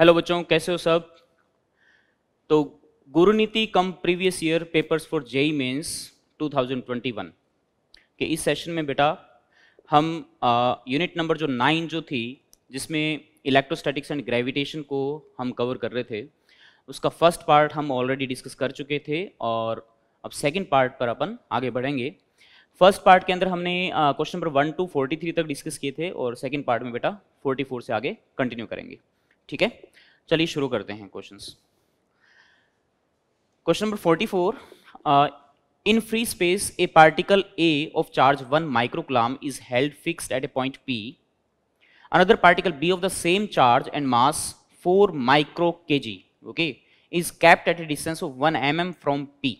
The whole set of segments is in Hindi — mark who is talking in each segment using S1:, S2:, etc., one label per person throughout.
S1: हेलो बच्चों कैसे हो सब तो गुरु नीति कम previous year papers for JEE mains 2021 के इस सेशन में बेटा हम यूनिट नंबर जो नाइन जो थी जिसमें इलेक्ट्रोस्टैटिक्स एंड ग्रेविटेशन को हम कवर कर रहे थे उसका फर्स्ट पार्ट हम ऑलरेडी डिस्कस कर चुके थे और अब सेकेंड पार्ट पर अपन आगे बढ़ेंगे फर्स्ट पार्ट के अंदर हमने question number one to forty three तक डिस्कस किए थे और सेकेंड पार्ट में बेटा फोर्टी फोर से आगे कंटिन्यू करेंगे ठीक है चलिए शुरू करते हैं question question number forty four in free space a particle A of charge one microcoulomb is held fixed at a point P another particle B of the same charge and mass four micro K okay is kept at a distance of one M M from P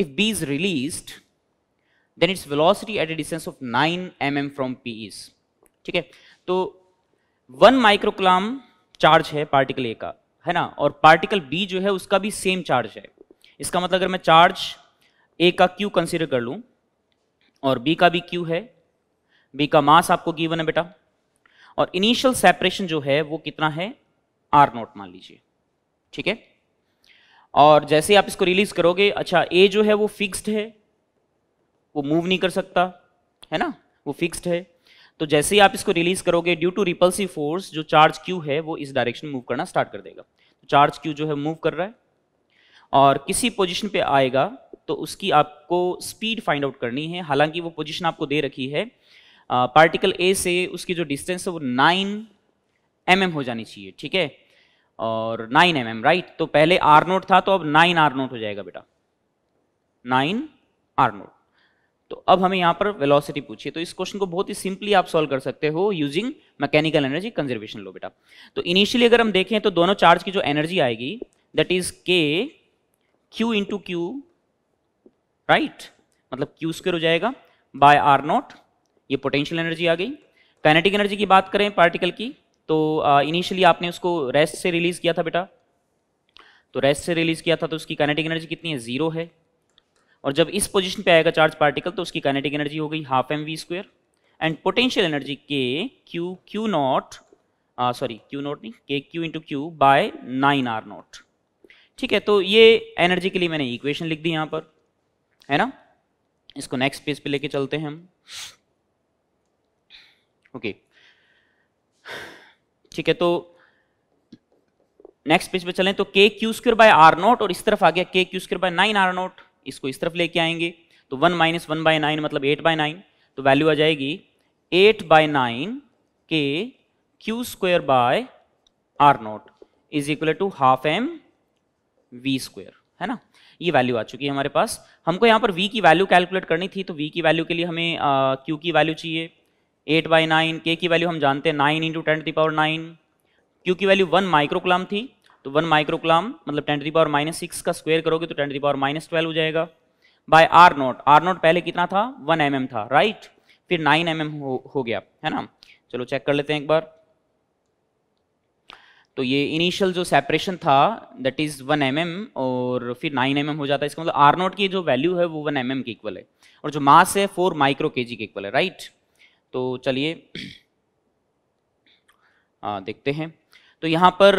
S1: if B is release then its velocity at a distance of nine M M from P is ठीक है तो वन माइक्रोक्लाम चार्ज है पार्टिकल ए का है ना और पार्टिकल बी जो है उसका भी सेम चार्ज है इसका मतलब अगर मैं चार्ज ए का क्यू कंसिडर कर लूँ और बी का भी क्यू है बी का मास आपको गिवन है बेटा और इनिशियल सेपरेशन जो है वो कितना है आर नॉट मान लीजिए ठीक है और जैसे आप इसको रिलीज करोगे अच्छा ए जो है वो फिक्स्ड है वो मूव नहीं कर सकता है ना वो फिक्स्ड है तो जैसे ही आप इसको रिलीज करोगे ड्यू टू रिपल्सिव फोर्स जो चार्ज क्यू है वो इस डायरेक्शन में मूव करना स्टार्ट कर देगा चार्ज तो क्यू जो है मूव कर रहा है और किसी पोजिशन पे आएगा तो उसकी आपको स्पीड फाइंड आउट करनी है हालांकि वो पोजिशन आपको दे रखी है पार्टिकल ए से उसकी जो डिस्टेंस है वो नाइन एम mm हो जानी चाहिए ठीक है और नाइन एम एम राइट तो पहले आर नोट था तो अब नाइन आर नोट हो जाएगा बेटा नाइन आर नोट तो अब हमें यहां पर वेलोसिटी पूछिए तो इस क्वेश्चन को बहुत ही सिंपली आप सॉल्व कर सकते हो using mechanical energy conservation law बेटा तो इनिशियली अगर हम देखें तो दोनों चार्ज की जो एनर्जी आएगी दैट इज के क्यू इंटू क्यू राइट मतलब क्यू स्क्र हो जाएगा बाय आर नॉट ये पोटेंशियल एनर्जी आ गई काइनेटिक एनर्जी की बात करें पार्टिकल की तो इनिशियली आपने उसको रेस्ट से रिलीज किया था बेटा तो रेस्ट से रिलीज किया था तो उसकी काइनेटिक एनर्जी कितनी है जीरो है और जब इस पोजिशन पे आएगा चार्ज पार्टिकल तो उसकी कैनेटिक एनर्जी हो गई half M V square and potential energy K Q Q naught sorry Q naught नहीं K Q into Q by nine R naught ठीक है तो ये एनर्जी के लिए मैंने इक्वेशन लिख दी यहाँ पर है ना इसको नेक्स्ट पेज पे लेके चलते हैं हम ओके ठीक है तो नेक्स्ट पेज पे चलें तो के Q square by R naught और इस तरफ आ गया K Q square by nine R naught इसको इस तरफ लेके आएंगे तो one minus one by nine मतलब एट बाय नाइन तो वैल्यू आ जाएगी eight by nine K Q square by R naught is equal to half M V square है ना ये वैल्यू आ चुकी है हमारे पास हमको यहाँ पर v की वैल्यू कैलकुलेट करनी थी तो v की वैल्यू के लिए हमें क्यू q की वैल्यू चाहिए एट बाई नाइन के की वैल्यू हम जानते हैं nine into ten the power nine Q की वैल्यू वन माइक्रोकुलम थी तो वन माइक्रोकलाम मतलब ten to power minus six का स्क्वेयर करोगे तो ten to power minus twelve हो जाएगा by R naught R naught पहले कितना था वन एम mm था राइट फिर नाइन एम mm हो, हो गया है ना चलो चेक कर लेते हैं एक बार तो ये इनिशियल जो सेपरेशन था that is one M M और फिर नाइन एम एम हो जाता है इसका मतलब आर नोट की जो वैल्यू है वो वन एम एम के इक्वल है और जो मास है फोर माइक्रो के जी के इक्वल है राइट तो चलिए देखते हैं तो यहाँ पर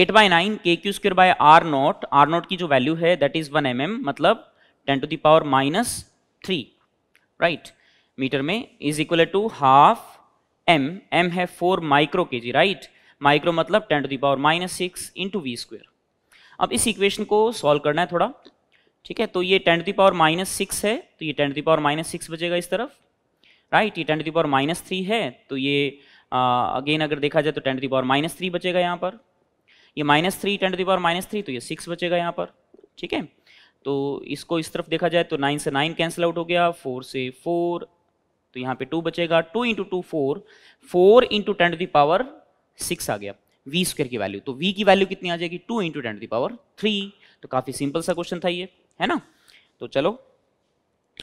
S1: eight by nine K Q square by R naught R naught की जो वैल्यू है that is one M M मतलब ten to the power minus three right metre में is equal to half M M है four micro K G right micro मतलब ten to the power minus six into V square अब इस इक्वेशन को सॉल्व करना है थोड़ा ठीक है तो ये ten to the power minus six है तो ये ten to the power minus six बचेगा इस तरफ राइट ये ten to the power minus three है तो ये अगेन अगर देखा जाए तो ten to the power minus three बचेगा यहाँ पर ये minus three ten to the power minus three तो ये सिक्स बचेगा यहाँ पर ठीक है तो इसको इस तरफ देखा जाए तो नाइन से नाइन कैंसिल आउट हो गया फोर से फोर तो यहाँ पे टू बचेगा two into two four four into ten to the power six आ गया वी स्क्वेयर की वैल्यू तो वी की वैल्यू कितनी आ जाएगी two into ten to the power three तो काफ़ी सिंपल सा क्वेश्चन था ये है ना तो चलो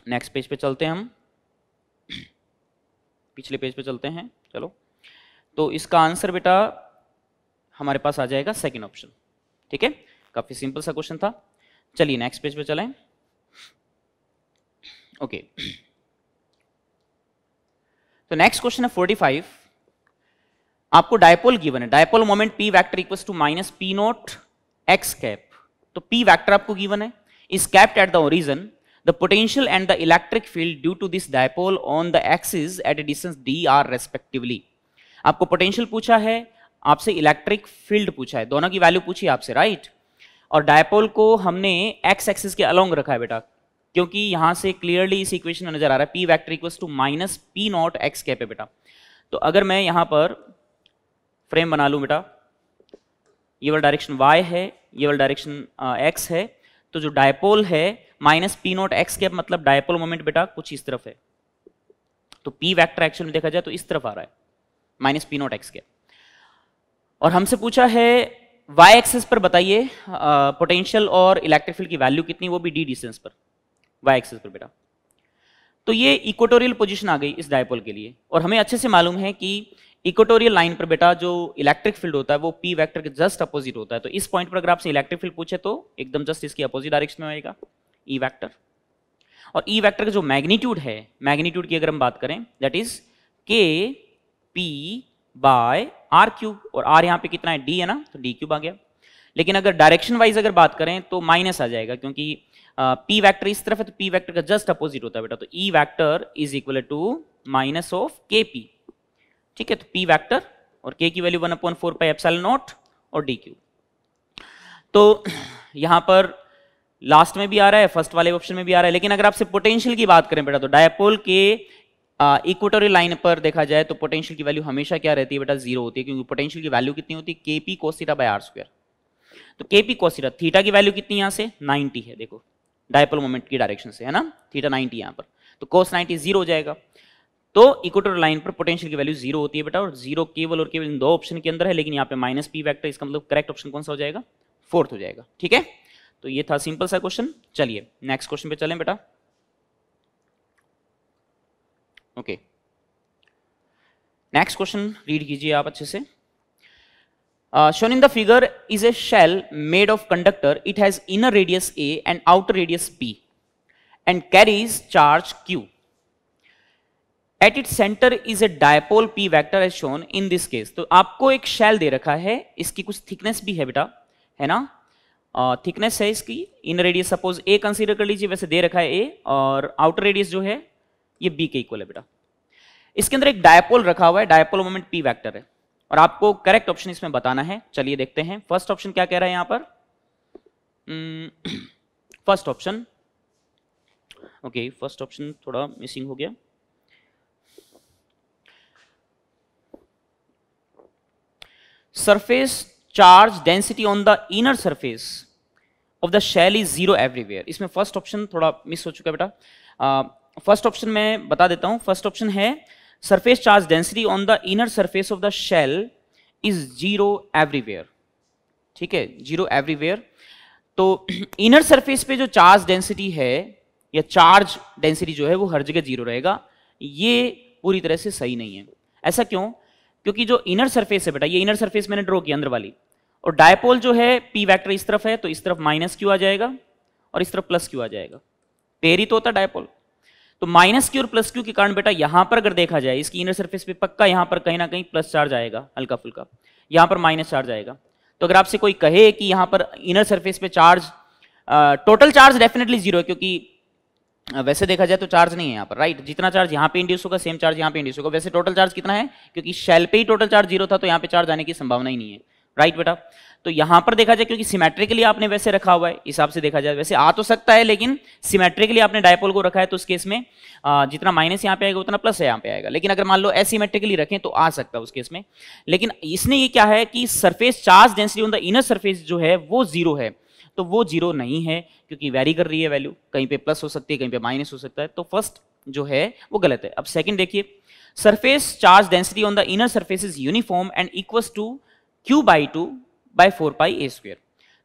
S1: नेक्स्ट पेज पे चलते हैं हम पिछले पेज पे चलते हैं चलो तो इसका आंसर बेटा हमारे पास आ जाएगा सेकेंड ऑप्शन ठीक है काफी सिंपल सा क्वेश्चन था चलिए नेक्स्ट पेज पे चले ओके तो नेक्स्ट क्वेश्चन है 45 आपको डायपोल गिवन है dipole moment P vector equal to minus P naught X cap तो पी वैक्टर आपको गिवन है is kept at the origin potential and the electric field due to this dipole on the axis at a distance D are respectively आपको पोटेंशियल पूछा है आपसे इलेक्ट्रिक फील्ड पूछा है दोनों की वैल्यू पूछी आपसे राइट और डायपोल को हमने एक्स एक्सिस के अलोंग रखा है बेटा क्योंकि यहां से क्लियरली इस इक्वेशन में नजर आ रहा है P vector equal to minus P naught X cap है बेटा तो अगर मैं यहाँ पर फ्रेम बना लू बेटा ये वाला डायरेक्शन वाई है ये वाला डायरेक्शन एक्स है तो जो डायपोल है minus P naught X cap मतलब डायपोल मोमेंट बेटा कुछ इस तरफ है तो पी वैक्टर एक्शन में देखा जाए तो इस तरफ आ रहा है minus P naught X cap और हमसे पूछा है वाई एक्सेस पर बताइए पोटेंशियल और इलेक्ट्रिक फील्ड की वैल्यू कितनी वो भी डी डिस्टेंस पर वाई एक्सेस पर बेटा तो ये इक्वेटोरियल पोजीशन आ गई इस डायपोल के लिए और हमें अच्छे से मालूम है कि इक्वेटोरियल लाइन पर बेटा जो इलेक्ट्रिक फील्ड होता है वो पी वेक्टर के जस्ट अपोजिट होता है तो इस पॉइंट पर अगर आपसे इलेक्ट्रिक फील्ड पूछे तो एकदम जस्ट इसकी अपोजिट डायरेक्शन में आएगा ई e वैक्टर और ई e वैक्टर का जो मैग्नीट्यूड है मैग्नीट्यूड की अगर हम बात करें that is K P by R cube और आर यहाँ पे कितना है डी है ना तो डी क्यूब आ गया लेकिन अगर डायरेक्शन वाइज अगर बात करें तो माइनस आ जाएगा क्योंकि पी वैक्टर इस तरफ है तो पी वैक्टर का जस्ट अपोजिट होता है बेटा तो E vector is equal to minus of K P ठीक है तो पी वैक्टर और के की value one upon four pi epsilon naught और डी क्यूब तो यहां पर लास्ट में भी आ रहा है फर्स्ट वाले ऑप्शन में भी आ रहा है लेकिन अगर आपसे पोटेंशियल की बात करें बेटा तो डायपोल के इक्वेटोरियल लाइन पर देखा जाए तो पोटेंशियल की वैल्यू हमेशा क्या रहती है बेटा जीरो होती है क्योंकि पोटेंशियल की वैल्यू कितनी होती है K P cos theta by R square तो के पी कोसिटा थीटा की वैल्यू कितनी यहाँ से 90 है देखो डायपोल मोमेंट की डायरेक्शन से है ना थीटा 90 यहाँ पर तो कोस 90 जीरो हो जाएगा तो इक्वेटोरियल लाइन पर पोटेंशियल की वैल्यू जीरो होती है बेटा और जीरो केवल और केवल इन दो ऑप्शन के अंदर है लेकिन यहाँ पे माइनस पी वैक्टर इसका मतलब करेक्ट ऑप्शन कौन सा हो जाएगा फोर्थ हो जाएगा ठीक है तो ये था सिंपल सा क्वेश्चन चलिए नेक्स्ट क्वेश्चन पे चलें बेटा ओके नेक्स्ट क्वेश्चन रीड कीजिए आप अच्छे से shown in the figure is a shell made of conductor it has inner radius A and outer radius B and carries charge Q at it centre is a dipole P vector as shown in this case तो आपको एक शेल दे रखा है इसकी कुछ थिकनेस भी है बेटा है ना थिकनेस uh, है इसकी inner radius suppose A consider कर लीजिए वैसे दे रखा है ए और आउटर रेडियस जो है ये बी के इक्वल है बेटा इसके अंदर एक डायपोल रखा हुआ है डायपोल मोमेंट पी वैक्टर है और आपको करेक्ट ऑप्शन इसमें बताना है चलिए देखते हैं फर्स्ट ऑप्शन क्या कह रहा है यहां पर first option okay first option थोड़ा मिसिंग हो गया surface charge density on the inner surface of the shell is zero everywhere इसमें फर्स्ट ऑप्शन थोड़ा मिस हो चुका है बेटा uh, फर्स्ट ऑप्शन मैं बता देता हूं फर्स्ट ऑप्शन है surface charge density on the inner surface of the shell is zero everywhere ठीक है जीरो एवरीवेयर तो इनर सरफेस पे जो चार्ज डेंसिटी है या चार्ज डेंसिटी जो है वो हर जगह जीरो रहेगा ये पूरी तरह से सही नहीं है ऐसा क्यों क्योंकि जो इनर सरफेस है बेटा ये इनर सरफेस मैंने ड्रॉ किया अंदर वाली और डायपोल जो है पी वैक्टर इस तरफ है तो इस तरफ माइनस क्यू आ जाएगा और इस तरफ प्लस क्यू आ जाएगा पेरी तो होता डायपोल तो माइनस क्यू और प्लस क्यू के कारण बेटा यहां पर अगर देखा जाए इसकी इनर सर्फेस पे पक्का यहां पर कहीं ना कहीं प्लस चार्ज आएगा हल्का फुल्का यहां पर माइनस चार्ज आएगा तो अगर आपसे कोई कहे कि यहां पर इनर सर्फेस पे charge total charge definitely zero क्योंकि वैसे देखा जाए तो चार्ज नहीं है यहाँ पर राइट जितना चार्ज यहाँ पे इंड्यूस होगा सेम चार्ज यहाँ पे इंड्यूस होगा वैसे टोटल चार्ज कितना है क्योंकि शेल पे ही टोटल चार्ज जीरो था तो यहाँ पे चार्ज आने की संभावना ही नहीं है राइट बेटा तो यहां पर देखा जाए क्योंकि सिमेट्रिकली आपने वैसे रखा हुआ है हिसाब से देखा जाए वैसे आ तो सकता है लेकिन सिमेट्रिकली आपने डायपोल को रखा है तो उस केस में जितना माइनस यहां पे आएगा उतना प्लस यहां पे आएगा लेकिन अगर मान लो एसिमेट्रिकली रखें तो आ सकता है उस केस में लेकिन इसने ये क्या है कि surface charge density on the inner surface जो है वो जीरो है तो वो जीरो नहीं है क्योंकि वेरी कर रही है वैल्यू कहीं पे प्लस हो सकती है कहीं पे माइनस हो सकता है तो फर्स्ट जो है वो गलत है अब सेकंड देखिए surface charge density on the inner surface is uniform and equals to Q by two by four pi A square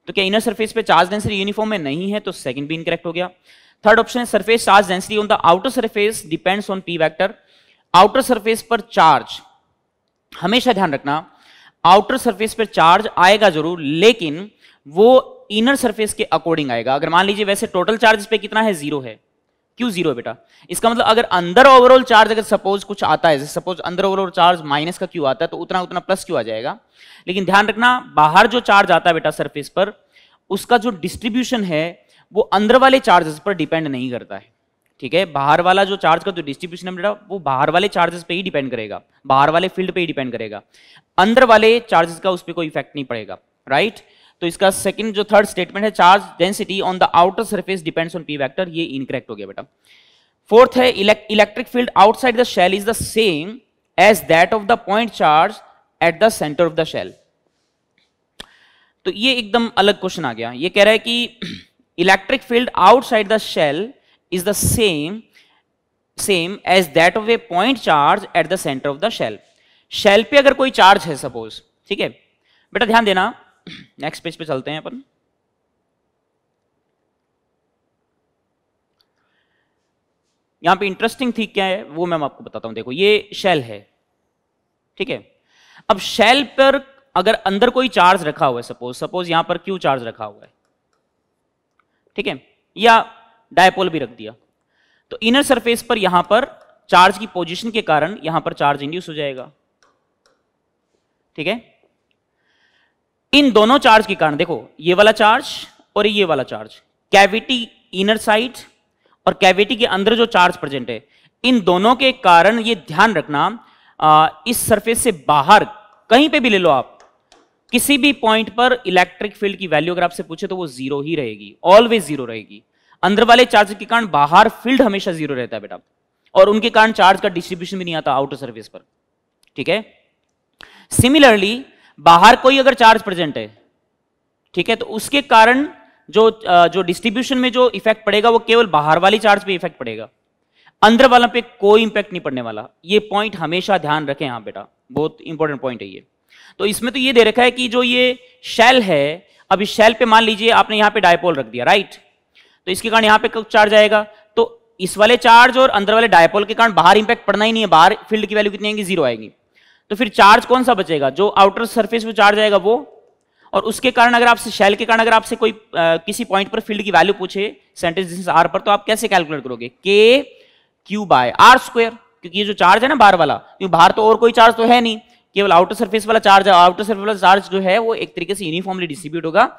S1: तो क्या इनर सरफेस पे चार्ज डेंसिटी यूनिफॉर्म में नहीं है तो सेकंड भी इनकरेक्ट हो गया थर्ड ऑप्शन है surface charge density on the outer surface depends on P vector outer surface पर चार्ज हमेशा ध्यान रखना आउटर सरफेस पर चार्ज आएगा जरूर लेकिन वो इनर सरफेस के अकॉर्डिंग आएगा अगर मान लीजिए वैसे टोटल चार्ज पे कितना है जीरो है क्यों जीरो बेटा इसका मतलब अगर अंदर ओवरऑल चार्ज अगर सपोज कुछ आता है सपोज अंदर ओवरऑल चार्ज माइनस का क्यों आता है तो उतना उतना प्लस क्यों आ जाएगा लेकिन ध्यान रखना बाहर जो चार्ज आता है बेटा सरफेस पर उसका जो डिस्ट्रीब्यूशन है वो अंदर वाले चार्जेस पर डिपेंड नहीं करता है ठीक है बाहर वाला जो चार्ज का जो डिस्ट्रीब्यूशन है बेटा वो बाहर वाले चार्जेस पे ही डिपेंड करेगा बाहर वाले फील्ड पे ही डिपेंड करेगा अंदर वाले चार्जेस का उस पर कोई इफेक्ट नहीं पड़ेगा राइट right? तो इसका सेकंड जो थर्ड स्टेटमेंट है charge density on the outer surface depends on P vector ये इनकरेक्ट हो गया बेटा फोर्थ है electric field outside the shell is the same as that of the point charge at the centre of the shell तो ये एकदम अलग क्वेश्चन आ गया ये कह रहा है कि electric field outside the shell is the same same as that of a point charge at the centre of the shell shell पे अगर कोई चार्ज है सपोज ठीक है बेटा ध्यान देना नेक्स्ट पेज पे चलते हैं अपन यहां पे इंटरेस्टिंग थी क्या है वो मैं आपको बताता हूं देखो ये शेल है ठीक है अब शेल पर अगर अंदर कोई चार्ज रखा हुआ है सपोज सपोज यहां पर क्यू चार्ज रखा हुआ है ठीक है या डायपोल भी रख दिया तो इनर सरफेस पर यहां पर चार्ज की पोजीशन के कारण यहां पर चार्ज इंड्यूस हो जाएगा ठीक है इन दोनों चार्ज के कारण देखो ये वाला चार्ज और ये वाला चार्ज कैविटी इनर साइड और कैविटी के अंदर जो चार्ज प्रेजेंट है इन दोनों के कारण ये ध्यान रखना आ, इस सरफेस से बाहर कहीं पे भी ले लो आप किसी भी पॉइंट पर इलेक्ट्रिक फील्ड की वैल्यू अगर आपसे पूछे तो वो जीरो ही रहेगी ऑलवेज जीरो रहेगी अंदर वाले चार्ज के कारण बाहर फील्ड हमेशा जीरो रहता है बेटा और उनके कारण चार्ज का डिस्ट्रीब्यूशन भी नहीं आता आउटर सर्विस पर ठीक है सिमिलरली बाहर कोई अगर चार्ज प्रेजेंट है ठीक है तो उसके कारण जो जो डिस्ट्रीब्यूशन में जो इफेक्ट पड़ेगा वो केवल बाहर वाली चार्ज पे इफेक्ट पड़ेगा अंदर वाला पे कोई इंपैक्ट नहीं पड़ने वाला ये पॉइंट हमेशा ध्यान रखें यहां बेटा बहुत इंपॉर्टेंट पॉइंट है ये तो इसमें तो ये दे रखा है कि जो ये शेल है अब इस शेल पे मान लीजिए आपने यहां पे डायपोल रख दिया राइट तो इसके कारण यहां पे चार्ज आएगा तो इस वाले चार्ज और अंदर वाले डायपोल के कारण बाहर इंपैक्ट पड़ना ही नहीं है बाहर फील्ड की वैल्यू कितनी आएगी जीरो आएगी तो फिर चार्ज कौन सा बचेगा जो आउटर सरफेस पर चार्ज आएगा वो और उसके कारण अगर आपसे शेल के कारण अगर आपसे कोई आ, किसी पॉइंट पर फील्ड की वैल्यू पूछे सेंटेंस डिस्टेंस आर पर तो आप कैसे कैलकुलेट करोगे के क्यू बाय आर स्क्वेयर क्योंकि ये जो चार्ज है ना बाहर वाला क्योंकि बाहर तो और कोई चार्ज तो है नहीं केवल आउटर सर्फेस वाला चार्ज है आउटर सर्फेस वाला चार्ज जो है वो एक तरीके से यूनिफॉर्मली डिस्ट्रीब्यूट होगा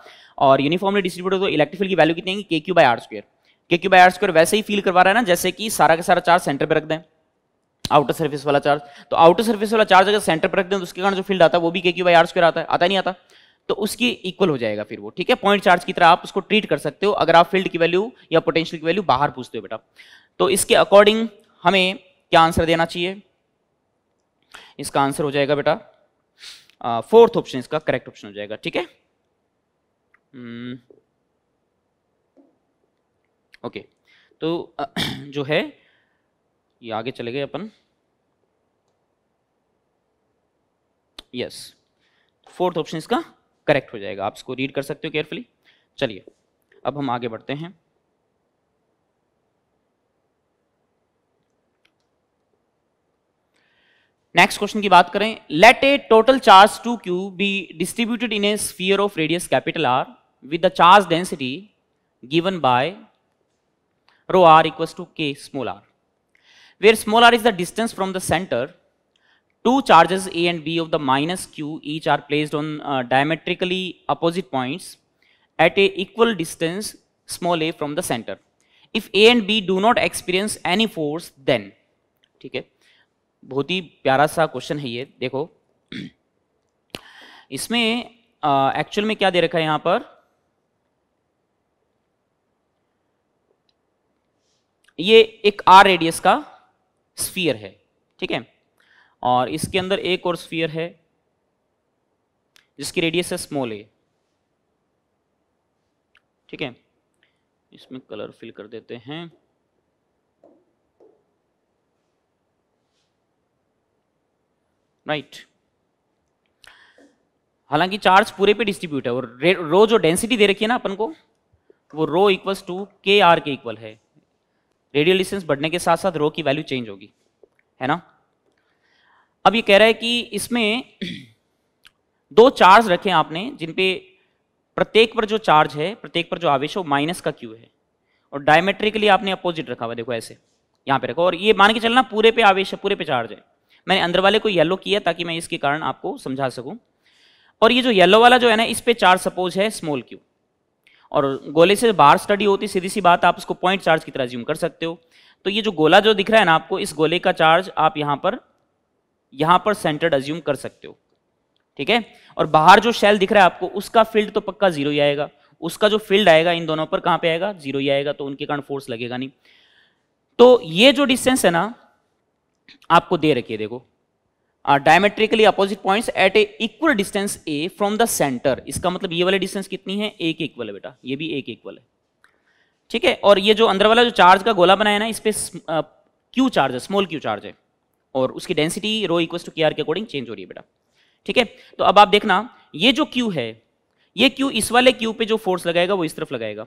S1: और यूनिफॉर्मली डिस्ट्रीब्यूट होगा तो इलेक्ट्रिक की वैल्यू कितनी K Q by are square K Q by are square वैसे ही फील करवा रहा है ना जैसे कि सारा का सारा चार्ज सेंटर पर रख दें आउटर सर्विस वाला चार्ज तो आउटर सर्विस वाला चार्ज अगर सेंटर पर रख दें तो उसके कारण जो फील्ड आता है वो भी के क्यू बाई आर स्क्वायर आता है आता नहीं आता तो उसकी इक्वल हो जाएगा फिर वो ठीक है पॉइंट चार्ज की तरह आप उसको ट्रीट कर सकते हो अगर आप फील्ड की वैल्यू या पोटेंशियल की वैल्यू बाहर पूछते हो बेटा तो इसके अकॉर्डिंग हमें क्या आंसर देना चाहिए इसका आंसर हो जाएगा बेटा फोर्थ ऑप्शन इसका करेक्ट ऑप्शन हो जाएगा ठीक है ओके हम्म। तो जो है ये आगे चले गए अपन यस फोर्थ ऑप्शन इसका करेक्ट हो जाएगा आप इसको रीड कर सकते हो केयरफुली चलिए अब हम आगे बढ़ते हैं नेक्स्ट क्वेश्चन की बात करें let a total charge two Q be distributed in a sphere of radius capital R with the charge density given by rho R equal to के small R where small r is the distance from the center, two charges A and B of the minus Q each are placed on uh, diametrically opposite points at a equal distance small a from the center. If A and B do not experience any force then, theek hai bahut hi pyara sa question hai ye dekho isme actual uh, में क्या दे रखा है यहाँ पर ये एक आर रेडियस का स्फीयर है ठीक है और इसके अंदर एक और स्फीयर है जिसकी रेडियस है स्मॉल ए ठीक है इसमें कलर फिल कर देते हैं राइट right. हालांकि चार्ज पूरे पे डिस्ट्रीब्यूट है और रो जो डेंसिटी दे रखी है ना अपन को वो rho equals to k r के इक्वल है रेडियल डिस्टेंस बढ़ने के साथ साथ रो की वैल्यू चेंज होगी है ना अब ये कह रहा है कि इसमें दो चार्ज रखे आपने जिनपे प्रत्येक पर जो चार्ज है प्रत्येक पर जो आवेश है वो माइनस का क्यू है और डायमेट्रिकली आपने अपोजिट रखा हुआ देखो ऐसे यहाँ पे रखो और ये मान के चलना पूरे पे आवेश है पूरे पे चार्ज है मैंने अंदर वाले को येलो किया ताकि मैं इसके कारण आपको समझा सकूं और ये जो येलो वाला जो है ना इस पे चार्ज सपोज है स्मॉल क्यू और गोले से बाहर स्टडी होती सीधी सी बात आप इसको पॉइंट चार्ज की तरह ज्यूम कर सकते हो तो ये जो गोला जो दिख रहा है ना आपको इस गोले का चार्ज आप यहाँ पर यहाँ पर सेंटर्ड अज्यूम कर सकते हो ठीक है और बाहर जो शेल दिख रहा है आपको उसका फील्ड तो पक्का जीरो ही आएगा उसका जो फील्ड आएगा इन दोनों पर कहाँ पे आएगा जीरो ही आएगा तो उनके कारण फोर्स लगेगा नहीं तो ये जो डिस्टेंस है ना आपको दे रखिए देखो diametrically opposite opposite at a equal distance a from the centre इसका मतलब ये वाले डिस्टेंस कितनी है एक इक्वल है बेटा ये भी एक इक्वल है ठीक है और ये जो अंदर वाला जो चार्ज का गोला बनाया ना इस पे क्यू चार्ज है स्मॉल क्यू चार्ज है और उसकी डेंसिटी रो इक्वल टू के के अकॉर्डिंग चेंज हो रही है बेटा ठीक है तो अब आप देखना ये जो क्यू है ये क्यू इस वाले क्यू पे जो फोर्स लगाएगा वो इस तरफ लगाएगा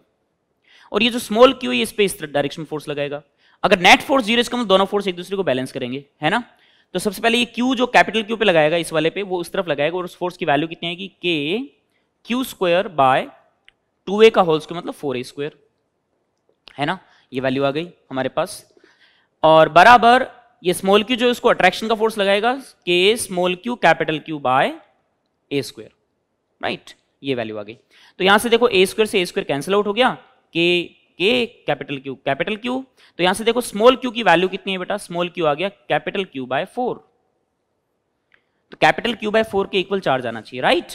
S1: और ये जो स्मॉल क्यू है इस पे इस तरफ डायरेक्शन फोर्स लगाएगा अगर नेट फोर्स जीरो इसका मतलब दोनों फोर्स एक दूसरे को बैलेंस करेंगे है ना तो सबसे पहले ये Q जो कैपिटल Q पे लगाएगा इस वाले पे वो उस तरफ लगाएगा और उस फोर्स की वैल्यू कितनी आएगी k Q square by two a का होल स्क्वायर मतलब फोर ए स्क्वायर है ना ये वैल्यू आ गई हमारे पास और बराबर ये स्मॉल क्यू जो इसको अट्रैक्शन का फोर्स लगाएगा k small q capital q by a square right ये वैल्यू आ गई तो यहां से देखो ए स्क्वायर से ए स्क्वायर कैंसिल आउट हो गया के के कैपिटल क्यू कैपिटल क्यू तो यहां से देखो स्मॉल क्यू की वैल्यू कितनी है बेटा स्मॉल क्यू आ गया कैपिटल क्यू बाय फोर तो कैपिटल क्यू बाय फोर के इक्वल चार्ज आना चाहिए राइट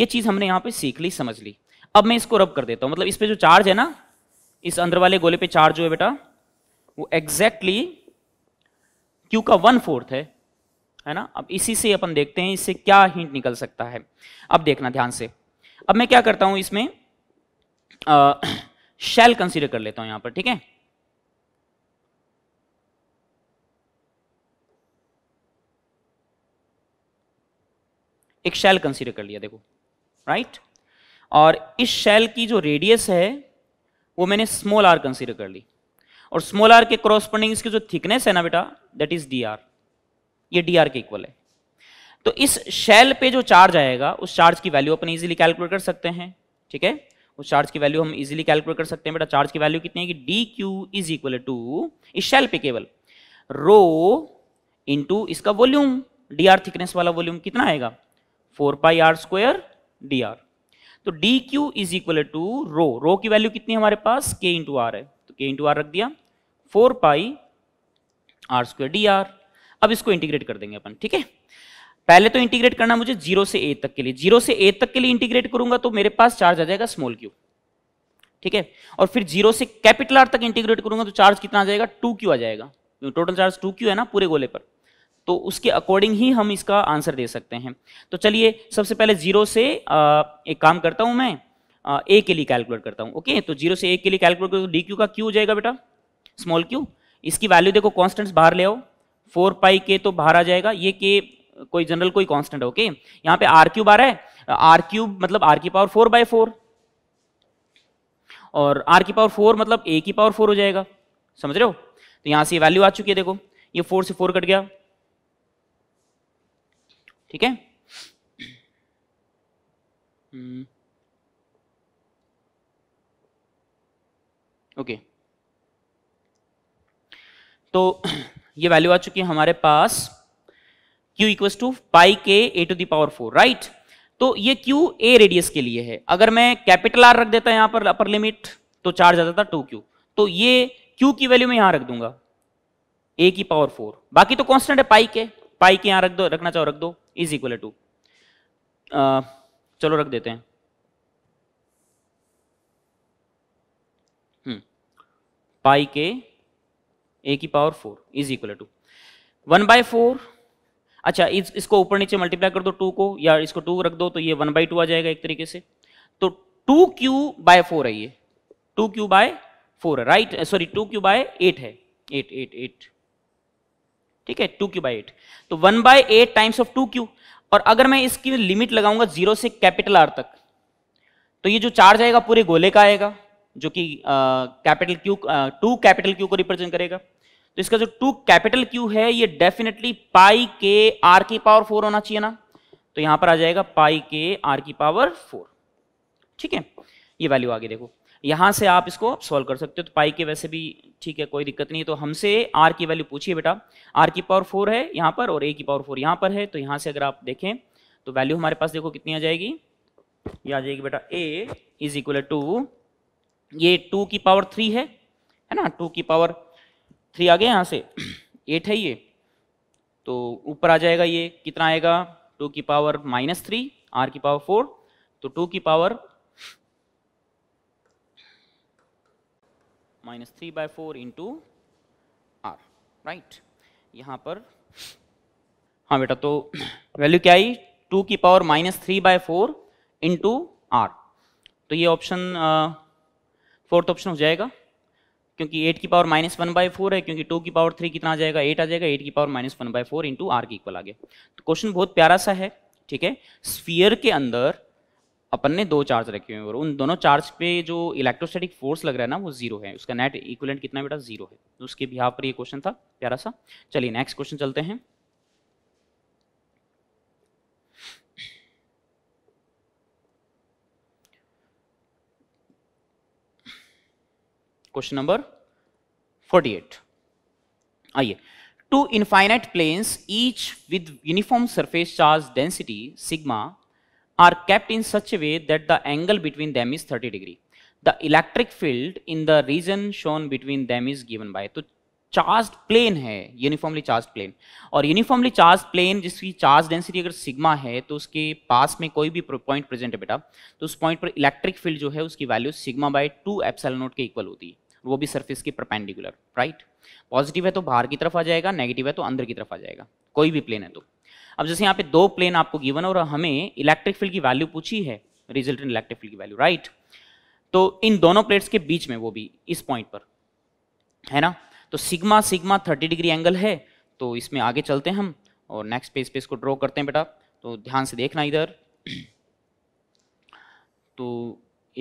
S1: ये चीज हमने यहां पे सीख ली समझ ली अब मैं इसको रब कर देता हूं मतलब इस पे जो चार्ज है ना इस अंदर वाले गोले पे चार्ज जो है बेटा वो एग्जैक्टली क्यू का वन फोर्थ है है ना अब इसी से अपन देखते हैं इससे क्या हिंट निकल सकता है अब देखना ध्यान से अब मैं क्या करता हूं इसमें शेल कंसीडर कर लेता हूं यहां पर ठीक है एक शेल कंसीडर कर लिया देखो राइट और इस शेल की जो रेडियस है वो मैंने स्मॉल आर कंसीडर कर ली और स्मॉल आर के क्रॉसपॉन्डिंग इसकी जो थिकनेस है ना बेटा दैट इज डी आर ये डी आर के इक्वल है तो इस शेल पे जो चार्ज आएगा उस चार्ज की वैल्यू अपन इजीली कैलकुलेट कर सकते हैं ठीक है उस चार्ज की वैल्यू हम इजीली कैलकुलेट कर सकते हैं बेटा चार्ज की वैल्यू कितनी है कि d q is equal to is shell पे केवल रो इंटू इसका वॉल्यूम डी आर थिकनेस वाला वॉल्यूम कितना आएगा four pi r square d r तो d q is equal to rho rho की वैल्यू कितनी है हमारे पास के इंटू आर है तो के इंटू आर रख दिया four pi r square d r अब इसको इंटीग्रेट कर देंगे अपन ठीक है पहले तो इंटीग्रेट करना मुझे जीरो से ए तक के लिए जीरो से ए तक के लिए इंटीग्रेट करूंगा तो मेरे पास चार्ज आ जाएगा स्मॉल क्यू ठीक है और फिर जीरो से कैपिटल आर तक इंटीग्रेट करूंगा तो चार्ज कितना आ जाएगा टू क्यू आ जाएगा टोटल चार्ज टू क्यू है ना पूरे गोले पर तो उसके अकॉर्डिंग ही हम इसका आंसर दे सकते हैं तो चलिए सबसे पहले जीरो से आ, एक काम करता हूं मैं आ, ए के लिए कैलकुलेट करता हूं ओके तो जीरो से ए के लिए कैलकुलेट करूँ तो डी क्यू का क्यू हो जाएगा बेटा स्मॉल क्यू इसकी वैल्यू देखो कॉन्स्टेंट्स बाहर ले आओ फोर पाई के तो बाहर आ जाएगा ये के कोई जनरल कोई कांस्टेंट ओके यहां पे आर क्यूब आ रहा है आर क्यूब मतलब आर की पावर फोर बाय फोर और आर की पावर फोर मतलब ए की पावर फोर हो जाएगा समझ रहे हो तो यहां से वैल्यू आ चुकी है देखो ये फोर से फोर कट गया ठीक है ओके हम्म। तो ये वैल्यू आ चुकी है हमारे पास q equal to pi k a to the power four right तो ये क्यू ए रेडियस के लिए है अगर मैं कैपिटल आर रख देता यहां पर अपर लिमिट तो चार्ज आ जाता टू क्यू तो ये क्यू की वैल्यू मैं यहां रख दूंगा ए की पावर फोर बाकी तो कॉन्स्टेंट है पाई के पाई के यहां रख दो रखना चाहो रख दो इज इक्वल टू चलो रख देते हैं पाई के ए की power four is equal to one by four अच्छा इस इसको ऊपर नीचे मल्टीप्लाई कर दो टू को या इसको टू रख दो तो ये वन बाई टू आ जाएगा एक तरीके से तो टू क्यू बाय फोर है ये two q by four right sorry two q by eight है एट एट एट ठीक है टू क्यू बाय एट तो one by eight times of two q और अगर मैं इसकी लिमिट लगाऊंगा जीरो से कैपिटल आर तक तो ये जो चार्ज आएगा पूरे गोले का आएगा जो कि capital q to capital q को रिप्रेजेंट करेगा तो इसका जो टू कैपिटल क्यू है ये डेफिनेटली पाई के आर की पावर फोर होना चाहिए ना तो यहां पर आ जाएगा पाई के आर की पावर फोर ठीक है ये वैल्यू आगे देखो यहां से आप इसको सॉल्व कर सकते हो तो पाई के वैसे भी ठीक है कोई दिक्कत नहीं तो हमसे आर की वैल्यू पूछिए बेटा आर की पावर फोर है यहां पर और ए की पावर फोर यहां पर है तो यहां से अगर आप देखें तो वैल्यू हमारे पास देखो कितनी आ जाएगी ये आ जाएगी बेटा ए इज इक्वल टू ये टू की पावर थ्री है है ना टू की पावर थ्री आ गया यहाँ से एट है ये तो ऊपर आ जाएगा ये कितना आएगा टू की पावर माइनस थ्री आर की पावर फोर तो टू की power minus three by four into r right यहाँ पर हाँ बेटा तो वैल्यू क्या आई टू की power minus three by four into r तो ये ऑप्शन फोर्थ ऑप्शन हो जाएगा क्योंकि एट की power minus one by four है क्योंकि टू की पावर थ्री कितना आ जाएगा एट आ जाएगा एट की power minus one by four into r की इक्वल आ गया तो क्वेश्चन बहुत प्यारा सा है ठीक है स्फीयर के अंदर अपन ने दो चार्ज रखे हुए हैं और उन दोनों चार्ज पे जो इलेक्ट्रोस्टैटिक फोर्स लग रहा है ना वो जीरो है उसका नेट इक्वलेंट कितना बेटा जीरो है तो उसके यहाँ पर ये क्वेश्चन था प्यारा सा चलिए नेक्स्ट क्वेश्चन चलते हैं क्वेश्चन नंबर 48 आइए two infinite planes each with uniform surface charge density sigma are kept in such way that the angle between them is 30 degree the electric field in the region shown between them is given by तो चार्ज प्लेन है यूनिफॉर्मली चार्ज प्लेन और यूनिफॉर्मली चार्ज प्लेन जिसकी चार्ज डेंसिटी अगर सिग्मा है तो उसके पास में कोई भी पॉइंट प्रेजेंट है बेटा तो उस पॉइंट पर इलेक्ट्रिक फील्ड जो है उसकी value sigma by two epsilon naught के इक्वल होती है वो भी सरफेस के परपेंडिकुलर राइट पॉजिटिव है तो बाहर की तरफ आ जाएगा नेगेटिव है तो अंदर की तरफ आ जाएगा कोई भी प्लेन है तो अब जैसे यहाँ पे दो प्लेन आपको गिवन और हमें इलेक्ट्रिक फील्ड की वैल्यू पूछी है रिजल्टेंट इलेक्ट्रिक फील्ड की वैल्यू राइट तो इन दोनों प्लेट्स के बीच में वो भी इस पॉइंट पर है ना तो सिग्मा सिग्मा 30 डिग्री एंगल है तो इसमें आगे चलते हैं हम और नेक्स्ट पेज पे इसको ड्रॉ करते हैं बेटा तो ध्यान से देखना इधर तो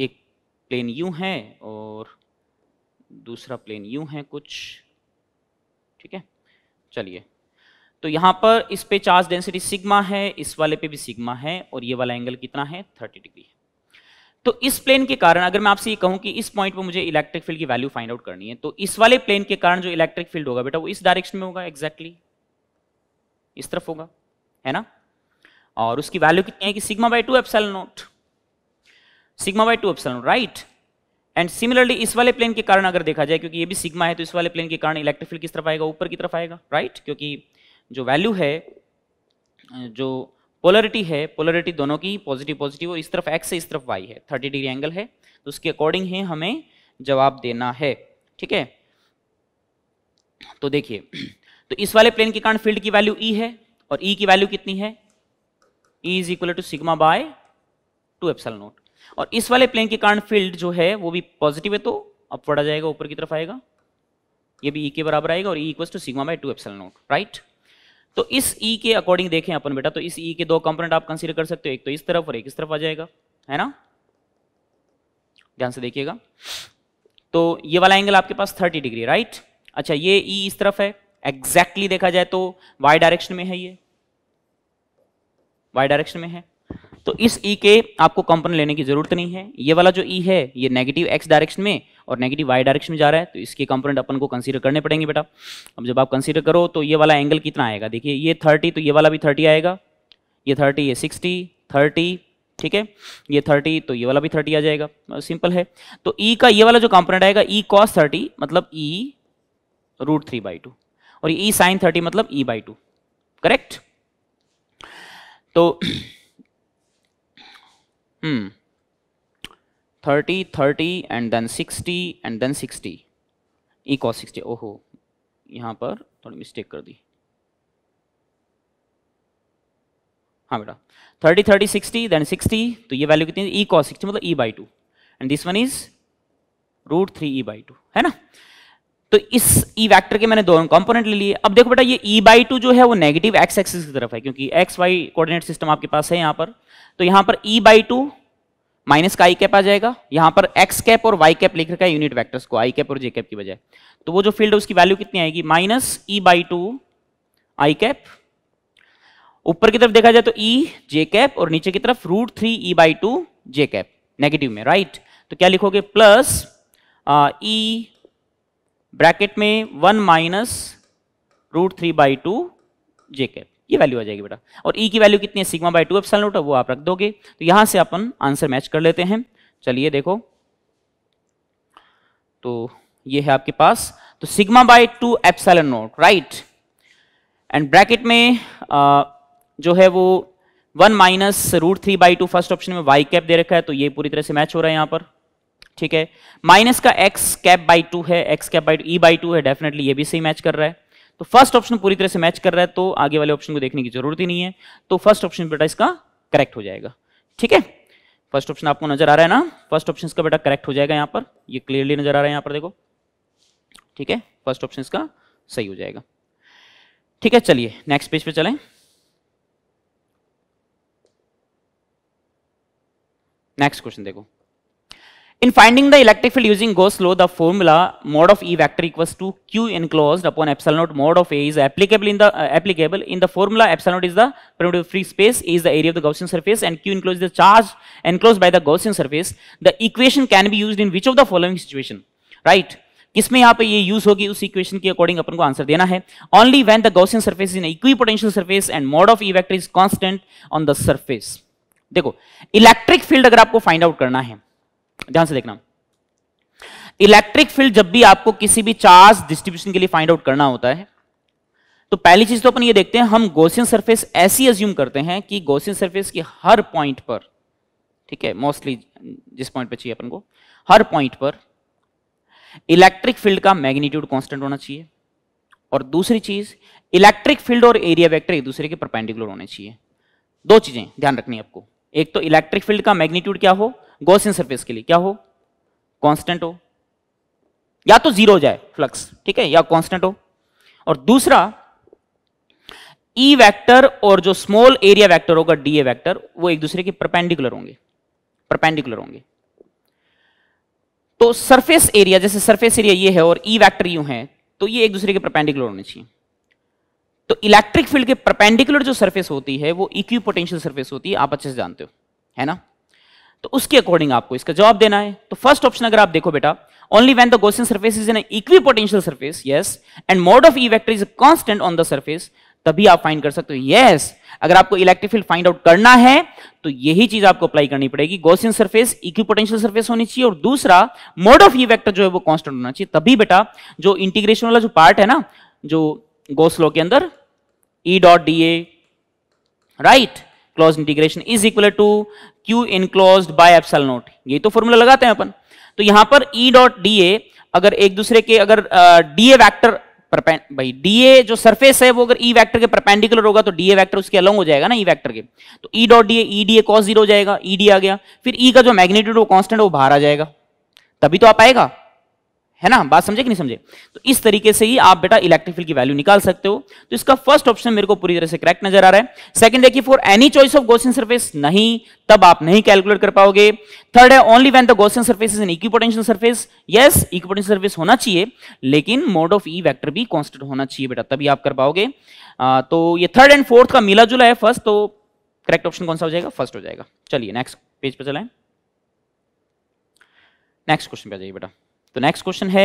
S1: एक प्लेन यू है और दूसरा प्लेन यू है कुछ ठीक है चलिए तो यहाँ पर इस पे चार्ज डेंसिटी सिग्मा है इस वाले पे भी सिग्मा है और ये वाला एंगल कितना है 30 डिग्री है तो इस प्लेन के कारण अगर मैं आपसे ये कहूं कि इस पॉइंट पर मुझे इलेक्ट्रिक फील्ड की वैल्यू फाइंड आउट करनी है तो इस वाले प्लेन के कारण जो इलेक्ट्रिक फील्ड होगा बेटा वो इस डायरेक्शन में होगा एग्जैक्टली exactly. इस तरफ होगा है ना और उसकी वैल्यू कितनी है कि sigma by two f naught sigma by two epsilon naught right and similarly इस वाले प्लेन के कारण अगर देखा जाए क्योंकि ये भी सिग्मा है तो इस वाले प्लेन के कारण इलेक्ट्रिक फील्ड किस तरफ आएगा ऊपर की तरफ आएगा राइट right? क्योंकि जो वैल्यू है जो पोलरिटी है पोलरिटी दोनों की पॉजिटिव पॉजिटिव और इस तरफ एक्स से इस तरफ वाई है थर्टी डिग्री एंगल है तो उसके अकॉर्डिंग ही हमें जवाब देना है ठीक है तो देखिए तो इस वाले प्लेन के कारण फील्ड की वैल्यू ई e है और ई e की वैल्यू कितनी है ई is equal to sigma by two epsilon naught और इस वाले प्लेन के कारण फील्ड जो है वो भी पॉजिटिव है तो अपवर्ड आ जाएगा ऊपर की तरफ आएगा ये भी ई e के बराबर आएगा और equal to sigma by two epsilon naught right तो इस ई e के अकॉर्डिंग देखें अपन बेटा तो इस ई e के दो कंपोनेंट आप कंसिडर कर सकते हो एक तो इस तरफ और एक इस तरफ आ जाएगा है ना ध्यान से देखिएगा तो ये वाला एंगल आपके पास 30 डिग्री राइट अच्छा ये ई e इस तरफ है एग्जैक्टली exactly देखा जाए तो वाई डायरेक्शन में है ये वाई डायरेक्शन में है तो इस ई e के आपको कंपोनेंट लेने की जरूरत नहीं है ये वाला जो ई e है ये नेगेटिव एक्स डायरेक्शन में और नेगेटिव वाई डायरेक्शन में जा रहा है तो इसके कंपोनेंट अपन को कंसीडर करने पड़ेंगे बेटा अब जब आप कंसीडर करो तो ये वाला एंगल कितना आएगा देखिए ये थर्टी तो ये वाला भी थर्टी आएगा ये थर्टी ये सिक्सटी थर्टी ठीक है ये थर्टी तो ये वाला भी थर्टी आ जाएगा सिंपल है तो ई e का ये वाला जो कंपोनेंट आएगा ई कॉस थर्टी मतलब e root three by two और ई साइन थर्टी मतलब ई बाई टू करेक्ट तो thirty 30, 30 and then 60 and then 60. Equal 60. ओहो यहाँ पर थोड़ी मिस्टेक कर दी हाँ बेटा 30, 30, 60 देन 60 तो ये वैल्यू कितनी ई कॉस सिक्सटी मतलब e by two and this one is root three e by two है ना तो इस ई e वेक्टर के मैंने दोनों कंपोनेंट ले लिए अब देखो बेटा ये ई बाई टू जो है वो नेगेटिव एक्स एक्सिस की तरफ है क्योंकि एक्स वाई कोऑर्डिनेट सिस्टम आपके पास है यहाँ पर तो यहाँ पर ई बाई टू माइनस का आई कैप आ जाएगा यहां पर एक्स कैप और वाई कैप लिख रखा है यूनिट वैक्टर्स को आई कैप और जे कैप की बजाय तो वो जो फील्ड है उसकी वैल्यू कितनी आएगी minus e by two i cap ऊपर की तरफ देखा जाए तो ई जे कैप और नीचे की तरफ root three e by two j cap negative में राइट तो क्या लिखोगे प्लस ई ब्रैकेट में one minus root three by two j cap ये वैल्यू आ जाएगी बेटा और ई e की वैल्यू कितनी है सिग्मा बाई टू एप्सल वो आप रख दोगे तो यहां से अपन आंसर मैच कर लेते हैं चलिए देखो तो ये है आपके पास तो sigma by two epsilon naught right and bracket में आ, जो है वो one minus root three by two first option में वाई कैप दे रखा है तो ये पूरी तरह से मैच हो रहा है यहां पर ठीक है माइनस का एक्स कैप बाई टू है x cap by two e by two है डेफिनेटली ये भी सही मैच कर रहा है तो फर्स्ट ऑप्शन पूरी तरह से मैच कर रहा है तो आगे वाले ऑप्शन को देखने की जरूरत ही नहीं है तो फर्स्ट ऑप्शन बेटा इसका करेक्ट हो जाएगा ठीक है फर्स्ट ऑप्शन आपको नजर आ रहा है ना फर्स्ट ऑप्शन का बेटा करेक्ट हो जाएगा यहां पर ये क्लियरली नजर आ रहा है यहां पर देखो ठीक है फर्स्ट ऑप्शन इसका सही हो जाएगा ठीक है चलिए नेक्स्ट पेज पे चले नेक्स्ट क्वेश्चन देखो In finding the electric field using Gauss law, the formula mod of E vector equals to Q enclosed upon epsilon naught mod of A is applicable in the uh, applicable in the formula. Epsilon naught is the primitive free space, A is the area of the Gaussian surface, and Q enclosed is the charge enclosed by the Gaussian surface. The equation can be used in which of the following situation? Right? किसमें यहाँ पे ये यूज होगी उस इक्वेशन के अकॉर्डिंग अपन को आंसर देना है only when the Gaussian surface is an equipotential surface and mod of e vector is constant on the surface देखो इलेक्ट्रिक फील्ड अगर आपको फाइंड आउट करना है ध्यान से देखना इलेक्ट्रिक फील्ड जब भी आपको किसी भी चार्ज डिस्ट्रीब्यूशन के लिए फाइंड आउट करना होता है तो पहली चीज तो अपन ये देखते हैं हम गोसियन सरफेस ऐसी अज्यूम करते हैं कि गोसियन सरफेस की हर पॉइंट पर ठीक है मोस्टली जिस पॉइंट पर चाहिए अपन को हर पॉइंट पर इलेक्ट्रिक फील्ड का मैग्नीट्यूड कॉन्स्टेंट होना चाहिए और दूसरी चीज इलेक्ट्रिक फील्ड और एरिया वेक्टर एक दूसरे के परपेंडिकुलर होने चाहिए दो चीजें ध्यान रखनी आपको एक तो इलेक्ट्रिक फील्ड का मैग्नीट्यूड क्या हो गोसिन सरफेस के लिए क्या हो कांस्टेंट हो या तो जीरो हो जाए फ्लक्स ठीक है या कांस्टेंट हो और दूसरा ई e वेक्टर और जो स्मॉल एरिया वेक्टर होगा डी ए वैक्टर वो एक दूसरे के परपेंडिकुलर होंगे परपेंडिकुलर होंगे तो सरफेस एरिया जैसे सरफेस एरिया ये है और ई e वेक्टर यू है तो ये एक दूसरे के परपेंडिकुलर होने चाहिए तो इलेक्ट्रिक फील्ड के परपेंडिकुलर जो सरफेस होती है वो इक्वी पोटेंशियल सरफेस होती है आप अच्छे से जानते हो है ना तो उसके अकॉर्डिंग आपको इसका जवाब देना है तो फर्स्ट ऑप्शन अगर आप देखो बेटा ओनली when द Gaussian surface is an equipotential surface, yes, and mod of E vector is a constant on the surface, तभी आप फाइंड कर सकते हो यस अगर आपको इलेक्ट्रिफिल फाइंड आउट करना है तो यही चीज आपको अप्लाई करनी पड़ेगी गोसियन सरफेस इक्विपोटेंशियल सरफेस होनी चाहिए और दूसरा मोड ऑफ ई वेक्टर जो है वो कांस्टेंट होना चाहिए तभी बेटा जो इंटीग्रेशन वाला जो पार्ट है ना जो गोस्लो के अंदर e dot d a right closed integration is equal to q enclose by epsilon naught ये तो फॉर्मूला लगाते हैं अपन तो यहां पर ई डॉट डी ए अगर एक दूसरे के अगर डी ए वैक्टर भाई डी ए जो सरफेस है वो अगर ई e वेक्टर के परपेंडिकुलर होगा तो डी ए वैक्टर उसके अलॉन्ग हो जाएगा ना ई e वेक्टर के तो e dot d a e d a cos zero हो जाएगा ई e डी आ गया फिर ई e का जो मैग्नीट्यूड वो कॉन्स्टेंट वो बाहर आ जाएगा तभी तो आप आएगा है ना बात समझे कि नहीं समझे तो इस तरीके से ही आप बेटा इलेक्ट्रिक फील्ड की वैल्यू निकाल सकते हो तो इसका फर्स्ट ऑप्शन मेरे को पूरी तरह से करेक्ट नजर आ रहा है सेकंड देखिए for any choice of Gaussian surface नहीं तब आप नहीं कैलकुलेट कर पाओगे थर्ड है only when the Gaussian surface is an equipotential surface yes equipotential surface होना चाहिए लेकिन मोड ऑफ ई वैक्टर भी कॉन्स्टेंट होना चाहिए बेटा तभी आप कर पाओगे आ, तो ये थर्ड एंड फोर्थ का मिला जुला है फर्स्ट तो करेक्ट ऑप्शन कौन सा हो जाएगा फर्स्ट हो जाएगा चलिए नेक्स्ट पेज पर चलाएं नेक्स्ट क्वेश्चन पे आ जाइए बेटा तो नेक्स्ट क्वेश्चन है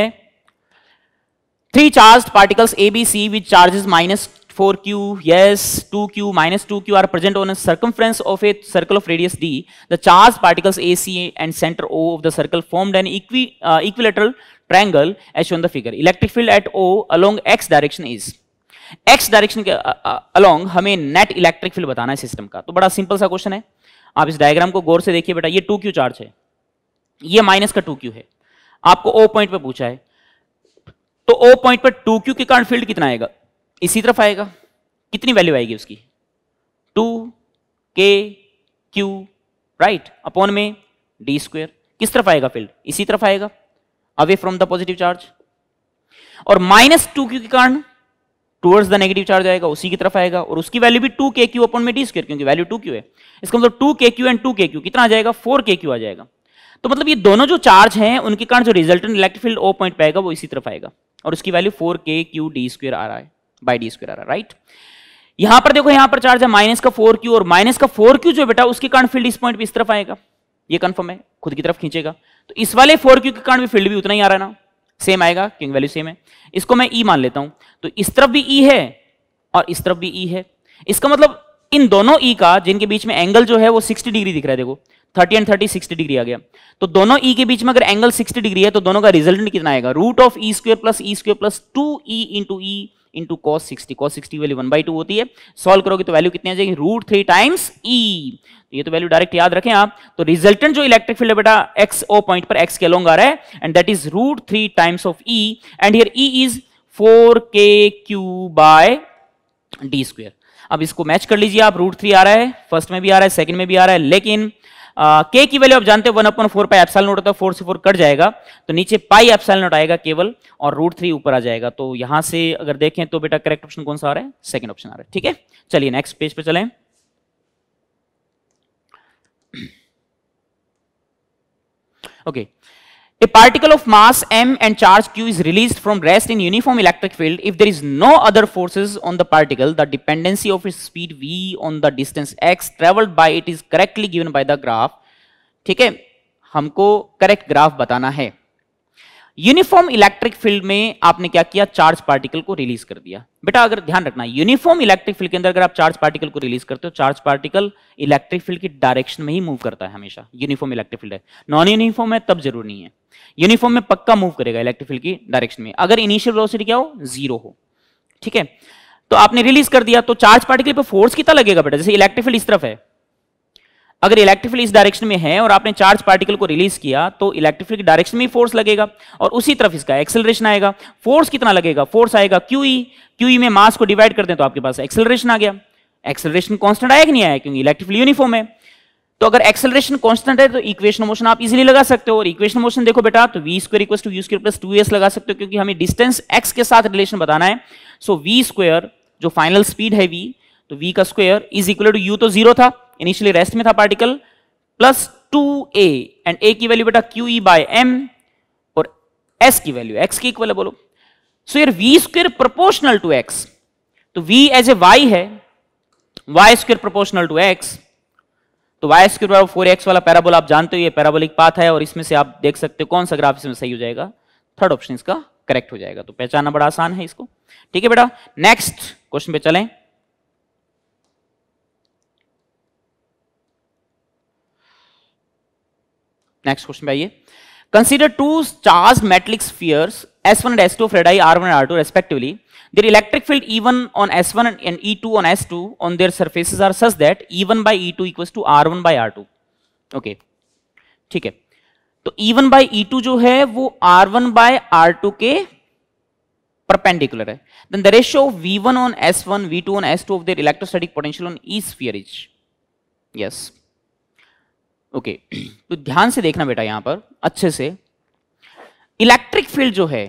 S1: three charge particles a b c which charges minus four q yes two q minus two q are present on circumference of a circle of radius d the charge particles a c and centre o of the circle formed an equilateral triangle h on the figure electric field at o along x direction is x direction के अलोंग uh, uh, हमें नेट इलेक्ट्रिक फील्ड बताना है सिस्टम का तो बड़ा सिंपल सा क्वेश्चन है आप इस डायग्राम को गौर से देखिए बेटा ये टू क्यू चार्ज है ये माइनस का टू क्यू है आपको ओ पॉइंट पर पूछा है तो ओ पॉइंट पर टू क्यू के कारण फील्ड कितना आएगा इसी तरफ आएगा कितनी वैल्यू आएगी उसकी टू के क्यू राइट अपॉन में डी स्क्वेयर किस तरफ आएगा फील्ड इसी तरफ आएगा away from the positive charge और माइनस टू क्यू के कारण टूवर्ड्स द नेगेटिव चार्ज आएगा उसी की तरफ आएगा और उसकी वैल्यू भी टू के क्यू अपॉन में डी स्क्वेयर क्योंकि वैल्यू टू क्यू है इसका मतलब टू के क्यू एंड टू के क्यू कितना आ जाएगा फोर के क्यू आ जाएगा तो मतलब ये दोनों जो चार्ज हैं उनके कारण जो resultant electric field o point पे आएगा वो इसी तरफ आएगा और उसकी वैल्यू फोर के क्यू डी स्क्र आ रहा है बाई डी स्क्र आ रहा है राइट यहां पर देखो यहां पर चार्ज है माइनस का फोर क्यू और माइनस का फोर क्यू जो बेटा उसके कारण फील्ड इस पॉइंट पे इस तरफ आएगा ये कन्फर्म है खुद की तरफ खींचेगा तो इस वाले फोर क्यू के कारण भी फील्ड भी उतना ही आ रहा है ना सेम आएगा क्योंकि वैल्यू सेम है इसको मैं ई e मान लेता हूं तो इस तरफ भी ई e है और इस तरफ भी ई e है इसका मतलब इन दोनों ई e का जिनके बीच में एंगल जो है वो सिक्सटी डिग्री दिख रहा है देखो thirty and thirty sixty degree आ गया तो दोनों ई e के बीच में अगर एंगल सिक्सटी डिग्री है तो दोनों का रिजल्ट कितना आएगा root of e square plus e square plus two e into e into cos sixty cos sixty value one by two होती है सॉल्व करोगे तो वैल्यू कितनी आ जाएगी रूट थ्री टाइम्स ई तो ये तो वैल्यू डायरेक्ट याद रखें आप तो रिजल्टेंट जो इलेक्ट्रिक फील्ड बेटा एक्स ओ पॉइंट पर एक्स के लोंग आ रहा है and that is root three times of e and here e is four के क्यू बाय डी स्क्वेयर अब इसको मैच कर लीजिए आप रूट थ्री आ रहा है फर्स्ट में भी आ रहा है सेकंड में भी आ रहा है लेकिन के की वैल्यू आप जानते हो one upon four pi epsilon naught होता है फोर से फोर कट जाएगा तो नीचे पाई एप्सल नोट आएगा केवल और रूट थ्री ऊपर आ जाएगा तो यहां से अगर देखें तो बेटा करेक्ट ऑप्शन कौन सा आ रहा है सेकेंड ऑप्शन आ रहा है ठीक है चलिए नेक्स्ट पेज पे चलें okay okay. A particle of mass m and charge q is released from rest in uniform electric field if there is no other forces on the particle the dependency of its speed v on the distance x traveled by it is correctly given by the graph ठीक है हमको करेक्ट ग्राफ बताना है यूनिफॉर्म इलेक्ट्रिक फील्ड में आपने क्या किया चार्ज पार्टिकल को रिलीज कर दिया बेटा अगर ध्यान रखना यूनिफॉर्म इलेक्ट्रिक फील्ड के अंदर अगर आप चार्ज पार्टिकल को रिलीज करते हो चार्ज पार्टिकल इलेक्ट्रिक फील्ड की डायरेक्शन में ही मूव करता है हमेशा यूनिफॉर्म इलेक्ट्रिक फील्ड है नॉन यूनिफॉर्म है तब जरूर नहीं है यूनिफॉर्म में पक्का मूव करेगा इलेक्ट्रोफिल की डायरेक्शन में अगर इनिशियल वेलोसिटी क्या हो जीरो हो ठीक है तो आपने रिलीज कर दिया तो चार्ज पार्टिकल पे फोर्स कितना लगेगा बेटा जैसे इलेक्ट्रोफिल इस तरफ है अगर इलेक्ट्रोफिल इस डायरेक्शन में है और आपने चार्ज पार्टिकल को रिलीज किया तो इलेक्ट्रोफिल की डायरेक्शन में फोर्स लगेगा और उसी तरफ इसका एक्सेलरेशन आएगा फोर्स कितना लगेगा फोर्स आएगा क्यूई क्यूई में मास को डिवाइड करते हैं तो आपके पास एक्सेलरेशन आ गया एक्सेलरेशन कॉन्स्टेंट आया कि नहीं आया क्योंकि इलेक्ट्रोफिल यूनिफॉर्म है तो अगर एक्सेलरेशन कांस्टेंट है तो इक्वेशन मोशन आप इजीली लगा सकते हो और इक्वेशन मोशन देखो बेटा तो v square equal to u square plus two s लगा सकते हो क्योंकि हमें डिस्टेंस एक्स के साथ रिलेशन बताना है सो वी स्क्वेयर जो फाइनल स्पीड है वी तो वी का square is equal to u तो जीरो था इनिशियली रेस्ट में था particle plus two a and a की वैल्यू बेटा क्यू ई बाय एम और एस की वैल्यू एक्स की इक्वल है बोलो सो यार v square proportional to x तो वी एज ए वाई है y square proportional to x तो वाई स्क्र बराबर फोर एक्स वाला पैराबोल आप जानते हो ये पैराबोलिक पाथ है और इसमें से आप देख सकते हो कौन सा ग्राफ इसमें सही हो जाएगा थर्ड ऑप्शन इसका करेक्ट हो जाएगा तो पहचानना बड़ा आसान है इसको ठीक है बेटा नेक्स्ट क्वेश्चन पे चले नेक्स्ट क्वेश्चन पे आइए consider two charge metallic spheres S1 and S2 of radii R1 and R2 respectively, their electric field E1 on S1 and E2 on S2 on their surfaces are such that E1 by E2 equals to R1 by R2. Okay, ठीक है तो E1 by E2 जो है वो R1 by R2 के perpendicular है. Then the ratio of V1 on S1, V2 on S2 of their electrostatic potential on each sphere is. Yes. Okay. तो ध्यान से देखना बेटा यहाँ पर अच्छे से इलेक्ट्रिक फील्ड जो है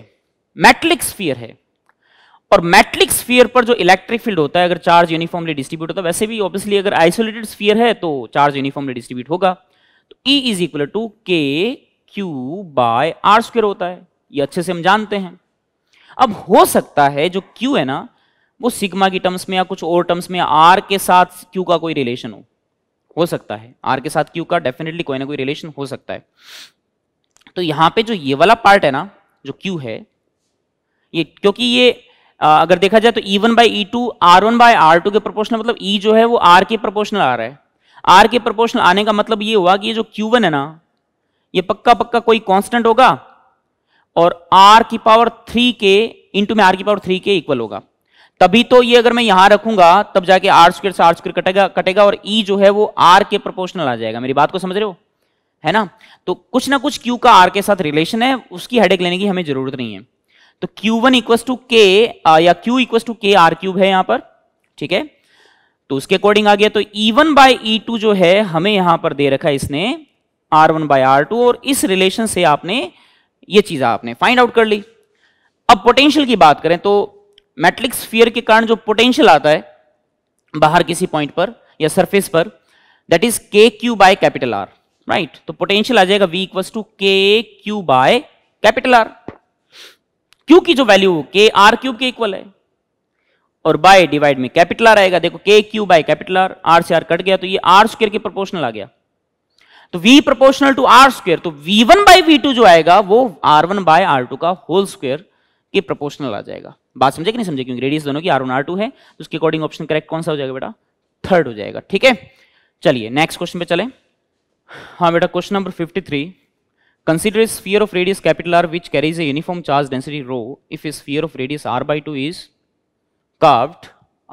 S1: मेटलिक स्फीयर है और मेटलिक स्फीयर पर जो इलेक्ट्रिक फील्ड होता है अगर चार्ज यूनिफॉर्मली डिस्ट्रीब्यूट होता है वैसे भी ऑब्वियसली अगर आइसोलेटेड स्फीयर है तो चार्ज यूनिफॉर्मली डिस्ट्रीब्यूट होगा तो ई इज इक्वल टू के क्यू बाय आर स्क्वेयर होता है ये अच्छे से हम जानते हैं अब हो सकता है जो क्यू है ना वो सिग्मा की टर्म्स में या कुछ और टर्म्स में आर के साथ क्यू का कोई रिलेशन हो हो सकता है आर के साथ क्यू का डेफिनेटली कोई ना कोई रिलेशन हो सकता है तो यहाँ पे जो ये वाला पार्ट है ना जो क्यू है ये क्योंकि ये आ, अगर देखा जाए तो e one by e two are one by are two के प्रपोर्शनल मतलब ई e जो है वो आर के प्रपोर्शनल आ रहा है आर के प्रपोर्शनल आने का मतलब ये हुआ कि ये जो क्यू वन है ना ये पक्का पक्का कोई कांस्टेंट होगा और आर की पावर थ्री के इंटू में आर की पावर थ्री के इक्वल होगा तभी तो ये अगर मैं यहां रखूंगा तब जाके आर स्क्र से आर स्क्र कटेगा कटेगा और ई e जो है वो आर के प्रपोर्शनल आ जाएगा मेरी बात को समझ रहे हो है ना तो कुछ ना कुछ क्यू का आर के साथ रिलेशन है उसकी हेडेक लेने की हमें जरूरत नहीं है तो Q one equal to k या q equal to k r cube है यहां पर ठीक है तो उसके अकॉर्डिंग आ गया तो e one by e two जो है हमें यहां पर दे रखा है इसने r one by are two और इस रिलेशन से आपने ये चीज आपने फाइंड आउट कर ली अब पोटेंशियल की बात करें तो मैट्रिक्स फियर के कारण जो पोटेंशियल आता है बाहर किसी पॉइंट पर या सरफेस पर दैट इज के Q by capital r right right? तो पोटेंशियल आ जाएगा वी इक्वस टू के Q by capital r q की जो वैल्यू के आर क्यूब के इक्वल है और बाय डिवाइड में कैपिटल आर आएगा देखो k Q by capital r r से आर कट गया तो ये आर स्क्र के प्रोपोर्शनल आ गया तो v proportional to are square तो v1 वन बाई वी जो आएगा वो r1 वन बाय आर का होल स्क्वेयर के प्रोपोर्शनल आ जाएगा बात समझे कि नहीं समझे क्योंकि रेडियस दोनों की r1 r2 है तो उसके अकॉर्डिंग ऑप्शन करेक्ट कौन सा हो जाएगा बेटा थर्ड हो जाएगा ठीक है चलिए नेक्स्ट क्वेश्चन पे चलें हाँ बेटा question number fifty three consider is sphere of radius capital r which carries a uniform charge density rho if is sphere of radius r by two is carved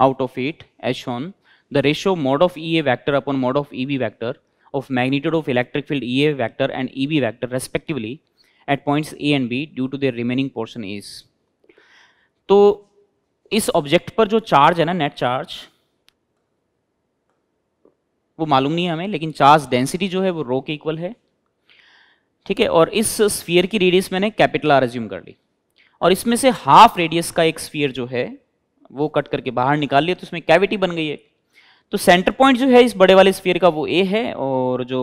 S1: out of it h on the ratio mod of e a vector upon mod of e b vector of magnitude of electric field e a vector and e b vector respectively at point a and b due to there remaining portion is तो इस ऑब्जेक्ट पर जो चार्ज है ना नेट चार्ज वो मालूम नहीं है हमें लेकिन चार्ज डेंसिटी जो है वो रो के इक्वल है ठीक है और इस स्फीयर की रेडियस मैंने कैपिटल आर एज्यूम कर ली और इसमें से हाफ रेडियस का एक स्फीयर जो है वो कट करके बाहर निकाल लिया तो उसमें कैविटी बन गई है तो सेंटर पॉइंट जो है इस बड़े वाले स्फीयर का वो ए है और जो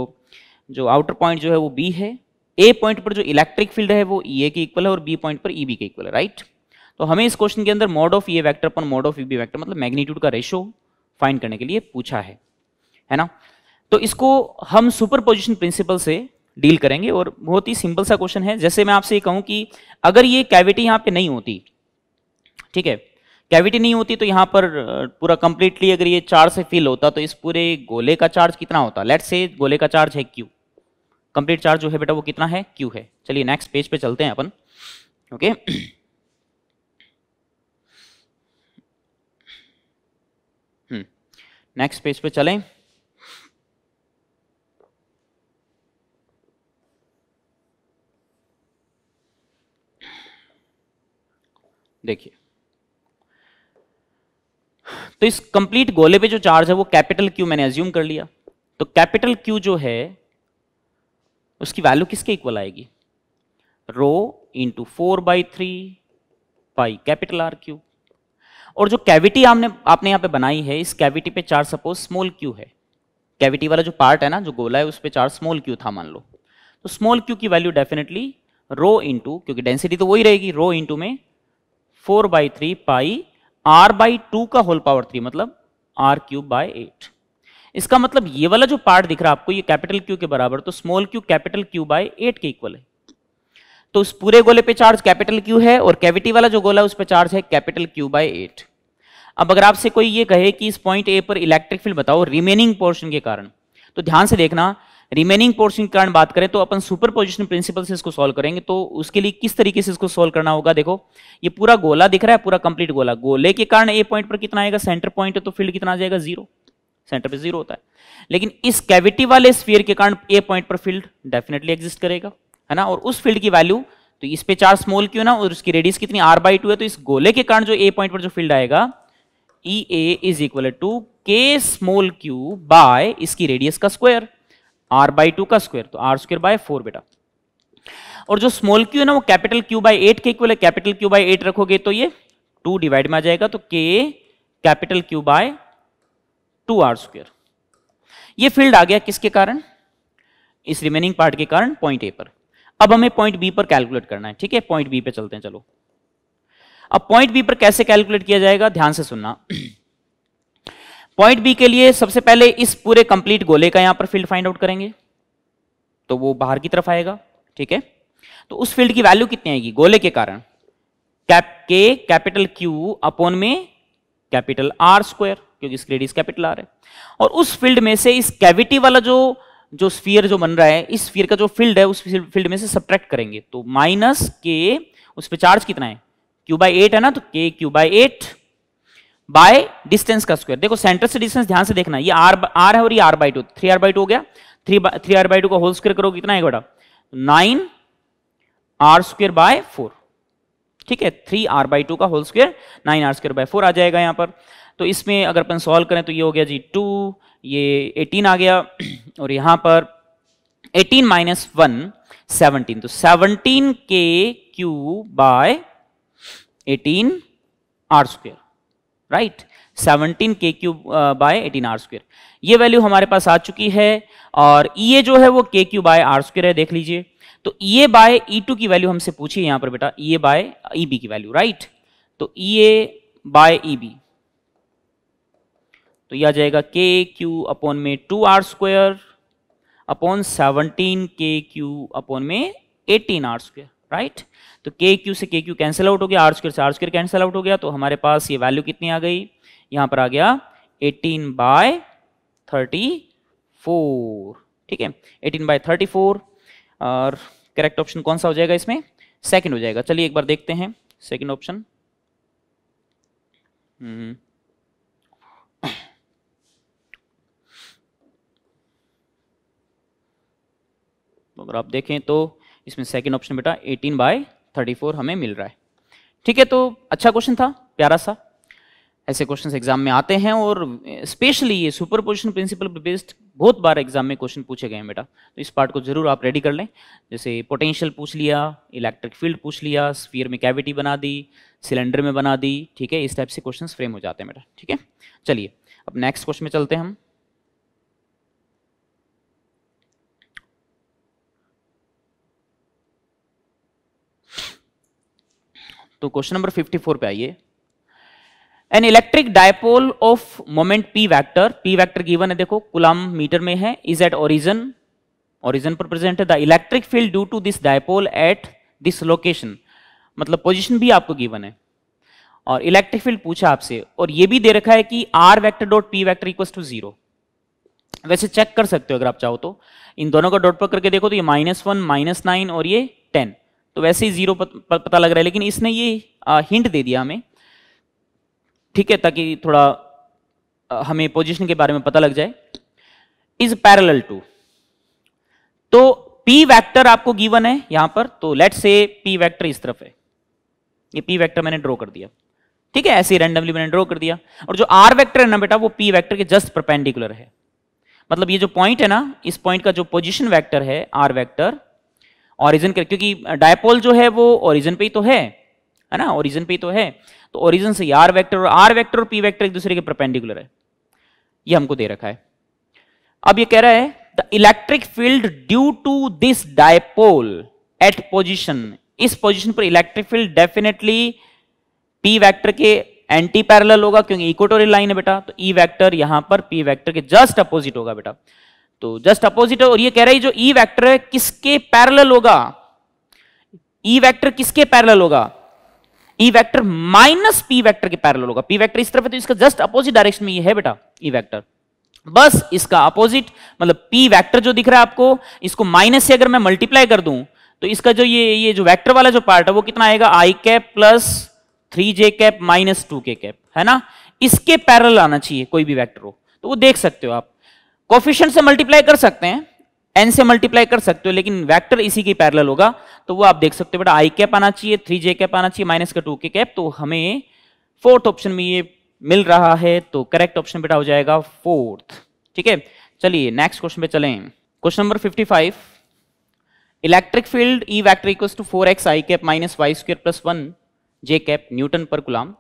S1: जो आउटर पॉइंट जो है वो बी है ए पॉइंट पर जो इलेक्ट्रिक फील्ड है वो ई e ए के इक्वल है और बी पॉइंट पर ई e बी के इक्वल है राइट तो हमें इस क्वेश्चन के अंदर mod of e a vector upon mod of e b vector मतलब मैग्नीट्यूड का रेशो फाइंड करने के लिए पूछा है है ना तो इसको हम सुपर पोजिशन प्रिंसिपल से डील करेंगे और बहुत ही सिंपल सा क्वेश्चन है जैसे मैं आपसे ये कहूं कि अगर ये कैविटी यहाँ पे नहीं होती ठीक है कैविटी नहीं होती तो यहां पर पूरा कंप्लीटली अगर ये चार्ज से फिल होता तो इस पूरे गोले का चार्ज कितना होता लेट से गोले का चार्ज है क्यू कंप्लीट चार्ज जो है बेटा वो कितना है क्यू है चलिए नेक्स्ट पेज पे चलते हैं अपन ओके नेक्स्ट पेज पे चलें देखिए तो इस कंप्लीट गोले पे जो चार्ज है वो कैपिटल क्यू मैंने एज्यूम कर लिया तो कैपिटल क्यू जो है उसकी वैल्यू किसके इक्वल आएगी rho into four by three pi capital r cube और जो कैविटी आपने आपने यहां पे बनाई है इस कैविटी पे चार्ज सपोज स्मॉल क्यू है कैविटी वाला जो पार्ट है ना जो गोला है उस पर चार्ज स्मॉल क्यू था मान लो तो स्मॉल क्यू की वैल्यू डेफिनेटली रो इंटू क्योंकि डेंसिटी तो वही रहेगी रो इंटू में four by three pi r by two का होल पावर थ्री मतलब आर क्यूब बाई एट इसका मतलब ये वाला जो पार्ट दिख रहा है आपको ये कैपिटल क्यू के बराबर तो small q capital q by eight के इक्वल है तो उस पूरे गोले पे चार्ज कैपिटल क्यू है और कैविटी वाला जो गोला है उस पर चार्ज है कैपिटल क्यू बाई एट अब अगर आपसे कोई ये कहे कि इस पॉइंट ए पर इलेक्ट्रिक फील्ड बताओ रिमेनिंग पोर्शन के कारण तो ध्यान से देखना रिमेनिंग पोर्शन के कारण बात करें तो अपन सुपर पोजिशन प्रिंसिपल से इसको सॉल्व करेंगे तो उसके लिए किस तरीके से इसको सॉल्व करना होगा देखो ये पूरा गोला दिख रहा है पूरा कंप्लीट गोला गोले के कारण ए पॉइंट पर कितना आएगा सेंटर पॉइंट है तो फील्ड कितना आ जाएगा जीरो सेंटर पर जीरो होता है लेकिन इस कैविटी वाले स्फीयर के कारण ए पॉइंट पर फील्ड डेफिनेटली एग्जिस्ट करेगा है ना और उस फील्ड की वैल्यू तो इस पे चार स्मॉल क्यों ना और उसकी रेडियस कितनी आर बाई टू है तो इस गोले के कारण जो ए पॉइंट पर जो फील्ड आएगा e a is equal to के स्मॉल क्यू बाय इसकी रेडियस का स्क्वायर आर बाई टू का स्क्वायर तो आर स्क्वायर बाय फोर बेटा और जो स्मॉल क्यू है ना वो कैपिटल क्यू बाई एट के इक्वल है कैपिटल क्यू बाई एट रखोगे तो ये टू डिवाइड में आ जाएगा तो k capital q by two r square ये फील्ड आ गया किसके कारण इस रिमेनिंग पार्ट के कारण पॉइंट ए पर अब हमें पॉइंट बी पर कैलकुलेट करना है ठीक है पॉइंट बी पे चलते हैं चलो अब पॉइंट बी पर कैसे कैलकुलेट किया जाएगा ध्यान से सुनना पॉइंट बी के लिए सबसे पहले इस पूरे कंप्लीट गोले का यहां पर फील्ड फाइंड आउट करेंगे तो वो बाहर की तरफ आएगा ठीक है तो उस फील्ड की वैल्यू कितनी आएगी गोले के कारण कैप के कैपिटल क्यू अपोन में कैपिटल आर स्क्वायर क्योंकि इसकी रेडियस कैपिटल आर है और उस फील्ड में से इस कैविटी वाला जो जो स्फीयर जो बन रहा है इस स्फीयर का जो फील्ड है उस फील्ड में से सब्ट्रैक्ट करेंगे तो माइनस के उस पर चार्ज कितना है क्यू बाई एट है ना तो के Q by eight by distance का स्क्वायर देखो सेंटर से डिस्टेंस ध्यान से देखना ये आर आर है और ये are by two three r by two हो गया three three r by two का होल स्क्वायर करोगे कितना है बेटा nine are square by four ठीक है थ्री आर बाई टू का whole square nine are square by four आ जाएगा यहाँ पर तो इसमें अगर अपन सॉल्व करें तो ये हो गया जी टू ये एटीन आ गया और यहाँ पर एटीन माइनस वन सेवनटीन तो seventeen k Q by eighteen r square right seventeen k cube by eighteen r square ये वैल्यू हमारे पास आ चुकी है और ये जो है वो के क्यू बाय आर स्क्र है देख लीजिए तो ये बाय ई टू की वैल्यू हमसे पूछिए यहां पर बेटा ये बाय ई बी की वैल्यू राइट तो ये बाय ई बी तो यह आ जाएगा के क्यू अपॉन में two r square upon seventeen k q upon में एटीन आर स्क्वायर राइट तो के क्यू से के क्यू कैंसिल आउट हो गया आर स्क्र से आर स्क्र कैंसिल आउट हो गया तो हमारे पास ये वैल्यू कितनी आ गई यहां पर आ गया एटीन बाय थर्टी फोर ठीक है एटीन बाय थर्टी फोर और करेक्ट ऑप्शन कौन सा हो जाएगा इसमें सेकंड हो जाएगा चलिए एक बार देखते हैं सेकंड ऑप्शन हम्म। अगर आप देखें तो इसमें सेकंड ऑप्शन बेटा 18 बाय 34 हमें मिल रहा है ठीक है तो अच्छा क्वेश्चन था प्यारा सा ऐसे क्वेश्चन एग्जाम में आते हैं और स्पेशली ये सुपर पोजिशन प्रिंसिपल बेस्ड बहुत बार एग्जाम में क्वेश्चन पूछे गए हैं बेटा तो इस पार्ट को जरूर आप रेडी कर लें जैसे पोटेंशियल पूछ लिया इलेक्ट्रिक फील्ड पूछ लिया स्फीयर में कैविटी बना दी सिलेंडर में बना दी ठीक है इस टाइप से क्वेश्चन फ्रेम हो जाते हैं बेटा ठीक है चलिए अब नेक्स्ट क्वेश्चन में चलते हैं हम तो क्वेश्चन नंबर 54 पे आइए an electric dipole of moment P vector p vector given है देखो कुलाम मीटर में है इज एट ओरिजन ओरिजन पर प्रेजेंट है the electric field due to this dipole at this location मतलब पोजिशन भी आपको गिवन है और इलेक्ट्रिक फील्ड पूछा आपसे और ये भी दे रखा है कि r vector dot p vector equal to zero वैसे चेक कर सकते हो अगर आप चाहो तो इन दोनों का डॉट पर करके देखो तो ये माइनस वन माइनस नाइन और ये टेन तो वैसे ही जीरो पत, पता लग रहा है लेकिन इसने ये आ, हिंट दे दिया हमें ठीक है ताकि थोड़ा आ, हमें पोजिशन के बारे में पता लग जाए इज पैरल टू तो पी वैक्टर आपको गिवन है यहां पर तो लेट से पी वैक्टर इस तरफ है ये पी वैक्टर मैंने ड्रॉ कर दिया ठीक है ऐसे रैंडमली मैंने ड्रॉ कर दिया और जो आर वैक्टर है ना बेटा वो पी वैक्टर के जस्ट परपेंडिकुलर है मतलब ये जो पॉइंट है ना इस पॉइंट का जो पोजिशन वैक्टर है आर वैक्टर ऑरिजन कर क्योंकि डायपोल जो है वो ओरिजन पे ही तो है है ना ओरिजन पे ही तो है तो ओरिजन से आर वेक्टर और आर वेक्टर और पी वेक्टर एक दूसरे के प्रपेंडिकुलर है ये हमको दे रखा है अब ये कह रहा है the electric field due to this dipole at position इस पोजिशन पर electric field definitely p vector के एंटी पैरल होगा क्योंकि इक्वेटोरियल लाइन है बेटा तो ई e वैक्टर यहां पर पी वैक्टर के जस्ट अपोजिट होगा बेटा तो जस्ट अपोजिट और ये कह रहा है जो ई e वेक्टर है किसके पैरेलल होगा ई वैक्टर वेक्टर किसके पैरेलल होगा e vector vector minus p vector के पैरेलल होगा पी वेक्टर इस तरफ है तो इसका जस्ट अपोजिट डायरेक्शन में ये है बेटा ई e वेक्टर बस इसका अपोजिट मतलब पी वेक्टर जो दिख रहा है आपको इसको माइनस से अगर मैं मल्टीप्लाई कर दूं तो इसका जो ये ये जो वेक्टर वाला जो पार्ट है वो कितना आएगा i cap plus three j cap minus two k cap है ना इसके पैरल आना चाहिए कोई भी वेक्टर हो तो वो देख सकते हो आप कोफिशियंट से मल्टीप्लाई कर सकते हैं एन से मल्टीप्लाई कर सकते हो लेकिन वेक्टर इसी की पैरल होगा तो वो आप देख सकते हो बेटा आई कैप आना चाहिए थ्री जे कैप आना चाहिए माइनस का टू के कैप तो हमें फोर्थ ऑप्शन में ये मिल रहा है तो करेक्ट ऑप्शन बेटा हो जाएगा फोर्थ ठीक है चलिए नेक्स्ट क्वेश्चन पे चलें question number 55 electric field e vector equals to four x i cap minus y square plus one j cap newton per coulomb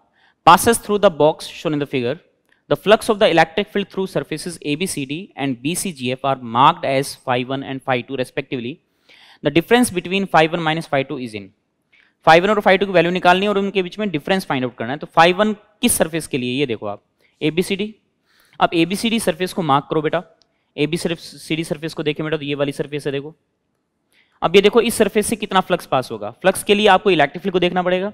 S1: passes through the box shown in the figure The flux of the electric field through surfaces ABCD and BCGF are marked as phi 1 and phi 2 respectively. The difference between phi 1 minus phi 2 is in. Phi one और फाइव टू की वैल्यू निकालनी है और उनके बीच में डिफरेंस फाइंड आउट करना है तो फाइव वन किस सर्फेस के लिए ये देखो आप डी अब डी सर्फेस को मार्क करो बेटा डी सर्फेस को देखें बेटा तो ये वाली सर्फेस है देखो अब ये देखो इस सर्फेस से कितना फ्लक्स पास होगा फ्लक्स के लिए आपको इलेक्ट्रिक फील्ड को देखना पड़ेगा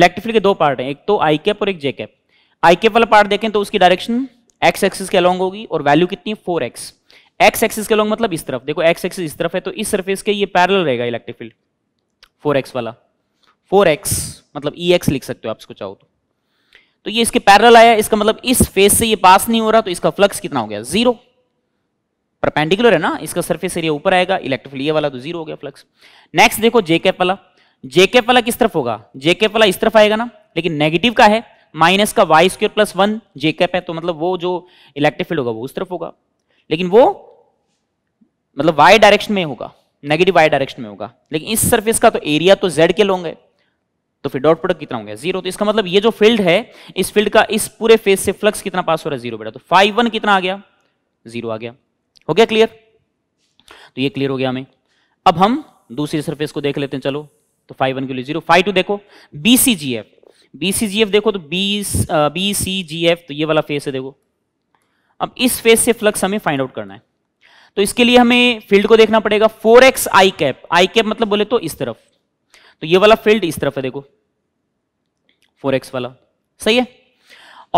S1: इलेक्ट्रिक फील्ड के दो पार्ट हैं एक तो आई कैप और एक जे कैप आई के वाला पार्ट देखें तो उसकी डायरेक्शन एक्स एक्सिस के अलॉन्ग होगी और वैल्यू कितनी है फोर एक्स एक्स एक्सिस के अलॉन्ग मतलब इस तरफ देखो एक्स एक्सिस इस तरफ है तो इस सरफेस के ये पैरल रहेगा इलेक्ट्रिक फील्ड फोर एक्स वाला फोर एक्स मतलब ई e एक्स लिख सकते हो आप इसको चाहो तो तो ये इसके पैरल आया इसका मतलब इस फेस से ये पास नहीं हो रहा तो इसका फ्लक्स कितना हो गया जीरो परपेंडिकुलर है ना इसका सरफेस एरिया ऊपर आएगा इलेक्ट्रिफिल ये वाला तो जीरो हो गया फ्लक्स नेक्स्ट देखो जेके वाला जेके वाला किस तरफ होगा जेके वाला इस तरफ आएगा ना लेकिन नेगेटिव का है माइनस का y square plus one j cap है तो मतलब वो जो इलेक्ट्रिक फील्ड होगा वो उस तरफ होगा लेकिन वो मतलब वाई डायरेक्शन में होगा नेगेटिव वाई डायरेक्शन में होगा लेकिन इस सर्फेस का तो एरिया तो जेड के होंगे तो फिर डॉट प्रोडक्ट कितना हो जीरो तो इसका मतलब ये जो फील्ड है इस फील्ड का इस पूरे फेस से फ्लक्स कितना पास हो रहा है जीरो बेटा तो फाइव वन कितना आ गया जीरो आ गया हो गया क्लियर तो ये क्लियर हो गया हमें अब हम दूसरी सरफेस को देख लेते हैं चलो तो फाइव वन के लिए जीरो फाइव टू देखो बीसीजीएफ बी सी जी एफ देखो तो b b c g f तो ये वाला फेस है देखो अब इस फेस से फ्लक्स हमें फाइंड आउट करना है तो इसके लिए हमें फील्ड को देखना पड़ेगा four x i cap i cap मतलब बोले तो इस तरफ तो ये वाला फील्ड इस तरफ है देखो फोर एक्स वाला सही है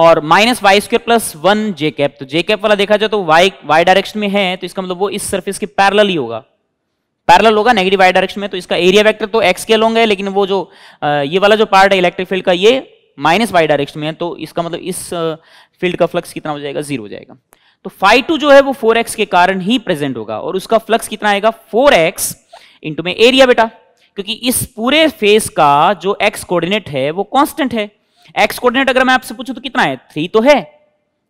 S1: और minus y square plus one j cap तो जे कैप वाला देखा जाए तो वाई वाई डायरेक्शन में है तो इसका मतलब वो इस सर्फेस के पैरल ही होगा पैरल होगा नेगेटिव वाई डायरेक्शन में तो इसका एरिया वैक्टर तो एक्स के लोग लेकिन वो जो ये वाला जो पार्ट है इलेक्ट्रिक फील्ड का ये माइनस वाई डायरेक्शन में है तो इसका मतलब इस फील्ड का फ्लक्स कितना हो जाएगा जीरो हो जाएगा तो फाइव टू जो है वो फोर एक्स के कारण ही प्रेजेंट होगा और उसका फ्लक्स कितना आएगा फोर एक्स इंटू में एरिया बेटा क्योंकि इस पूरे फेस का जो एक्स कोऑर्डिनेट है वो कांस्टेंट है एक्स कोऑर्डिनेट अगर मैं आपसे पूछू तो कितना है थ्री तो है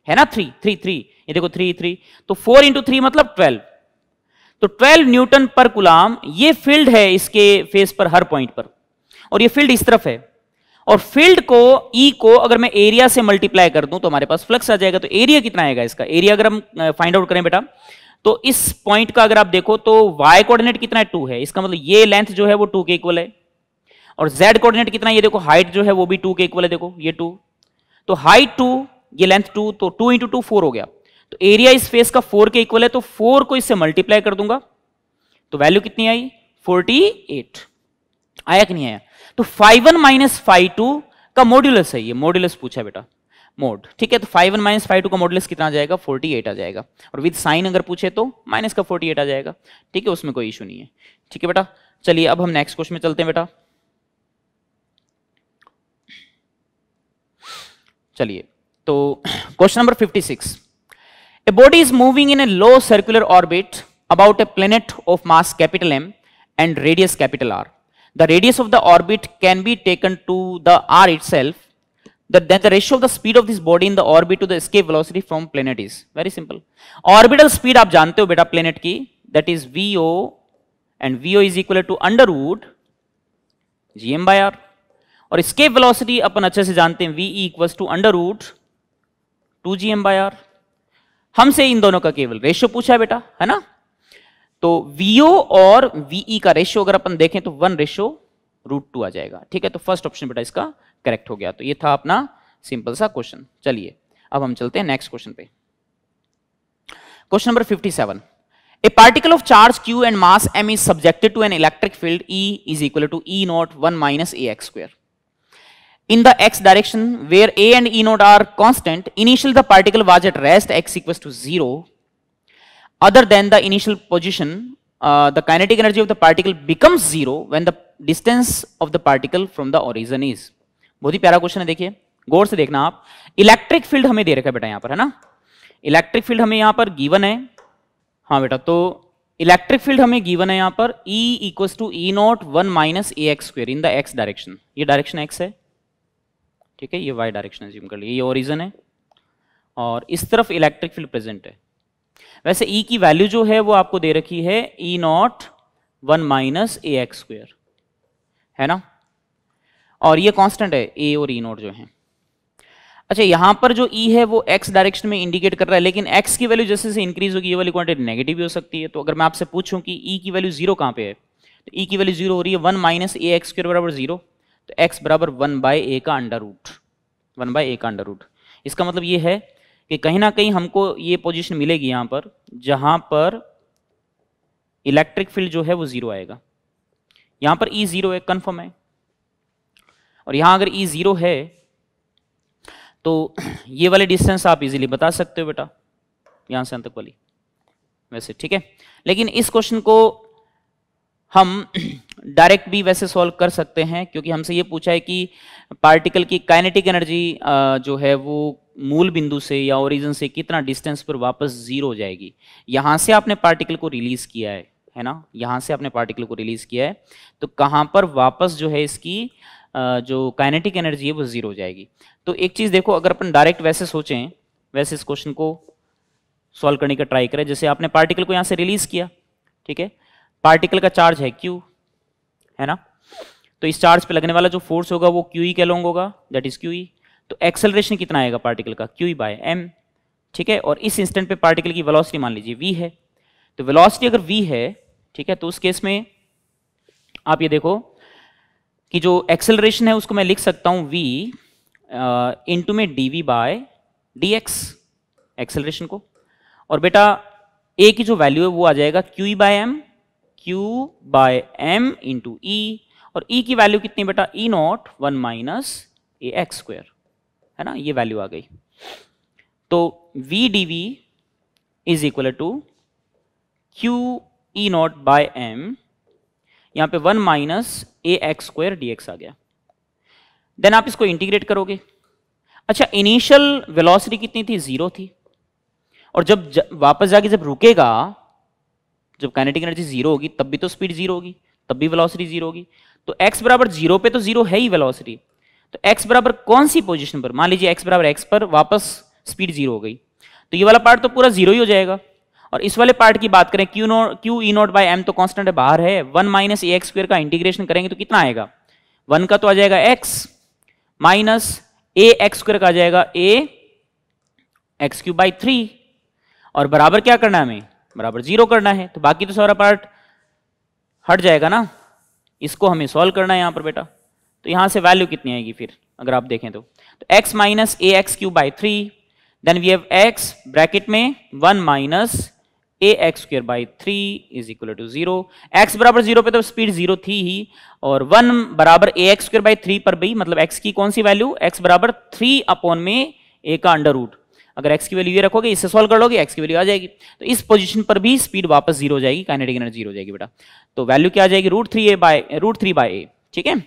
S1: है ना थ्री थ्री थ्री ये देखो थ्री थ्री तो फोर इंटू थ्री मतलब ट्वेल्व तो 12 न्यूटन पर गुलाम ये फील्ड है इसके फेस पर हर पॉइंट पर और ये फील्ड इस तरफ है और फील्ड को ई e को अगर मैं एरिया से मल्टीप्लाई कर दूं तो हमारे पास फ्लक्स आ जाएगा तो एरिया कितना आएगा इसका एरिया अगर हम फाइंड आउट करें बेटा तो इस पॉइंट का अगर आप देखो तो वाई कोऑर्डिनेट कितना है टू है इसका मतलब ये लेंथ जो है वो टू के इक्वल है और जेड कोऑर्डिनेट कितना है ये देखो हाइट जो है वो भी टू के इक्वल है देखो ये टू तो हाइट टू ये लेंथ टू तो टू इंटू टू फोर हो गया तो एरिया इस फेस का फोर के इक्वल है तो फोर को इससे मल्टीप्लाई कर दूंगा तो वैल्यू कितनी आई फोर्टी एट आया कि नहीं आया तो five one minus five two का मॉड्यूलस है ये मॉड्यूलस पूछा बेटा मोड ठीक है तो five one minus five two का मॉडल कितना आ जाएगा फोर्टी एट आ जाएगा और विद साइन अगर पूछे तो माइनस का फोर्टी एट आ जाएगा ठीक है उसमें कोई इशू नहीं है ठीक है बेटा चलिए अब हम नेक्स्ट क्वेश्चन में चलते हैं बेटा चलिए तो question number fifty six A body is moving in a low circular orbit about a planet of mass capital M and radius capital R. The radius of the orbit can be taken to the R itself. The, then the ratio of the speed of this body in the orbit to the escape velocity from planet is very simple. Orbital speed आप जानते beta planet ki that is VO and VO is equal to under root gm by r Or escape velocity अपन अच्छे से जानते VE equals to under root 2 gm by r हमसे इन दोनों का केवल रेशियो पूछा है बेटा है ना तो वीओ और वीई e का रेशियो अगर अपन देखें तो वन रेशियो रूट टू आ जाएगा ठीक है तो फर्स्ट ऑप्शन बेटा इसका करेक्ट हो गया तो ये था अपना सिंपल सा क्वेश्चन चलिए अब हम चलते हैं नेक्स्ट क्वेश्चन पे question number 57 particle of charge Q and mass M is subjected to an electric field E is equal to E naught one minus A X square. in the x direction where a and e node are constant, initially the particle was at rest x equals to 0. Other than the initial position, uh, the kinetic energy of the particle becomes 0 when the distance of the particle from the origin is. bahut hi pyara question hai dekhiye gaur se dekhna aap electric field hame de rakha hai beta yahan par hai na electric field hame yahan par given hai ha beta to electric field हमें गिवन है यहां पर E equal to E naught one minus A X square in the X direction ये डायरेक्शन एक्स है ठीक है ये वाई डायरेक्शन एज्यूम कर लिया ये ओरिजन है और इस तरफ इलेक्ट्रिक फील्ड प्रेजेंट है वैसे ई e की वैल्यू जो है वो आपको दे रखी है E naught one minus A X square है ना और ये कांस्टेंट है ए और ई e नॉट जो है अच्छा यहां पर जो ई e है वो एक्स डायरेक्शन में इंडिकेट कर रहा है लेकिन एक्स की वैल्यू जैसे जैसे इंक्रीज होगी ये वाली क्वांटिटी नेगेटिव भी हो सकती है तो अगर मैं आपसे पूछूं कि ई e की वैल्यू जीरो कहां पे है तो ई e की वैल्यू जीरो हो रही है one minus A X square बराबर जीरो तो x बराबर वन बाय ए का under root one by A का अंडर रूट इसका मतलब ये है कि कहीं ना कहीं हमको ये पोजीशन मिलेगी यहाँ पर जहाँ पर इलेक्ट्रिक फील्ड जो है वो जीरो आएगा यहाँ पर ई जीरो है कन्फर्म है और यहाँ अगर ई e जीरो है तो ये वाले डिस्टेंस आप इजीली बता सकते हो बेटा यहाँ से अंत तक वाली वैसे ठीक है लेकिन इस क्वेश्चन को हम डायरेक्ट भी वैसे सॉल्व कर सकते हैं क्योंकि हमसे ये पूछा है कि पार्टिकल की काइनेटिक एनर्जी जो है वो मूल बिंदु से या ओरिजिन से कितना डिस्टेंस पर वापस जीरो हो जाएगी यहाँ से आपने पार्टिकल को रिलीज किया है है ना यहाँ से आपने पार्टिकल को रिलीज किया है तो कहाँ पर वापस जो है इसकी जो काइनेटिक एनर्जी है वो जीरो हो जाएगी तो एक चीज़ देखो अगर अपन डायरेक्ट वैसे सोचें वैसे इस क्वेश्चन को सॉल्व करने का ट्राई करें जैसे आपने पार्टिकल को यहाँ से रिलीज किया ठीक है पार्टिकल का चार्ज है क्यू है ना तो इस चार्ज पे लगने वाला जो फोर्स होगा वो क्यू ई e के लॉन्ग होगा दैट इज क्यू ई तो एक्सेलरेशन कितना आएगा पार्टिकल का क्यू ई बाय एम ठीक है और इस इंस्टेंट पे पार्टिकल की वेलोसिटी मान लीजिए वी है तो वेलोसिटी अगर वी है ठीक है तो उस केस में आप ये देखो कि जो एक्सेलरेशन है उसको मैं लिख सकता हूँ वी इंटू में D V by D X acceleration को और बेटा ए की जो वैल्यू है वो आ जाएगा Q E by M Q by M into ई और E की वैल्यू कितनी बेटा E naught one minus A X square है ना ये वैल्यू आ गई तो V D V is equal to Q E naught by M यहां पे one minus A X square D आ गया देन आप इसको इंटीग्रेट करोगे अच्छा इनिशियल वेलोसिटी कितनी थी जीरो थी और जब, जब वापस जाके जब रुकेगा जब काइनेटिक एनर्जी जीरो होगी तब भी तो स्पीड जीरो होगी तब भी वेलोसिटी जीरो होगी तो एक्स बराबर जीरो पे तो जीरो है ही वेलोसिटी तो एक्स बराबर कौन सी पोजिशन पर मान लीजिए एक्स बराबर एक्स पर वापस स्पीड जीरो हो गई तो ये वाला पार्ट तो पूरा जीरो ही हो जाएगा और इस वाले पार्ट की बात करें Q naught Q E naught by M तो कॉन्स्टेंट है बाहर है one minus A X square का इंटीग्रेशन करेंगे तो कितना आएगा वन का तो आ जाएगा X minus A X square का आ जाएगा A X cube by three और बराबर क्या करना है हमें बराबर जीरो करना है तो बाकी तो सारा पार्ट हट जाएगा ना इसको हमें सॉल्व करना है यहाँ पर बेटा तो यहाँ से वैल्यू कितनी आएगी फिर अगर आप देखें तो X minus A X cube by three then we have X bracket में one minus A X square by three is equal to zero X बराबर जीरो पे तो स्पीड जीरो थी ही और वन बराबर A X square by three पर भी मतलब एक्स की कौन सी वैल्यू एक्स बराबर थ्री अपॉन में ए का अंडर रूट अगर एक्स की वैल्यू ये रखोगे इससे सॉल्व कर लोगे एक्स की वैल्यू आ जाएगी तो इस पोजीशन पर भी स्पीड वापस जीरो हो जाएगी काइनेटिक एनर्जी जीरो हो जाएगी बेटा तो वैल्यू क्या आ जाएगी root three A by root three by A ठीक है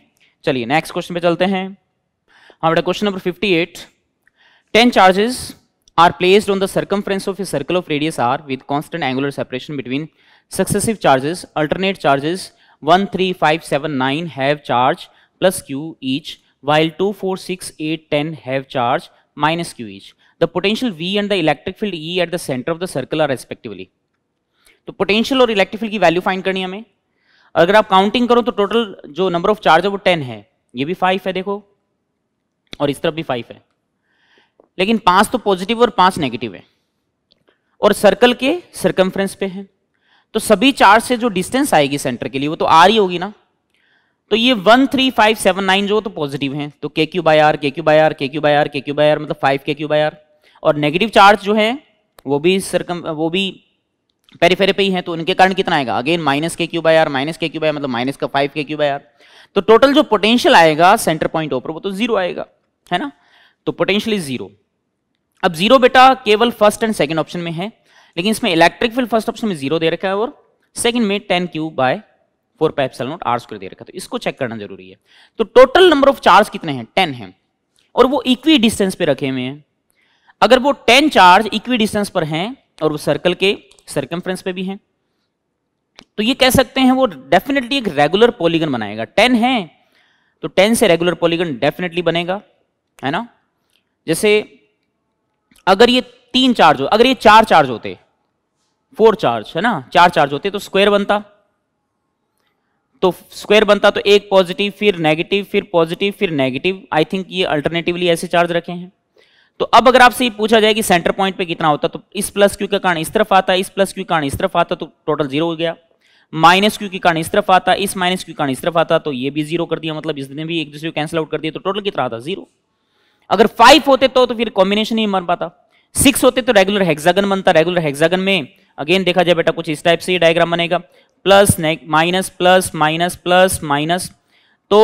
S1: चलिए नेक्स्ट क्वेश्चन पे चलते हैं हाँ बेटा question number fifty eight ten charges are placed on the circumference of a circle of radius R with constant angular separation between successive charges alternate charges one three five seven nine have charge plus Q each while two four six eight ten have charge minus Q each the potential V and the electric field E at the center of the circle are respectively. तो पोटेंशियल और इलेक्ट्रिक फील्ड की वैल्यू फाइंड करनी हमें अगर आप काउंटिंग करो तो टोटल जो नंबर ऑफ चार्ज है वो टेन है ये भी फाइव है देखो और इस तरफ भी फाइव है लेकिन पांच तो पॉजिटिव और पांच नेगेटिव है और सर्कल के सर्कम्फ्रेंस पे है तो सभी चार्ज से जो डिस्टेंस आएगी सेंटर के लिए वो तो आर ही होगी ना तो ये one three five seven nine जो तो पॉजिटिव है तो के Q by R K Q by R K Q by R K Q by R मतलब five K Q by R और नेगेटिव चार्ज जो है वो भी सरकम वो भी पेरीफेरे पे ही है तो उनके कारण कितना आएगा again minus K Q by R minus K Q by मतलब माइनस का five K Q by R तो टोटल जो पोटेंशियल आएगा सेंटर पॉइंट ऊपर वो तो जीरो आएगा है ना तो पोटेंशियल इज जीरो अब जीरो बेटा केवल फर्स्ट एंड सेकेंड ऑप्शन में है लेकिन इसमें इलेक्ट्रिक फील्ड फर्स्ट ऑप्शन में जीरो दे रखा है और सेकंड में ten Q by four pi epsilon naught R दे रखा है तो इसको चेक करना जरूरी है तो टोटल नंबर ऑफ चार्ज कितने हैं टेन है और वो इक्वी डिस्टेंस पे रखे हुए हैं अगर वो टेन चार्ज इक्वी डिस्टेंस पर हैं और वो सर्कल के सर्कम्फ्रेंस पे भी हैं तो ये कह सकते हैं वो डेफिनेटली एक रेगुलर पॉलीगन बनाएगा टेन है तो टेन से रेगुलर पॉलीगन डेफिनेटली बनेगा है ना जैसे अगर ये तीन चार्ज हो अगर ये चार चार्ज होते फोर चार्ज है ना चार चार्ज होते तो स्क्वायर बनता तो स्क्वायर बनता तो एक पॉजिटिव फिर नेगेटिव फिर पॉजिटिव फिर नेगेटिव आई थिंक ये अल्टरनेटिवली ऐसे चार्ज रखे हैं तो अब अगर आपसे पूछा जाए कि सेंटर पॉइंट पे कितना होता तो इस प्लस क्यू के कारण इस तरफ आता इस प्लस क्यू कारण इस तरफ आता तो टोटल जीरो हो गया माइनस क्यू के कारण इस तरफ आता इस माइनस क्यू कारण इस तरफ आता तो ये भी जीरो कर दिया मतलब इसने भी एक दूसरे को कैंसिल आउट कर दिया तो टोटल कितना आता जीरो अगर फाइव होते तो, तो फिर कॉम्बिनेशन ही बन पाता सिक्स होते तो रेगुलर हेक्सागन बनता रेगुलर हेक्सागन में अगेन देखा जाए बेटा कुछ इस टाइप से डायग्राम बनेगा plus minus plus minus plus minus तो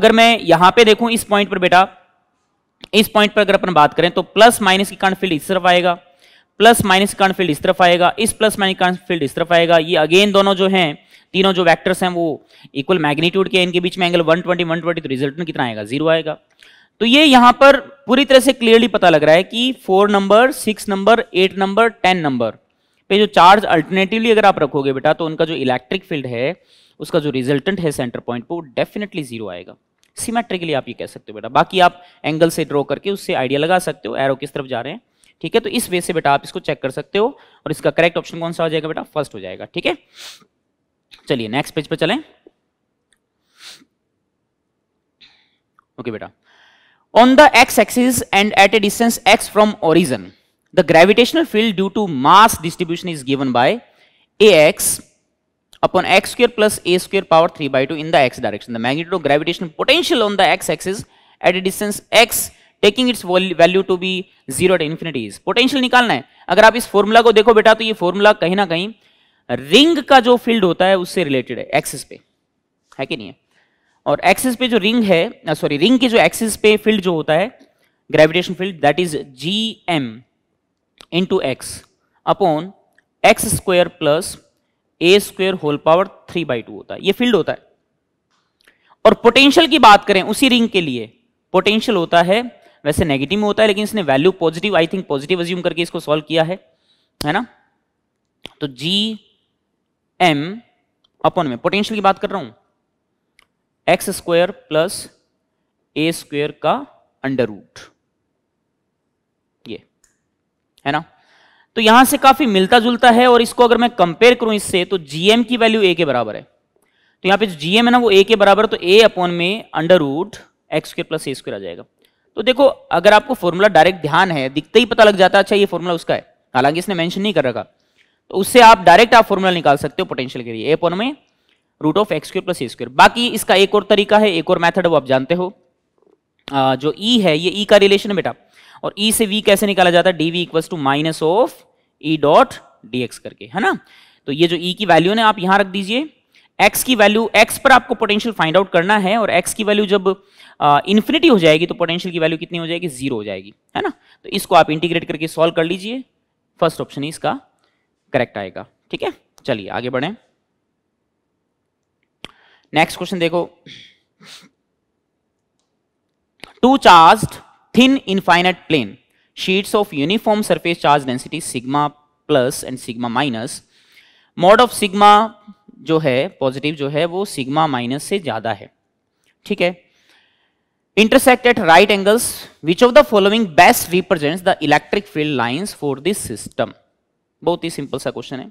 S1: अगर मैं यहां पे देखूं इस पॉइंट पर बेटा इस पॉइंट पर अगर अपन बात करें तो प्लस माइनस की करंट फील्ड इस तरफ आएगा प्लस माइनस करंट फील्ड इस तरफ आएगा इस प्लस माइनस करंट फील्ड इस तरफ आएगा ये अगेन दोनों जो हैं तीनों जो वेक्टर्स हैं वो इक्वल मैग्नीट्यूड के इनके बीच में एंगल 120 120 तो रिजल्ट में कितना आएगा जीरो आएगा तो ये यहां पर पूरी तरह से क्लियरली पता लग रहा है कि four number six number eight number ten number पे जो चार्ज अल्टरनेटिवली अगर आप रखोगे बेटा तो उनका जो इलेक्ट्रिक फील्ड है उसका जो रिजल्टेंट है सेंटर पॉइंट पर वो डेफिनेटली जीरो आएगा सिमेट्रिकली आप ये कह सकते हो बेटा बाकी आप एंगल से ड्रॉ करके उससे आइडिया लगा सकते हो एरो किस तरफ जा रहे हैं ठीक है तो इस वे से बेटा आप इसको चेक कर सकते हो और इसका करेक्ट ऑप्शन कौन सा हो जाएगा बेटा फर्स्ट हो जाएगा ठीक है चलिए नेक्स्ट पेज पे चलें ओके बेटा on the X axis and at a distance X from origin the gravitational field due to mass distribution is given by A X upon x square plus a square power 3 by 2 in the x direction. The magnitude of gravitational potential on the x-axis at a distance taking its value to be zero at infinity potential निकालना है अगर आप इस फॉर्मूला को देखो बेटा तो ये फॉर्मूला कहीं ना कहीं रिंग का जो फील्ड होता है उससे रिलेटेड है एक्सिस पे है कि नहीं है और एक्सिस पे जो रिंग है सॉरी रिंग के जो एक्सिस पे फील्ड जो होता है gravitation field that is G M into X upon X square plus A square whole power three by two होता है ये फील्ड होता है और पोटेंशियल की बात करें उसी रिंग के लिए पोटेंशियल होता है वैसे नेगेटिव में होता है लेकिन इसने value positive I think positive assume करके इसको सॉल्व किया है है ना तो जी एम अपन में पोटेंशियल की बात कर रहा हूं X square plus A square का अंडर रूट ये है ना तो यहां से काफी मिलता जुलता है और इसको अगर मैं कंपेयर करूं इससे तो जीएम की वैल्यू ए के बराबर है तो यहां पे जो जीएम है ना वो ए के बराबर तो ए अपॉन में under root X square plus A square आ जाएगा तो देखो अगर आपको फॉर्मूला डायरेक्ट ध्यान है दिखते ही पता लग जाता है अच्छा ये फॉर्मूला उसका है हालांकि इसने मेंशन नहीं कर रखा तो उससे आप डायरेक्ट आप फॉर्मूला निकाल सकते हो पोटेंशियल के लिए ए अपॉन में root of X square plus A square बाकी इसका एक और तरीका है एक और मैथड वो आप जानते हो जो ई e है ये ई e का रिलेशन है बेटा और ई e से वी कैसे निकाला जाता है D V equals to minus of E dot D करके है ना तो ये जो ई e की वैल्यू ना आप यहां रख दीजिए एक्स की वैल्यू एक्स पर आपको पोटेंशियल फाइंड आउट करना है और एक्स की वैल्यू जब इन्फिनिटी हो जाएगी तो पोटेंशियल की वैल्यू कितनी हो जाएगी जीरो हो जाएगी है ना तो इसको आप इंटीग्रेट करके सॉल्व कर लीजिए फर्स्ट ऑप्शन ही इसका करेक्ट आएगा ठीक है चलिए आगे बढ़े नेक्स्ट क्वेश्चन देखो two charge thin infinite plane sheets of uniform surface charge density sigma plus and sigma minus mod of sigma जो है पॉजिटिव जो है वो सिग्मा माइनस से ज्यादा है ठीक है intersect at right angles which of the following best represent the electric field lines for this system बहुत ही सिंपल सा क्वेश्चन है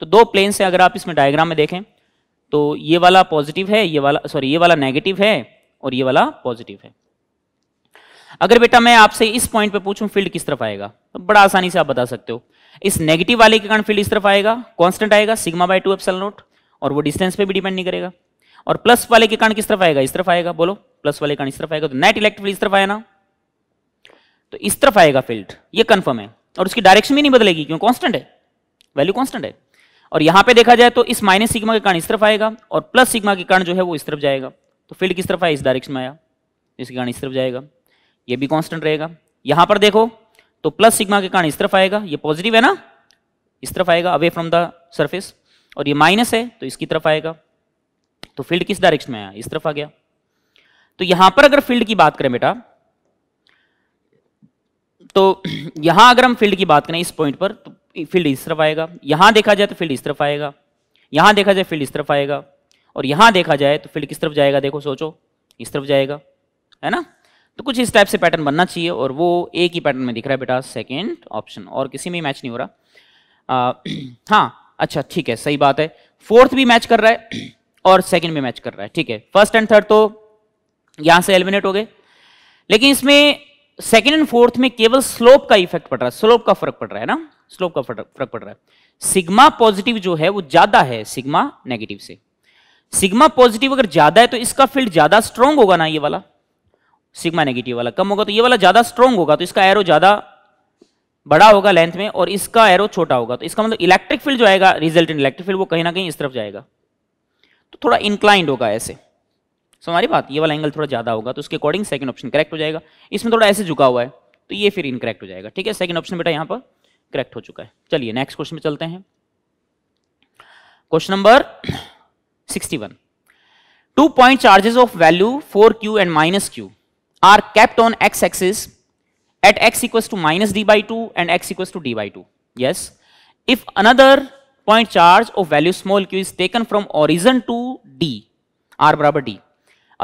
S1: तो दो प्लेन्स है अगर आप इसमें डायग्राम में देखें तो ये वाला पॉजिटिव है ये वाला सॉरी ये वाला नेगेटिव है और ये वाला पॉजिटिव है अगर बेटा मैं आपसे इस पॉइंट पे पूछूं फील्ड किस तरफ आएगा तो बड़ा आसानी से आप बता सकते हो इस नेगेटिव वाले के कारण फील्ड इस तरफ आएगा कॉन्स्टेंट आएगा sigma by two epsilon naught और वो डिस्टेंस पे भी डिपेंड नहीं करेगा और प्लस वाले के कारण किस तरफ आएगा इस तरफ आएगा बोलो प्लस वाले कारण इस तरफ आएगा तो नेट इलेक्ट्रिक इस तरफ आया ना तो इस तरफ आएगा फील्ड ये कंफर्म है और उसकी डायरेक्शन भी नहीं बदलेगी क्यों कॉन्स्टेंट है वैल्यू कॉन्स्टेंट है और यहां पे देखा जाए तो इस माइनस सिग्मा के कारण इस तरफ आएगा और प्लस सिग्मा के कारण जो है वो इस तरफ जाएगा तो फील्ड किस तरफ आया इस डायरेक्शन में आया इसके कारण इस तरफ जाएगा ये भी कांस्टेंट रहेगा यहां पर देखो तो प्लस सिग्मा के कारण इस तरफ आएगा ये पॉजिटिव है ना इस तरफ आएगा अवे फ्रॉम द सरफेस और ये माइनस है तो इसकी तरफ आएगा तो फील्ड किस डायरेक्शन में आया इस तरफ आ गया तो यहां पर अगर फील्ड की बात करें बेटा तो यहां अगर हम फील्ड की बात करें इस पॉइंट पर तो फील्ड इस तरफ आएगा यहां देखा जाए तो फील्ड इस तरफ आएगा यहां देखा जाए फील्ड इस तरफ आएगा और यहां देखा जाए तो फील्ड किस तरफ जाएगा देखो सोचो इस तरफ जाएगा है ना तो कुछ इस टाइप से पैटर्न बनना चाहिए और वो एक ही पैटर्न में दिख रहा है बेटा सेकेंड ऑप्शन और किसी में मैच नहीं हो रहा आ, हाँ अच्छा ठीक है सही बात है फोर्थ भी मैच कर रहा है और सेकेंड भी मैच कर रहा है ठीक है फर्स्ट एंड थर्ड तो यहां से एलिमिनेट हो गए लेकिन इसमें सेकेंड एंड फोर्थ में केवल स्लोप का इफेक्ट पड़ रहा है स्लोप का फर्क पड़ रहा है ना स्लोप का फर्क पड़ रहा है सिग्मा पॉजिटिव जो है वो ज्यादा है सिग्मा नेगेटिव से सिग्मा पॉजिटिव अगर ज्यादा है तो इसका फील्ड ज्यादा स्ट्रांग होगा ना ये वाला सिग्मा नेगेटिव वाला कम होगा तो ये वाला ज़्यादा स्ट्रॉन्ग होगा तो इसका एरो ज़्यादा बड़ा होगा लेंथ में और इसका एरो छोटा होगा तो इसका मतलब इलेक्ट्रिक फील्ड जो आएगा रिजल्ट इलेक्ट्रिक फील्ड वो कहीं ना कहीं इस तरफ जाएगा तो थोड़ा इंक्लाइंड होगा ऐसे हमारी बात ये वाला एंगल थोड़ा ज़्यादा होगा तो उसके अकॉर्डिंग सेकंड ऑप्शन करेक्ट हो जाएगा इसमें थोड़ा ऐसे झुका हुआ है तो ये फिर इनकरेक्ट हो जाएगा ठीक है सेकंड ऑप्शन बेटा यहाँ पर करेक्ट हो चुका है चलिए नेक्स्ट क्वेश्चन में चलते हैं question number 61 two point charges of value four Q and minus Q are kept on x axis at x equals to minus d by 2 and x equals to d by 2. Yes. If another point charge of value small q is taken from origin to d, r बराबर d,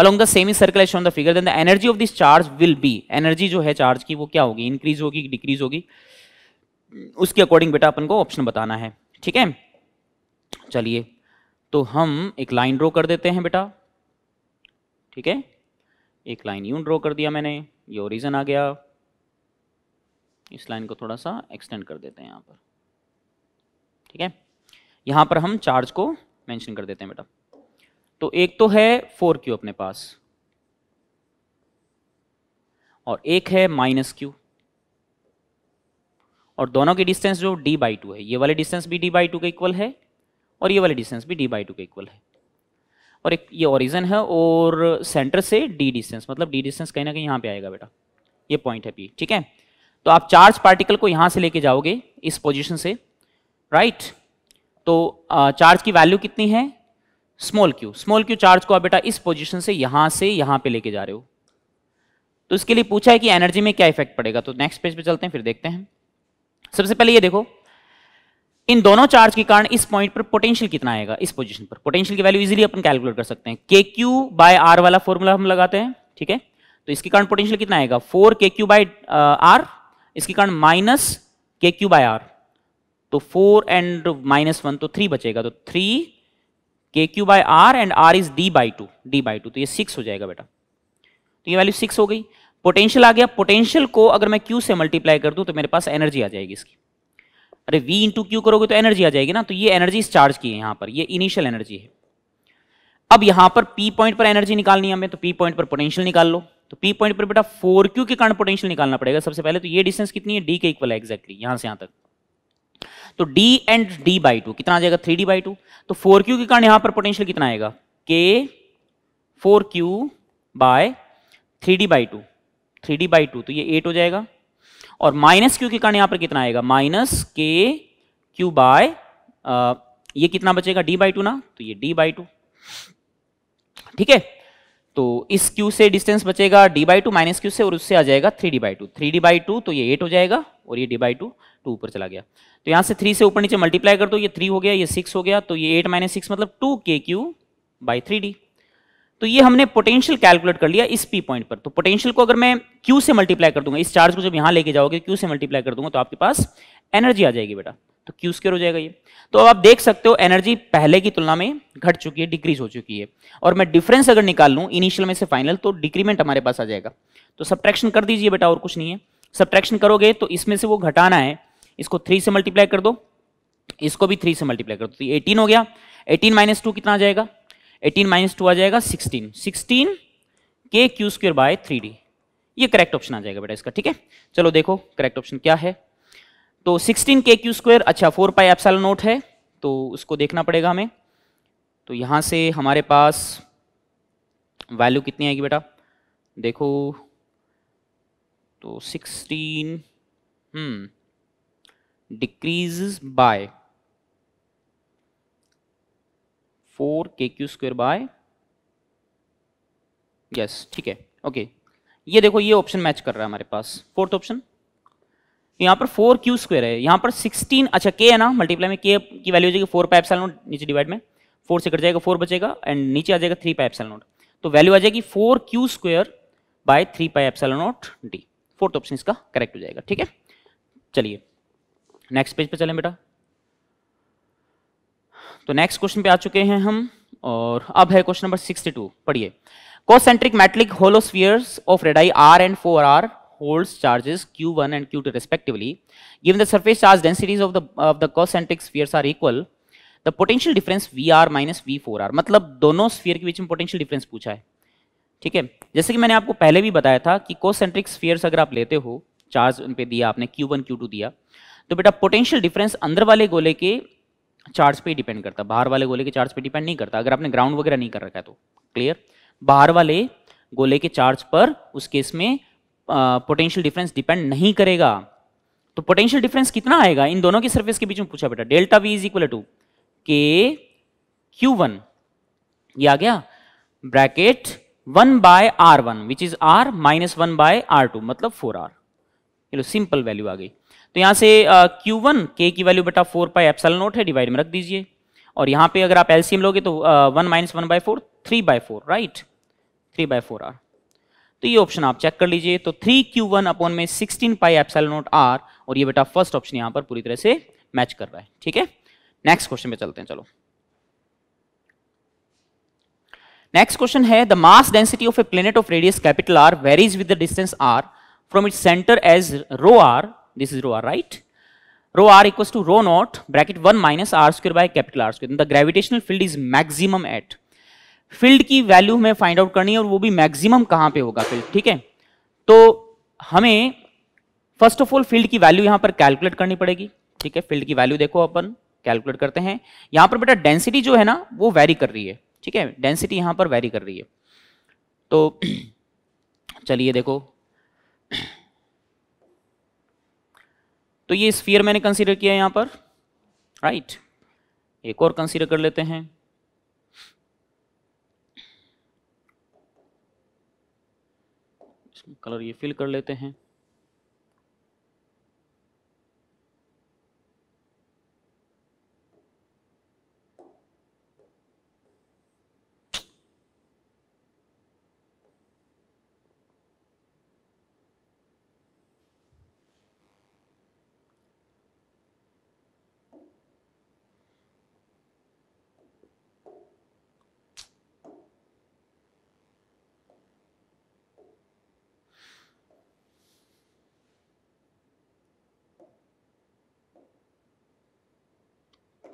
S1: along the semicircle as shown the figure, then the energy of this charge will be, energy जो है charge की वो क्या होगी, increase होगी, decrease होगी, उसके according बेटा अपन को option बताना है, ठीक है? चलिए, तो हम एक line draw कर देते हैं बेटा, ठीक है? एक लाइन यूं ड्रॉ कर दिया मैंने ये ओरिजन आ गया इस लाइन को थोड़ा सा एक्सटेंड कर देते हैं यहाँ पर ठीक है यहाँ पर हम चार्ज को मेंशन कर देते हैं बेटा तो एक तो है फोर क्यू अपने पास और एक है माइनस क्यू और दोनों की डिस्टेंस जो डी बाई टू है ये वाले डिस्टेंस भी डी बाई टू के इक्वल है और ये वाले डिस्टेंस भी डी बाई टू के इक्वल है और एक ये ओरिजन है और सेंटर से डी डिस्टेंस मतलब डी डिस्टेंस कहीं ना कहीं यहाँ पे आएगा बेटा ये पॉइंट है पी ठीक है तो आप चार्ज पार्टिकल को यहाँ से लेके जाओगे इस पोजिशन से राइट तो चार्ज की वैल्यू कितनी है small Q small Q charge को आप बेटा इस पोजिशन से यहाँ से यहाँ पे लेके जा रहे हो तो इसके लिए पूछा है कि एनर्जी में क्या इफेक्ट पड़ेगा तो नेक्स्ट पेज पे चलते हैं फिर देखते हैं सबसे पहले ये देखो इन दोनों चार्ज के कारण इस पॉइंट पर पोटेंशियल कितना आएगा इस पोजीशन पर पोटेंशियल की वैल्यू इजीली अपन कैलकुलेट कर सकते हैं के क्यू बाय आर वाला फॉर्मूला हम लगाते हैं ठीक है तो इसके कारण पोटेंशियल कितना आएगा फोर के क्यू बाय आर इसके कारण minus K Q by R तो फोर एंड माइनस वन तो थ्री बचेगा तो three K Q by R and R is D by two D by two तो ये सिक्स हो जाएगा बेटा तो ये वैल्यू सिक्स हो गई पोटेंशियल आ गया पोटेंशियल को अगर मैं क्यू से मल्टीप्लाई कर दूं तो मेरे पास एनर्जी आ जाएगी इसकी अरे v इंटू क्यू करोगे तो एनर्जी आ जाएगी ना तो ये एनर्जी चार्ज की है यहाँ पर ये इनिशियल एनर्जी है अब यहाँ पर p पॉइंट पर एनर्जी निकालनी है हमें तो p पॉइंट पर पोटेंशियल निकाल लो तो p पॉइंट पर बेटा 4q के कारण पोटेंशियल निकालना पड़ेगा सबसे पहले तो ये डिस्टेंस कितनी है d के इक्वल है एक्जैक्टली यहां यहाँ से यहाँ तक तो d and d by two कितना आ जाएगा थ्री डी बाई टू तो फोर क्यू के कारण यहाँ पर पोटेंशियल कितना आएगा K four Q by three D by two three D by two तो ये एट हो जाएगा और माइनस क्यू के कारण यहां पर कितना आएगा माइनस के क्यू बाय ये कितना बचेगा डी बाई टू ना तो ये डी बाई टू ठीक है तो इस क्यू से डिस्टेंस बचेगा D by two minus Q से और उससे आ जाएगा three D by two three D by two तो ये एट हो जाएगा और ये डी बाई टू टू ऊपर चला गया तो यहां से थ्री से ऊपर नीचे मल्टीप्लाई कर दो ये थ्री हो गया ये सिक्स हो गया तो ये एट माइनस सिक्स मतलब टू के क्यू बाई थ्री डी तो ये हमने पोटेंशियल कैलकुलेट कर लिया इस पी पॉइंट पर तो पोटेंशियल को अगर मैं क्यू से मल्टीप्लाई कर दूंगा इस चार्ज को जब यहाँ लेके जाओगे क्यू से मल्टीप्लाई कर दूंगा तो आपके पास एनर्जी आ जाएगी बेटा तो क्यू स्क्र हो जाएगा ये तो अब आप देख सकते हो एनर्जी पहले की तुलना में घट चुकी है डिक्रीज हो चुकी है और मैं डिफरेंस अगर निकाल लूँ इनिशियल में से फाइनल तो डिक्रीमेंट हमारे पास आ जाएगा तो सब्ट्रैक्शन कर दीजिए बेटा और कुछ नहीं है सब्ट्रैक्शन करोगे तो इसमें से वो घटाना है इसको थ्री से मल्टीप्लाई कर दो इसको भी थ्री से मल्टीप्लाई कर दो एटीन तो हो गया एटीन माइनस टू कितना आ जाएगा एटीन माइनस टू आ जाएगा sixteen sixteen K Q square by three D ये करेक्ट ऑप्शन आ जाएगा बेटा इसका ठीक है चलो देखो करेक्ट ऑप्शन क्या है तो सिक्सटीन के क्यू स्क्वायर अच्छा फोर पाई एप्सल नोट है तो उसको देखना पड़ेगा हमें तो यहां से हमारे पास वैल्यू कितनी आएगी बेटा देखो तो sixteen decrease hmm, by four के क्यू स्क्वेयर बाय यस ठीक है ओके ये देखो ये ऑप्शन मैच कर रहा है हमारे पास फोर्थ ऑप्शन यहां पर फोर क्यू स्क्वेयर है यहां पर सिक्सटीन अच्छा के है ना मल्टीप्लाई में के की वैल्यू हो जाएगी फोर पाइप सेल नोट नीचे डिवाइड में फोर से कट जाएगा फोर बचेगा एंड नीचे आ जाएगा थ्री पाइप सेल नोट तो वैल्यू आ जाएगी four Q square by three pi epsilon naught D fourth option इसका करेक्ट हो जाएगा ठीक है चलिए नेक्स्ट पेज पे चलें बेटा तो नेक्स्ट क्वेश्चन पे आ चुके हैं हम और अब है क्वेश्चन नंबर 62 पढ़िए concentric metallic hollow sphere of radii R and four R hold charges Q holds charges q1 and q2 respectively given the surface charge of of the of the concentric spheres potential difference V R minus V four R मतलब दोनों स्फीयर के बीच में पोटेंशियल डिफरेंस पूछा है ठीक है जैसे कि मैंने आपको पहले भी बताया था कि कोसेंट्रिक स्फीयर्स अगर आप लेते हो चार्ज उन पे दिया आपने क्यू वन क्यू टू दिया तो बेटा पोटेंशियल डिफरेंस अंदर वाले गोले के चार्ज पे डिपेंड करता है बाहर वाले गोले के चार्ज पे डिपेंड नहीं करता अगर आपने ग्राउंड वगैरह नहीं कर रखा है तो क्लियर बाहर वाले गोले के चार्ज पर उस केस में पोटेंशियल डिफरेंस डिपेंड नहीं करेगा तो पोटेंशियल डिफरेंस कितना आएगा इन दोनों की सर्फेस के बीच में पूछा बेटा delta V is equal to के क्यू वन ये आ गया bracket one by R one which is R minus one by R two मतलब फोर आर चलो सिंपल वैल्यू आ गई तो यहाँ से Q1 वन के की वैल्यू बटा फोर पाई एप्सल नोट है डिवाइड में रख दीजिए और यहाँ पे अगर आप एलसीएम लोगे तो one minus one by four three by four right three by four R तो ये ऑप्शन आप चेक कर लीजिए तो थ्री क्यू वन अपॉन में sixteen pi epsilon note R और ये बेटा फर्स्ट ऑप्शन यहाँ पर पूरी तरह से मैच कर रहा है ठीक है नेक्स्ट क्वेश्चन पे चलते हैं चलो नेक्स्ट क्वेश्चन है the mass density of a planet of radius capital R varies with the distance R from it centre as rho R This is rho r, right? Rho r equals to rho naught bracket 1 minus r square by capital R square. The gravitational field is maximum at. Field की वैल्यू हमें फाइंड आउट करनी है और वो भी मैक्सिमम कहाँ पे होगा फील्ड ठीक है तो हमें फर्स्ट ऑफ ऑल फील्ड की वैल्यू यहां पर कैलकुलेट करनी पड़ेगी ठीक है फील्ड की वैल्यू देखो अपन कैलकुलेट करते हैं यहां पर बेटा डेंसिटी जो है ना वो वैरी कर रही है ठीक है डेंसिटी यहां पर वेरी कर रही है तो चलिए देखो तो ये स्फीयर मैंने कंसीडर किया यहां पर राइट एक और कंसीडर कर लेते हैं कलर ये फिल कर लेते हैं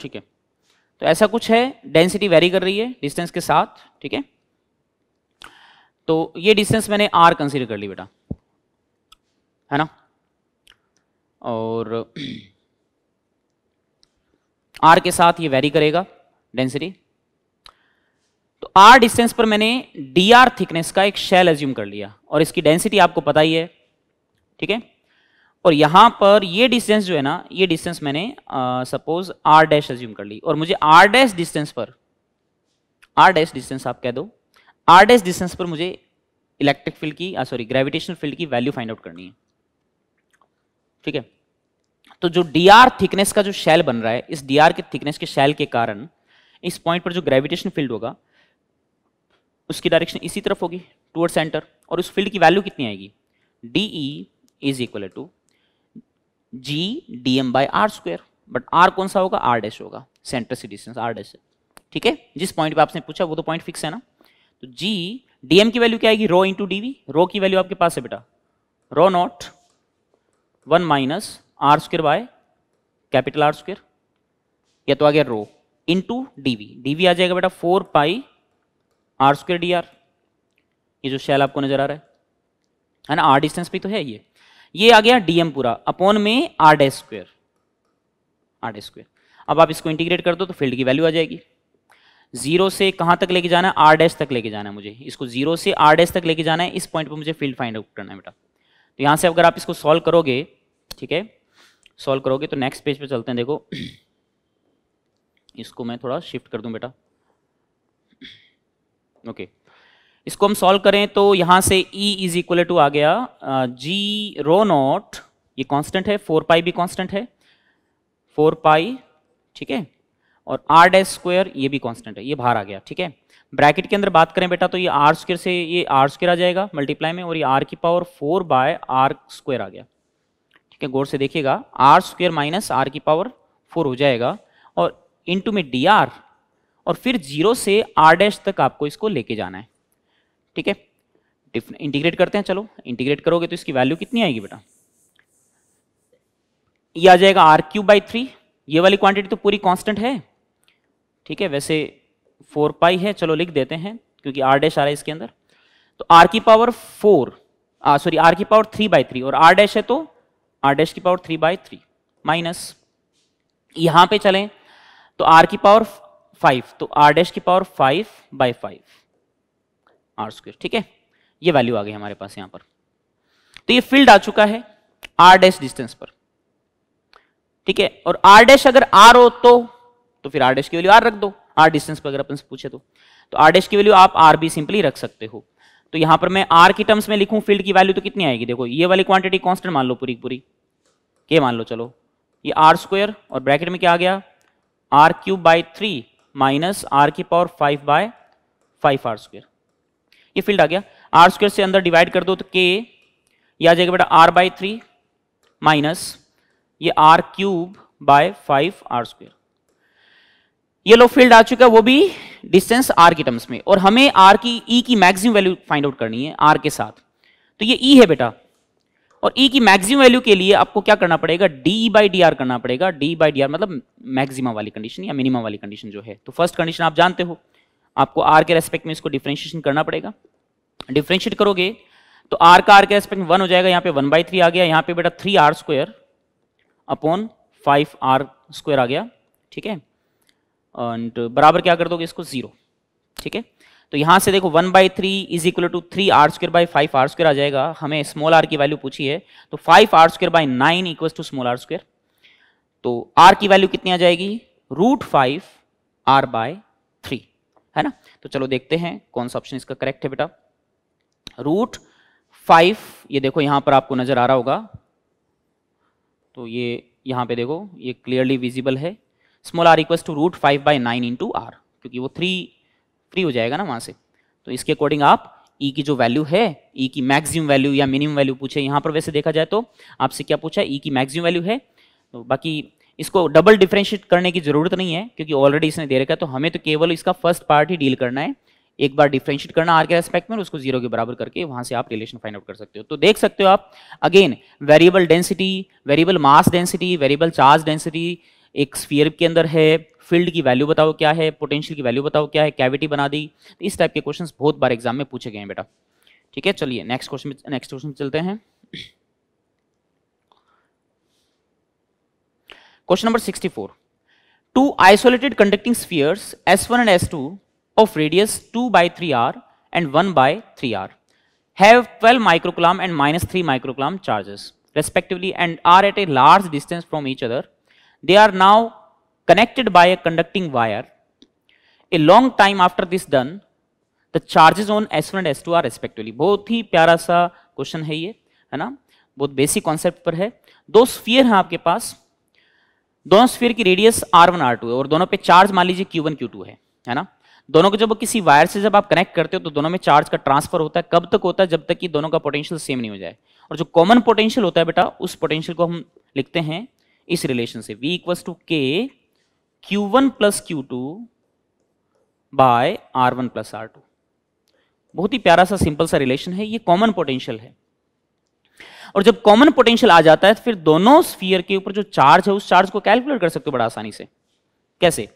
S1: ठीक है तो ऐसा कुछ है डेंसिटी वेरी कर रही है डिस्टेंस के साथ ठीक है तो ये डिस्टेंस मैंने आर कंसिडर कर ली बेटा है ना और आर के साथ ये वेरी करेगा डेंसिटी तो आर डिस्टेंस पर मैंने डी आर थिकनेस का एक शेल एज्यूम कर लिया और इसकी डेंसिटी आपको पता ही है ठीक है और यहां पर ये डिस्टेंस जो है ना ये डिस्टेंस मैंने सपोज आर डैश एज्यूम कर ली और मुझे आर डैश डिस्टेंस पर आर डैश डिस्टेंस आप कह दो आर डैश डिस्टेंस पर मुझे इलेक्ट्रिक फील्ड की सॉरी ग्रेविटेशनल फील्ड की वैल्यू फाइंड आउट करनी है ठीक है तो जो डी आर थिकनेस का जो शैल बन रहा है इस डी आर के थिकनेस के शैल के कारण इस पॉइंट पर जो ग्रेविटेशन फील्ड होगा उसकी डायरेक्शन इसी तरफ होगी टूअर्ड सेंटर और उस फील्ड की वैल्यू कितनी आएगी D E is equal to G D M by R square but R कौन सा होगा आर डैश होगा सेंटर से डिस्टेंस आर डैश ठीक है जिस पॉइंट पे आपने पूछा वो तो पॉइंट फिक्स है ना तो जी डीएम की वैल्यू क्या आएगी रो इंटू डीवी रो की वैल्यू आपके पास है बेटा rho nought one minus R square by capital R square या तो आ गया रो इंटू डीवी डीवी आ जाएगा बेटा four pi R square D are ये जो शैल आपको नजर आ रहा है है ना आर डिस्टेंस पे तो है ये ये आ गया डीएम पूरा अपॉन में R dash square R dash square अब आप इसको इंटीग्रेट कर दो तो फील्ड की वैल्यू आ जाएगी जीरो से कहां तक लेके जाना है आर डैश तक लेके जाना है मुझे इसको जीरो से आर डैश तक लेके जाना है इस पॉइंट पर मुझे फील्ड फाइंड आउट करना है बेटा तो यहां से अगर आप इसको सॉल्व करोगे ठीक है सॉल्व करोगे तो नेक्स्ट पेज पे चलते हैं देखो इसको मैं थोड़ा शिफ्ट कर दूं बेटा ओके okay. इसको हम सॉल्व करें तो यहाँ से E इज इक्वल टू आ गया जी रो नॉट ये कांस्टेंट है फोर पाई भी कांस्टेंट है फोर पाई ठीक है और आर डैश स्क्वेयर ये भी कांस्टेंट है ये बाहर आ गया ठीक है ब्रैकेट के अंदर बात करें बेटा तो ये आर स्क्र से ये आर स्क्र आ जाएगा मल्टीप्लाई में और ये आर की power four by R square आ गया ठीक है गौर से देखिएगा आर स्क्वेयर माइनस आर की पावर फोर हो जाएगा और इंटू में डी आर और फिर जीरो से आर डैश तक आपको इसको लेके जाना है ठीक है इंटीग्रेट करते हैं चलो इंटीग्रेट करोगे तो इसकी वैल्यू कितनी आएगी बेटा ये आ जाएगा आर क्यू बाई थ्री ये वाली क्वांटिटी तो पूरी कांस्टेंट है ठीक है वैसे फोर पाई है चलो लिख देते हैं क्योंकि आर डैश आ रहा है इसके अंदर तो आर की पावर फोर सॉरी आर की पावर थ्री बाई थ्री और आर डैश है तो आर डैश की power three by three minus यहां पे चलें तो आर की पावर फाइव तो आर डैश की power five by five R square ठीक है ये वैल्यू आ गई हमारे पास यहां पर तो ये फील्ड आ चुका है आर डैश डिस्टेंस पर ठीक है और आर डैश अगर आर हो तो तो फिर आर डैश की वैल्यू आर रख दो आर डिस्टेंस पर अगर अपन से पूछे तो तो आर डैश की वैल्यू आप आर भी सिंपली रख सकते हो तो यहां पर मैं आर की टर्म्स में लिखूं फील्ड की वैल्यू तो कितनी आएगी देखो ये वाली क्वांटिटी कॉन्स्टेंट मान लो पूरी पूरी के मान लो चलो ये आर स्क्वेयर और ब्रैकेट में क्या आ गया R cube by three minus R की power five by five R square ये फील्ड आ गया आर स्क्वेयर से अंदर डिवाइड कर दो तो के ये आ जाएगा बेटा आर बाई थ्री माइनस ये R cube by five R square ये लो फील्ड आ चुका है वो भी डिस्टेंस आर के टर्म्स में और हमें आर की ई e की मैक्सिमम वैल्यू फाइंड आउट करनी है आर के साथ तो ये ई e है बेटा और ई e की मैक्सिमम वैल्यू के लिए आपको क्या करना पड़ेगा डी बाई डी करना पड़ेगा डी बाई डी मतलब मैक्सिमम वाली कंडीशन या मिनिमम वाली कंडीशन जो है तो फर्स्ट कंडीशन आप जानते हो आपको आर के रेस्पेक्ट में इसको डिफ्रेंशिएशन करना पड़ेगा डिफ्रेंशिएट करोगे तो आर का आर के रेस्पेक्ट में वन हो जाएगा यहाँ पे वन बाई थ्री आ गया यहाँ पे बेटा three R square upon five R square आ गया ठीक है एंड बराबर क्या कर दोगे इसको जीरो ठीक है तो यहाँ से देखो one by three is equal to three R square by five R square आ जाएगा हमें स्मॉल आर की वैल्यू पूछी है तो five R square by nine equal to small R square तो आर की वैल्यू कितनी आ जाएगी रूट फाइव आर बाय है ना तो चलो देखते हैं कौन सा ऑप्शन इसका करेक्ट है बेटा रूट फाइव ये देखो यहां पर आपको नज़र आ रहा होगा तो ये यहां पे देखो ये क्लियरली विजिबल है small R equal to root five by nine into R क्योंकि वो थ्री थ्री हो जाएगा ना वहां से तो इसके अकॉर्डिंग आप ई e की जो वैल्यू है ई e की मैक्सिमम वैल्यू या मिनिमम वैल्यू पूछे यहां पर वैसे देखा जाए तो आपसे क्या पूछा ई e की मैक्सिमम वैल्यू है तो बाकी इसको डबल डिफ्रेंशिएट करने की जरूरत नहीं है क्योंकि ऑलरेडी इसने दे रखा है तो हमें तो केवल इसका फर्स्ट पार्ट ही डील करना है एक बार डिफ्रेंशिएट करना आर के रेस्पेक्ट में उसको जीरो के बराबर करके वहां से आप रिलेशन फाइंड आउट कर सकते हो तो देख सकते हो आप again variable density variable mass density variable charge density एक स्फीयर के अंदर है फील्ड की वैल्यू बताओ क्या है पोटेंशियल की वैल्यू बताओ क्या है कैविटी बना दी तो इस टाइप के क्वेश्चन बहुत बार एग्जाम में पूछे गए हैं बेटा ठीक है चलिए नेक्स्ट क्वेश्चन नेक्स्ट क्वेश्चन चलते हैं question number 64 two isolated conducting S one and S two of radius two by three R and one by three R have twelve microcoulomb and minus three microcoulomb charges respectively and are at a large distance from each other they are now connected by a conducting wire a long time after this done the charges on S one and S two are respectively बहुत ही प्यारा सा क्वेश्चन है ये है ना बहुत बेसिक कॉन्सेप्ट पर है दो स्फीयर हैं आपके पास दोनों स्फीयर की radius R one R two है और दोनों पे चार्ज मान लीजिए क्यू वन क्यू टू है है ना दोनों को जब किसी वायर से जब आप कनेक्ट करते हो तो दोनों में चार्ज का ट्रांसफर होता है कब तक होता है जब तक कि दोनों का पोटेंशियल सेम नहीं हो जाए और जो कॉमन पोटेंशियल होता है बेटा उस पोटेंशियल को हम लिखते हैं इस रिलेशन से वी इक्वल टू के Q one plus Q two by R one plus R two बहुत ही प्यारा सा सिंपल सा रिलेशन है ये कॉमन पोटेंशियल है और जब कॉमन पोटेंशियल आ जाता है तो फिर दोनों स्फीयर के ऊपर जो चार्ज है उस चार्ज को कैलकुलेट कर सकते हो बड़ा आसानी से कैसे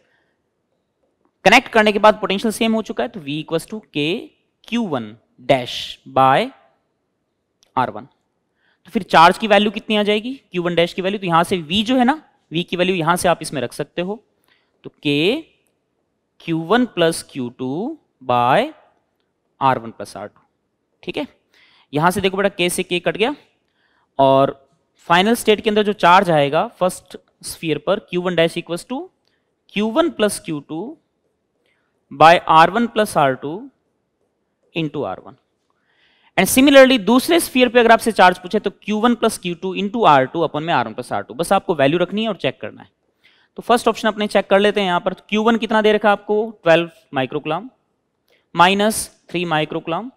S1: कनेक्ट करने के बाद पोटेंशियल सेम हो चुका है तो वी इक्वस टू के Q one dash by R one तो फिर चार्ज की वैल्यू कितनी आ जाएगी क्यू वन डैश की वैल्यू तो यहां से वी जो है ना वी की वैल्यू यहां से आप इसमें रख सकते हो तो के Q one plus Q two by R one plus R two ठीक है यहां से देखो बेटा के से के कट गया और फाइनल स्टेट के अंदर जो चार्ज आएगा फर्स्ट स्फीयर पर Q1 one dash equals to Q one plus Q two by R one plus R two into R one and similarly दूसरे स्फीयर पे अगर आपसे चार्ज पूछे तो Q1 one plus Q two into R two upon में R one plus R two बस आपको वैल्यू रखनी है और चेक करना है तो फर्स्ट ऑप्शन अपने चेक कर लेते हैं यहाँ पर Q1 कितना दे रखा आपको 12 microcoulomb minus three microcoulomb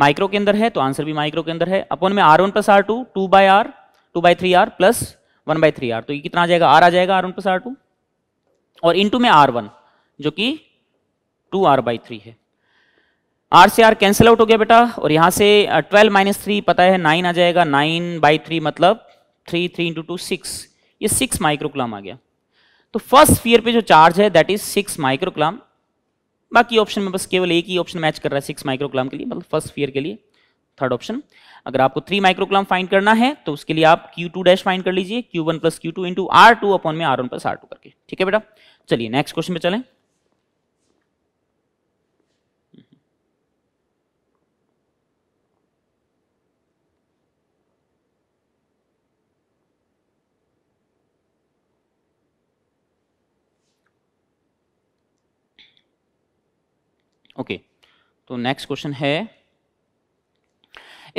S1: micro के अंदर है तो आंसर भी माइक्रो के अंदर है अपन में R one plus R two two by are two by three R plus one by three R तो ये कितना आ जाएगा आर आ जाएगा R one plus R two और इंटू में आर वन जो कि टू आर बाई थ्री है आर से आर कैंसिल आउट हो गया बेटा और यहाँ से ट्वेल्व माइनस थ्री पता है नाइन आ जाएगा नाइन बाई थ्री मतलब three three into two six ये सिक्स माइक्रोक्लाम आ गया तो फर्स्ट फियर पे जो चार्ज है दैट इज सिक्स माइक्रोक्लाम बाकी ऑप्शन में बस केवल एक ही ऑप्शन मैच कर रहा है सिक्स माइक्रोग्राम के लिए मतलब फर्स्ट फियर के लिए थर्ड ऑप्शन अगर आपको थ्री माइक्रोग्राम फाइंड करना है तो उसके लिए आप क्यू टू डैश फाइंड कर लीजिए Q one plus Q two into R two upon में R one plus R two करके ठीक है बेटा चलिए नेक्स्ट क्वेश्चन में चलें ओके तो नेक्स्ट क्वेश्चन है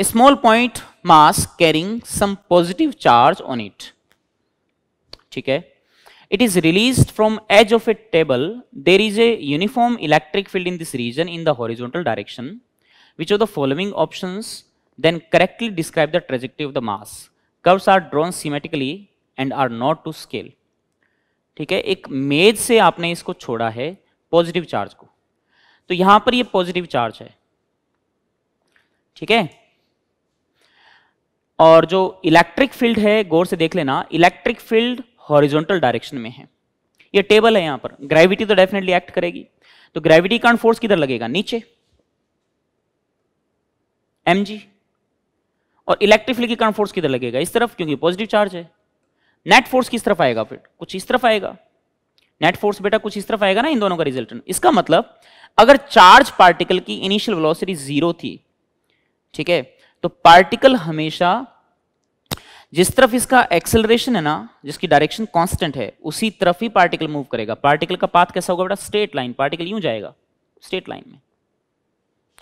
S1: small point mass carrying some positive charge on it ठीक है it is release from edge of a table there is a uniform electric field in this region in the horizontal direction which are the following option then correctly describe the trajectory of the mass curves are drawn schematically and are not to scale ठीक है एक मेज से आपने इसको छोड़ा है पॉजिटिव चार्ज को तो यहां पर ये पॉजिटिव चार्ज है ठीक है और जो इलेक्ट्रिक फील्ड है गौर से देख लेना इलेक्ट्रिक फील्ड हॉरिजॉन्टल डायरेक्शन में है ये टेबल है यहां पर ग्रेविटी तो डेफिनेटली एक्ट करेगी तो ग्रेविटी कारण फोर्स किधर लगेगा नीचे एम और इलेक्ट्रिक फील्ड की कारण फोर्स किधर लगेगा इस तरफ क्योंकि पॉजिटिव चार्ज है नेट फोर्स किस तरफ आएगा फिर कुछ इस तरफ आएगा नेट फोर्स बेटा कुछ इस तरफ आएगा ना इन दोनों का रिजल्ट इसका मतलब अगर चार्ज पार्टिकल की इनिशियल वेलोसिटी जीरो थी ठीक है तो पार्टिकल हमेशा जिस तरफ इसका एक्सेलरेशन है ना जिसकी डायरेक्शन कांस्टेंट है उसी तरफ ही पार्टिकल मूव करेगा पार्टिकल का पाथ कैसा होगा बेटा स्ट्रेट लाइन पार्टिकल यूं जाएगा स्ट्रेट लाइन में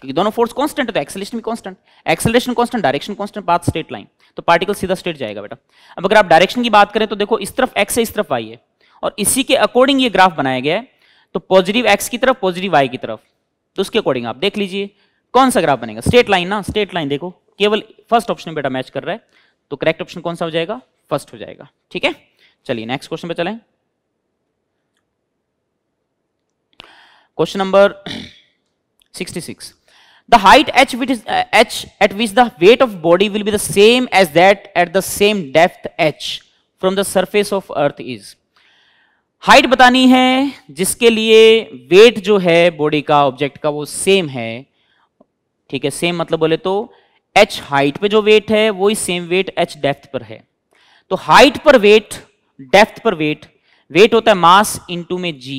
S1: क्योंकि दोनों फोर्स कांस्टेंट है तो एक्सेलरेशन भी constant acceleration constant direction constant path straight line तो पार्टिकल सीधा स्ट्रेट जाएगा बेटा अब अगर आप डायरेक्शन की बात करें तो देखो इस तरफ एक्स है इस तरफ वाई है और इसी के अकॉर्डिंग ये ग्राफ बनाया गया है तो पॉजिटिव एक्स की तरफ पॉजिटिव वाई की तरफ तो उसके अकॉर्डिंग आप देख लीजिए कौन सा ग्राफ बनेगा स्ट्रेट लाइन ना स्ट्रेट लाइन देखो केवल फर्स्ट ऑप्शन बेटा मैच कर रहा है तो करेक्ट ऑप्शन कौन सा हो जाएगा फर्स्ट हो जाएगा ठीक है चलिए नेक्स्ट क्वेश्चन पे चलें question number 66 the height H which is uh, h at which the weight of body will be the same as that at the same depth h from the surface of earth height बतानी है जिसके लिए वेट जो है बॉडी का ऑब्जेक्ट का वो सेम है ठीक है सेम मतलब बोले तो एच हाइट पे जो वेट है वही सेम वेट एच डेप्थ पर है तो हाइट पर वेट डेप्थ पर वेट वेट होता है मास इनटू में जी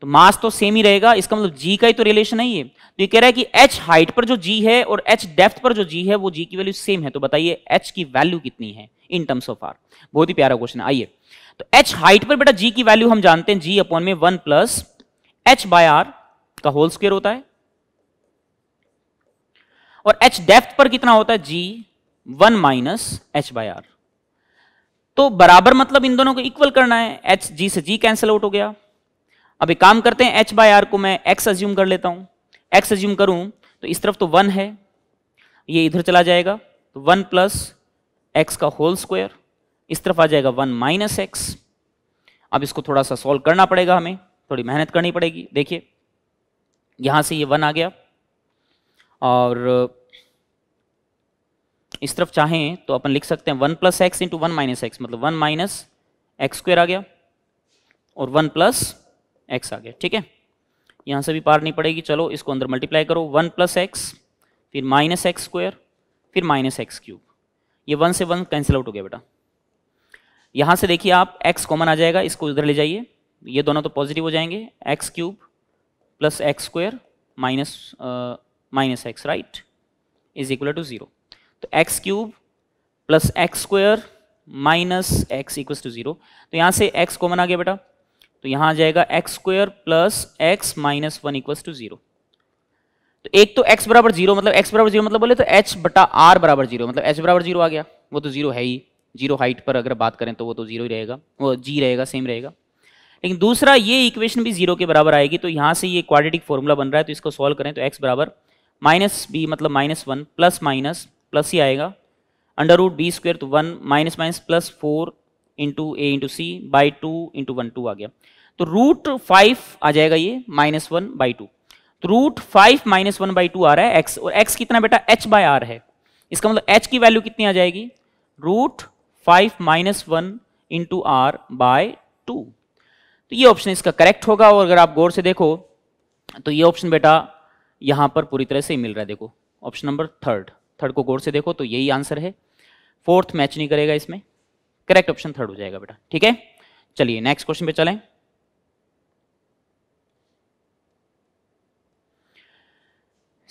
S1: तो मास तो सेम ही रहेगा इसका मतलब जी का ही तो रिलेशन है ये तो ये कह रहा है कि एच हाइट पर जो जी है और एच डेप्थ पर जो जी है वो जी की वैल्यू सेम है तो बताइए एच की वैल्यू कितनी है इन टर्म्स ऑफ आर बहुत ही प्यारा क्वेश्चन आइए तो h हाइट पर बेटा g की वैल्यू हम जानते हैं g अपॉन में one plus H by are का होल स्क्वेयर होता है और h डेप्थ पर कितना होता है g one minus H by R तो बराबर मतलब इन दोनों को इक्वल करना है एच जी से जी कैंसिल आउट हो गया अब एक काम करते हैं एच बाय आर को मैं एक्स एज्यूम कर लेता हूं एक्स एज्यूम करूं तो इस तरफ तो वन है ये इधर चला जाएगा तो वन प्लस एक्स का होल स्क्वायर इस तरफ आ जाएगा वन माइनस एक्स अब इसको थोड़ा सा सॉल्व करना पड़ेगा हमें थोड़ी मेहनत करनी पड़ेगी देखिए यहां से ये वन आ गया और इस तरफ चाहें तो अपन लिख सकते हैं one plus X into one minus X मतलब वन माइनस एक्स स्क्वेयर आ गया और वन प्लस एक्स आ गया ठीक है यहां से भी पार नहीं पड़ेगी चलो इसको अंदर मल्टीप्लाई करो वन प्लस एक्स फिर माइनस एक्स स्क्वेयर फिर माइनस एक्स क्यूब ये वन से वन कैंसिल आउट हो गया बेटा यहाँ से देखिए आप x कॉमन आ जाएगा इसको इधर ले जाइए ये दोनों तो पॉजिटिव हो जाएंगे x cube plus x square minus minus x right is equal to zero तो x cube plus x square minus x equal to zero तो यहाँ से एक्स कॉमन आ गया बेटा तो यहाँ आ जाएगा x square plus x minus one equal to zero तो एक तो x बराबर जीरो मतलब x बराबर जीरो मतलब बोले तो h बटा r बराबर जीरो मतलब h बराबर जीरो आ गया वो तो जीरो है ही जीरो हाइट पर अगर बात करें तो वो तो जीरो ही रहेगा वो जी रहेगा सेम रहेगा लेकिन दूसरा ये इक्वेशन भी जीरो के बराबर आएगी तो यहाँ से ये क्वाड्रेटिक फॉर्मूला बन रहा है तो इसको सॉल्व करें तो एक्स बराबर माइनस बी मतलब minus one plus minus plus ही आएगा अंडर रूट बी स्क्वेयर तो one minus minus plus four into a into c by two into one two आ गया तो रूट फाइव आ जाएगा ये माइनस वन बाई टू तो root five minus one by two आ रहा है एक्स और एक्स कितना बेटा एच बाय आर है इसका मतलब एच की वैल्यू कितनी आ जाएगी root five minus one into r by two तो ये ऑप्शन इसका करेक्ट होगा और अगर आप गौर से देखो तो ये ऑप्शन बेटा यहां पर पूरी तरह से ही मिल रहा है देखो ऑप्शन नंबर थर्ड थर्ड को गौर से देखो तो यही आंसर है फोर्थ मैच नहीं करेगा इसमें करेक्ट ऑप्शन थर्ड हो जाएगा बेटा ठीक है चलिए नेक्स्ट क्वेश्चन पे चलें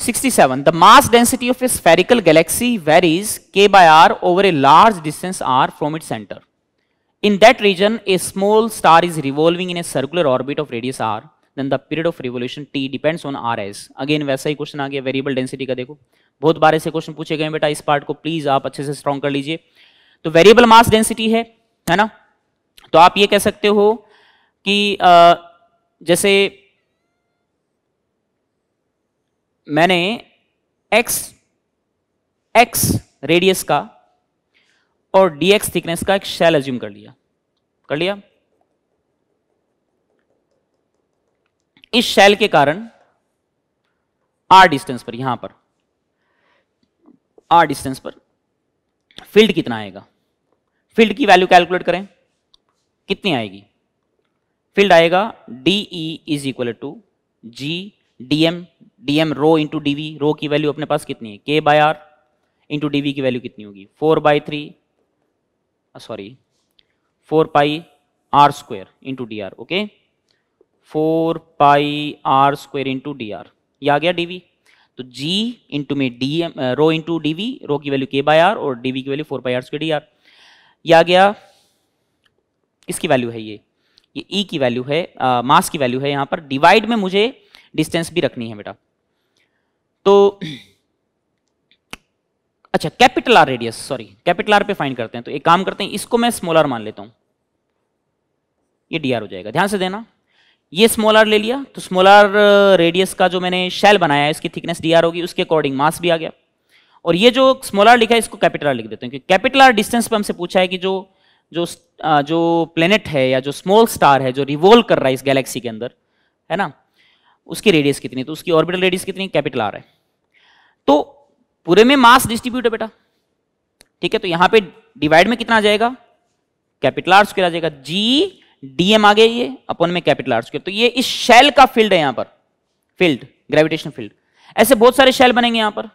S1: 67 the mass density of a spherical galaxy varies k by r over a large distance r from its center in that region a small star is revolving in a circular orbit of radius r then the period of revolution t depends on rs again वैसा ही क्वेश्चन आ गया वेरिएबल डेंसिटी का देखो बहुत बार ऐसे क्वेश्चन पूछे गए बेटा इस पार्ट को प्लीज आप अच्छे से स्ट्रॉन्ग कर लीजिए तो वेरिएबल मास डेंसिटी है है ना तो आप ये कह सकते हो कि आ, जैसे मैंने x x रेडियस का और dx थिकनेस का एक शेल एज्यूम कर लिया कर लिया इस शेल के कारण r डिस्टेंस पर यहां पर r डिस्टेंस पर फील्ड कितना आएगा फील्ड की वैल्यू कैलकुलेट करें कितनी आएगी फील्ड आएगा d E is equal to G D m dm rho into dv rho की वैल्यू अपने पास कितनी है k by are into v की वैल्यू कितनी होगी four by three sorry four pi r square into d r okay four pi r square into d are ये आ गया वी तो जी इंटू में d m rho into d v rho की वैल्यू के बाय आर और डी वी की value four pi r square d are ये आ गया इसकी वैल्यू है ये ये ई e की वैल्यू है मास uh, की वैल्यू है यहाँ पर डिवाइड में मुझे डिस्टेंस भी रखनी है बेटा तो अच्छा capital R radius sorry capital R पे फाइन करते हैं तो एक काम करते हैं इसको मैं आर मान लेता हूं ये डी हो जाएगा ध्यान से देना ये आर ले लिया तो आर रेडियस uh, का जो मैंने शेल बनाया है इसकी थिकनेस डी होगी उसके अकॉर्डिंग मास भी आ गया और ये जो आर लिखा है इसको कैपिटल आर लिख देते हैं क्योंकि कैपिटल आर डिस्टेंस पर हमसे पूछा है कि जो जो uh, जो प्लेनेट है या जो स्मॉल स्टार है जो रिवोल्व कर रहा है इस गैलेक्सी के अंदर है ना उसकी रेडियस कितनी तो उसकी ऑर्बिटल रेडियस कितनी कैपिटल आर है तो पूरे में मास डिस्ट्रीब्यूट है बेटा ठीक है तो यहां पे डिवाइड में कितना आ जाएगा कैपिटल आर स्क्र आ जाएगा जी डीएम आ गया ये अपन में कैपिटल आर स्क्र तो ये इस शेल का फील्ड है यहां पर फील्ड ग्रेविटेशन फील्ड ऐसे बहुत सारे शेल बनेंगे यहां पर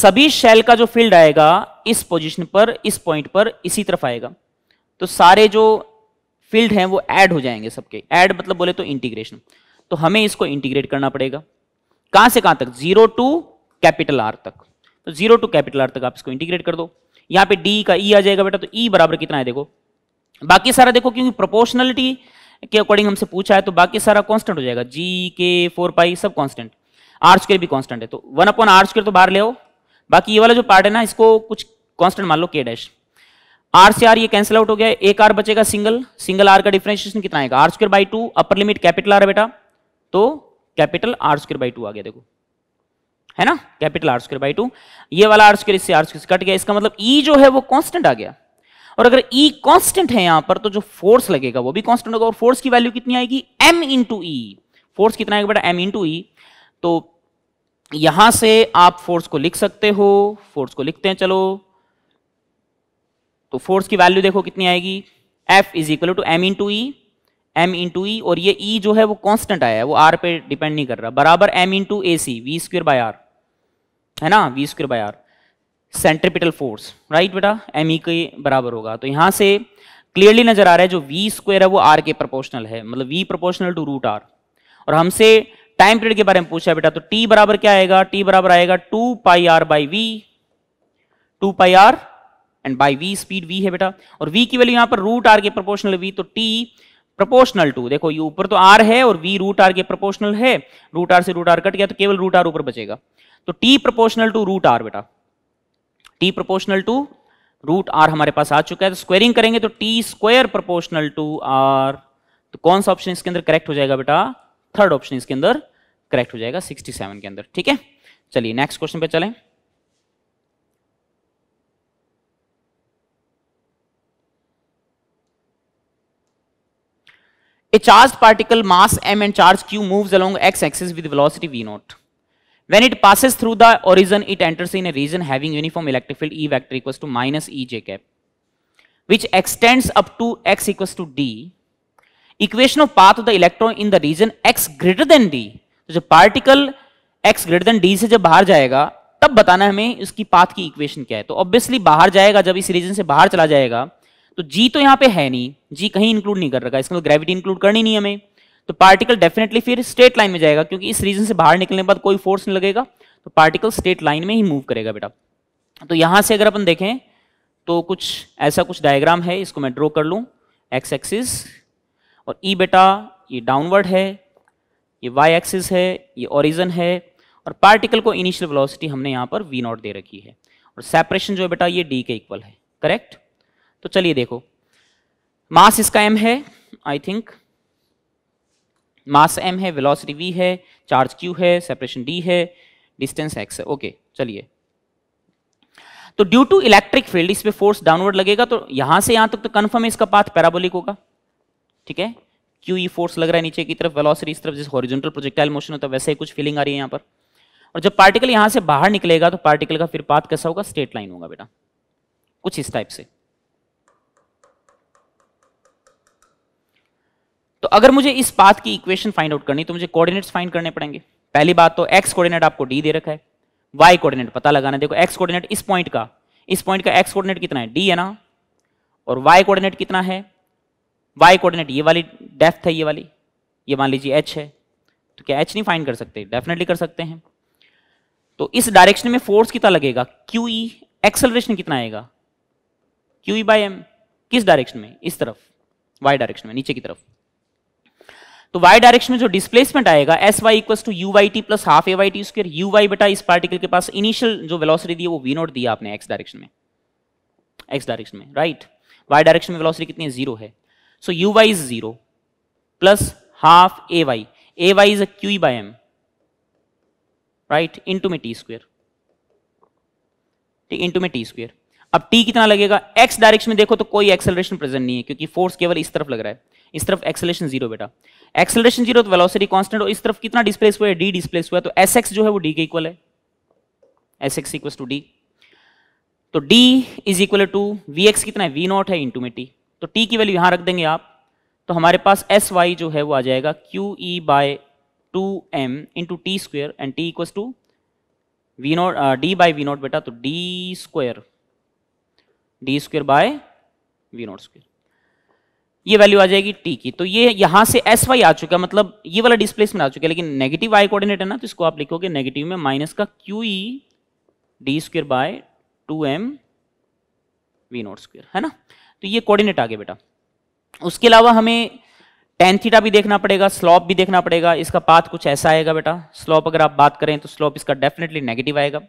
S1: सभी शेल का जो फील्ड आएगा इस पोजिशन पर इस पॉइंट पर इसी तरफ आएगा तो सारे जो फील्ड हैं वो ऐड हो जाएंगे सबके ऐड मतलब बोले तो इंटीग्रेशन तो हमें इसको इंटीग्रेट करना पड़ेगा कहां से कहां तक जीरो टू कैपिटल आर तक तो जीरो टू कैपिटल आर तक आप इसको इंटीग्रेट कर दो यहां पे डी का ई e आ जाएगा बेटा तो ई e बराबर कितना है देखो बाकी सारा देखो क्योंकि प्रोपोर्शनलिटी के अकॉर्डिंग हमसे पूछा है तो बाकी सारा कॉन्स्टेंट हो जाएगा जी के फोर पाई सब कॉन्स्टेंट आर स्क्र भी कॉन्स्टेंट है तो वन अपॉन आर स्क्र तो बाहर ले बाकी ये वाला जो पार्ट है ना इसको कुछ कॉन्स्टेंट मान लो के डैश आर से आर ये कैंसिल आउट हो गया एक आर बचेगा सिंगल सिंगल आर का डिफ्रेंशिएशन कितना आएगा r square by two upper limit capital R है बेटा तो capital R square by two आ गया देखो है ना capital R square by two ये वाला आर स्क्र इससे आर स्क्र कट गया इसका मतलब ई e जो है वो कॉन्स्टेंट आ गया और अगर ई e कॉन्स्टेंट है यहां पर तो जो फोर्स लगेगा वो भी कॉन्स्टेंट होगा और फोर्स की वैल्यू कितनी आएगी एम इंटू ई फोर्स कितना आएगा बेटा एम इंटू ई तो यहां से आप फोर्स को लिख सकते हो फोर्स को लिखते हैं चलो तो फोर्स की वैल्यू देखो कितनी आएगी f is equal to m into e m into ई और ये ई e जो है वो कांस्टेंट आया है वो आर पे डिपेंड नहीं कर रहा बराबर m into a c v square by are है ना v square by r centripetal force right बेटा एम ई e के बराबर होगा तो यहाँ से क्लियरली नजर आ रहा है जो वी स्क्वेयर है वो आर के प्रोपोर्शनल है मतलब v proportional to root r और हमसे टाइम पीरियड के बारे में पूछा बेटा तो टी बराबर क्या आएगा टी बराबर आएगा two pi r by v two pi r and by v speed v है बेटा और वी की वैल्यू यहां पर रूट आर के प्रोपोर्शनल वी तो टी प्रोपोर्शनल टू देखो ये ऊपर तो आर है और वी रूट आर के प्रोपोर्शनल है रूट आर से रूट आर कट गया तो केवल रूट आर ऊपर बचेगा तो T proportional to root r बेटा t proportional to root r हमारे पास आ चुका है तो स्क्वेयरिंग करेंगे तो t square proportional to r तो कौन सा ऑप्शन इसके अंदर करेक्ट हो जाएगा बेटा थर्ड ऑप्शन इसके अंदर करेक्ट हो जाएगा 67 के अंदर ठीक है चलिए नेक्स्ट क्वेश्चन पे चलें a charge particle mass m and charge q moves along x axis with velocity v naught. When it passes through the origin, it enters in a region having uniform electric field E vector equals to minus E j cap, which extends up to x equals to d. Equation of path of the electron in the region x greater than d. so the particle x greater than d से जब बाहर जाएगा तब बताना हमें uski path ki equation kya hai तो obviously bahar jayega jab is region se bahar chala jayega तो g तो यहाँ पे है नहीं g कहीं इंक्लूड नहीं कर रखा इसका तो ग्रेविटी इंक्लूड करनी नहीं हमें तो पार्टिकल डेफिनेटली फिर स्ट्रेट लाइन में जाएगा क्योंकि इस रीजन से बाहर निकलने के बाद कोई फोर्स नहीं लगेगा तो पार्टिकल स्ट्रेट लाइन में ही मूव करेगा बेटा तो यहां से अगर अपन देखें तो कुछ ऐसा कुछ डायग्राम है इसको मैं ड्रॉ कर लूँ एक्स एक्सिस और ई e बेटा ये डाउनवर्ड है ये वाई एक्सिस है ये ओरिजन है और पार्टिकल को इनिशियल वेलोसिटी हमने यहाँ पर वी नॉट दे रखी है और सेपरेशन जो है बेटा ये डी के इक्वल है करेक्ट तो चलिए देखो मास इसका एम है आई थिंक मास एम है वेलोसिटी वी है चार्ज क्यू है सेपरेशन डी है डिस्टेंस एक्स है ओके चलिए तो ड्यू टू इलेक्ट्रिक फील्ड इस फोर्स डाउनवर्ड लगेगा तो यहां से यहां तक तो कन्फर्म है इसका पाथ पैराबोलिक होगा ठीक है क्यू ई फोर्स लग रहा है नीचे की तरफ वेलोसिटी इस तरफ जैसे हॉरिजॉन्टल प्रोजेक्टाइल मोशन होता है वैसे ही कुछ फीलिंग आ रही है यहाँ पर और जब पार्टिकल यहां से बाहर निकलेगा तो पार्टिकल का फिर पाथ कैसा होगा स्ट्रेट लाइन होगा बेटा कुछ इस टाइप से तो अगर मुझे इस पाथ की इक्वेशन फाइंड आउट करनी तो मुझे कोऑर्डिनेट्स फाइंड करने पड़ेंगे पहली बात तो एक्स कोऑर्डिनेट आपको डी दे रखा है वाई कोऑर्डिनेट पता लगाना देखो एक्स कोऑर्डिनेट इस पॉइंट का इस पॉइंट का एक्स कोऑर्डिनेट कितना है डी है ना और वाई कोऑर्डिनेट कितना है वाई कोऑर्डिनेट ये वाली डेफ है ये वाली ये मान लीजिए एच है तो क्या एच नहीं फाइंड कर सकते डेफिनेटली कर सकते हैं तो इस डायरेक्शन में फोर्स कितना लगेगा क्यू ई एक्सेलरेशन कितना आएगा क्यू ई बाई एम किस डायरेक्शन में इस तरफ वाई डायरेक्शन में नीचे की तरफ तो वाई डायरेक्शन में जो डिस्प्लेसमेंट आएगा s y equal to u y t plus half a y t square u y बेटा इस पार्टिकल के पास इनिशियल जो वेलोसिटी दी है वो वी नोट दिया आपने एक्स डायरेक्शन में एक्स डायरेक्शन में राइट वाई डायरेक्शन में वेलोसिटी कितनी है जीरो है so u y is zero plus half a y a y is a q by m right into में टी स्क्वेयर इंटू में टी स्क्वेयर अब टी कितना लगेगा एक्स डायरेक्शन में देखो तो कोई एक्सेलरेशन प्रेजेंट नहीं है क्योंकि फोर्स केवल इस तरफ लग रहा है इस तरफ एक्सेलरेशन जीरो बेटा एक्सेलरेशन जीरो तो वेलोसिटी कांस्टेंट और इस तरफ कितना डिस्प्लेस हुआ है डी डिस्प्लेस हुआ है तो एस एक्स जो है वो डी के इक्वल है s x equal to d तो d is equal to v x कितना है वी नॉट है इंटू में टी तो टी की वैल्यू यहां रख देंगे आप तो हमारे पास एस वाई जो है वो आ जाएगा Q E by two m into t square and t equal to v naught d by v naught बेटा तो d square d square by v naught square ये वैल्यू आ जाएगी टी की तो ये यहां से एस वाई आ चुका मतलब ये वाला डिस्प्लेसमेंट आ चुका है लेकिन नेगेटिव आई कोऑर्डिनेट है ना तो इसको आप लिखोगे नेगेटिव में माइनस का q e d square by two m v naught square है ना तो ये कोऑर्डिनेट आ गया बेटा उसके अलावा हमें टेन थीटा भी देखना पड़ेगा स्लॉप भी देखना पड़ेगा इसका पाथ कुछ ऐसा आएगा बेटा स्लॉप अगर आप बात करें तो स्लॉप इसका डेफिनेटली नेगेटिव आएगा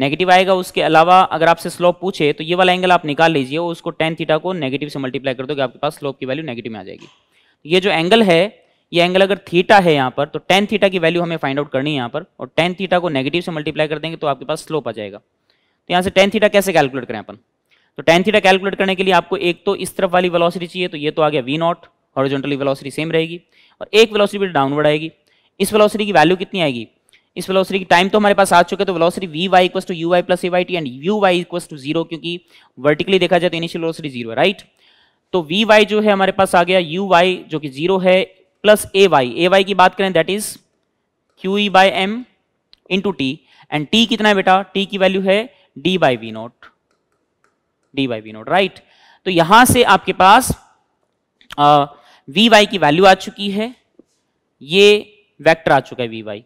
S1: नेगेटिव आएगा उसके अलावा अगर आपसे स्लोप पूछे तो ये वाला एंगल आप निकाल लीजिए और उसको टेन थीटा को नेगेटिव से मल्टीप्लाई कर दोगे आपके पास स्लोप की वैल्यू नेगेटिव में आ जाएगी ये जो एंगल है ये एंगल अगर थीटा है यहाँ पर तो टेन थीटा की वैल्यू हमें फाइंड आउट करनी है यहाँ पर और टेन थीटा को नेगेटिव से मल्टीप्लाई कर देंगे तो आपके पास स्लोप आ जाएगा तो यहाँ से टेन थीटा कैसे कैलकुलेट करें अपन तो टेन थीटा कैलकुलेट करने के लिए आपको एक तो इस तरफ वाली वेलोसिटी चाहिए तो ये तो आ गया v naught horizontally velocity same रहेगी और एक वेलोसिटी भी डाउनवर्ड आएगी इस वेलोसिटी की वैल्यू कितनी आएगी इस वेलोसिटी की टाइम तो हमारे पास आ चुके तो velocity v y equals to u y plus a y t and u y equals to zero क्योंकि वर्टिकली देखा जाए तो इनिशियल वेलोसिटी जीरो है राइट तो वी वाई जो है हमारे पास आ गया यू वाई जो कि जीरो है plus a y a y की बात करें that is Q e by m into t and t कितना है बेटा टी की वैल्यू है d by v naught d by v naught right तो यहां से आपके पास वी वाई की वैल्यू आ चुकी है ये वेक्टर आ चुका है वी वाई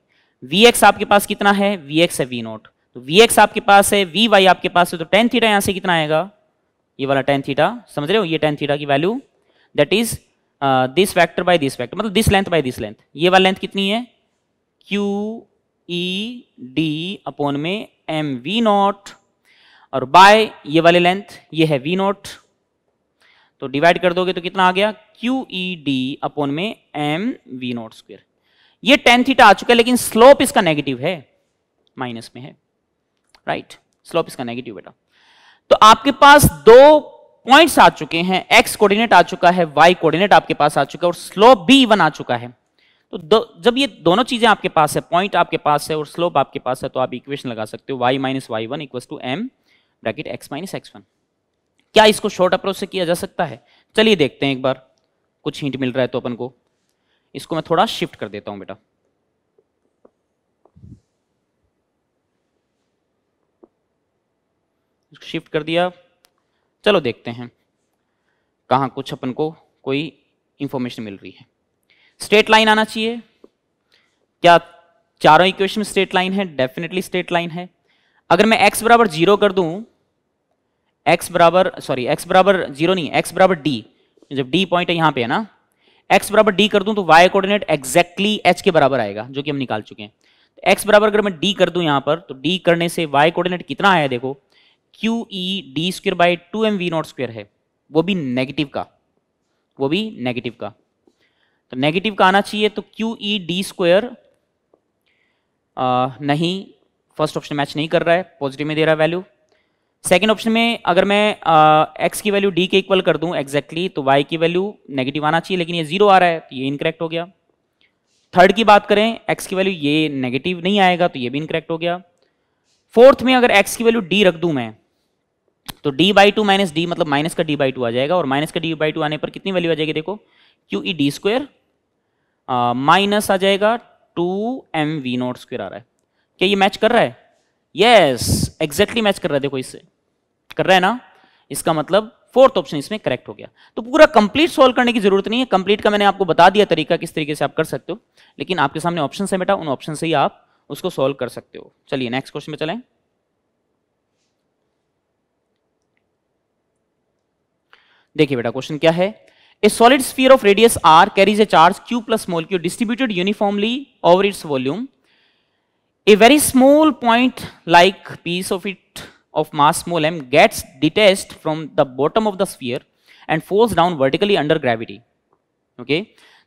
S1: वी एक्स आपके पास कितना है वी एक्स है वी नोट तो वी एक्स आपके पास है वी वाई आपके पास है तो टेन थीटा यहां से कितना आएगा ये वाला टेन थीटा समझ रहे हो ये टेन थीटा की value that is this vector by this factor मतलब this length by this length ये वाला लेंथ कितनी है क्यू ई डी अपॉन में एम वी नोट और बाय ये वाले लेंथ ये है वी नोट तो डिवाइड कर दोगे तो कितना आ गया क्यू ई डी अपॉन में एम वी नोट स्क्वेयर ये टेन थीटा आ चुका है लेकिन स्लोप इसका नेगेटिव है माइनस में है राइट right? स्लोप इसका नेगेटिव बेटा तो आपके पास दो पॉइंट्स आ चुके हैं एक्स कोऑर्डिनेट आ चुका है वाई कोऑर्डिनेट आपके पास आ चुका है और स्लोप भी इवन आ चुका है तो दो, जब ये दोनों चीजें आपके पास है पॉइंट आपके पास है और स्लोप आपके पास है तो आप इक्वेशन लगा सकते हो y minus y one equal to m bracket x minus x one क्या इसको शॉर्ट अप्रोच से किया जा सकता है चलिए देखते हैं एक बार कुछ हिंट मिल रहा है तो अपन को इसको मैं थोड़ा शिफ्ट कर देता हूं बेटा शिफ्ट कर दिया चलो देखते हैं कहा कुछ अपन को कोई इंफॉर्मेशन मिल रही है स्ट्रेट लाइन आना चाहिए क्या चारों इक्वेशन में स्ट्रेट लाइन है डेफिनेटली स्ट्रेट लाइन है अगर मैं x बराबर जीरो कर दूं x बराबर सॉरी x बराबर जीरो नहीं x बराबर d जब d पॉइंट है यहां पे है ना एक्स बराबर डी कर दूं तो वाई कोऑर्डिनेट एक्जैक्टली एच के बराबर आएगा जो कि हम निकाल चुके हैं तो एक्स बराबर अगर मैं डी कर दूं यहां पर तो डी करने से वाई कोऑर्डिनेट कितना आया देखो q e d square by two m v naught square है वो भी नेगेटिव का वो भी नेगेटिव का तो नेगेटिव का आना चाहिए तो क्यू ई डी स्क्वेयर नहीं फर्स्ट ऑप्शन मैच नहीं कर रहा है पॉजिटिव में दे रहा है वैल्यू सेकेंड ऑप्शन में अगर मैं एक्स की वैल्यू डी के इक्वल कर दूं एक्जैक्टली exactly, तो वाई की वैल्यू नेगेटिव आना चाहिए लेकिन ये जीरो आ रहा है तो ये इनकरेक्ट हो गया थर्ड की बात करें एक्स की वैल्यू ये नेगेटिव नहीं आएगा तो ये भी इनकरेक्ट हो गया फोर्थ में अगर एक्स की वैल्यू डी रख दूं मैं तो D by two minus d मतलब माइनस का डी बाई टू आ जाएगा और माइनस का डी बाई टू आने पर कितनी वैल्यू आ जाएगी देखो q e d square minus आ जाएगा two m v naught square आ रहा है क्या ये मैच कर रहा है yes yes, exactly exactly match कर रहा है देखो इससे कर रहा है ना इसका मतलब फोर्थ ऑप्शन इसमें करेक्ट हो गया तो पूरा कंप्लीट सॉल्व करने की जरूरत नहीं है कंप्लीट का मैंने आपको बता दिया तरीका किस तरीके से आप कर सकते हो लेकिन आपके सामने ऑप्शन है बेटा उन ऑप्शन से ही आप उसको सॉल्व कर सकते हो चलिए नेक्स्ट क्वेश्चन में चले देखिए बेटा क्वेश्चन क्या है a solid sphere of radius r carries a charge q plus molecule distributed uniformly over its volume a very small point like piece of it of mass small m gets detached from the bottom of the sphere and falls down vertically under gravity. Okay.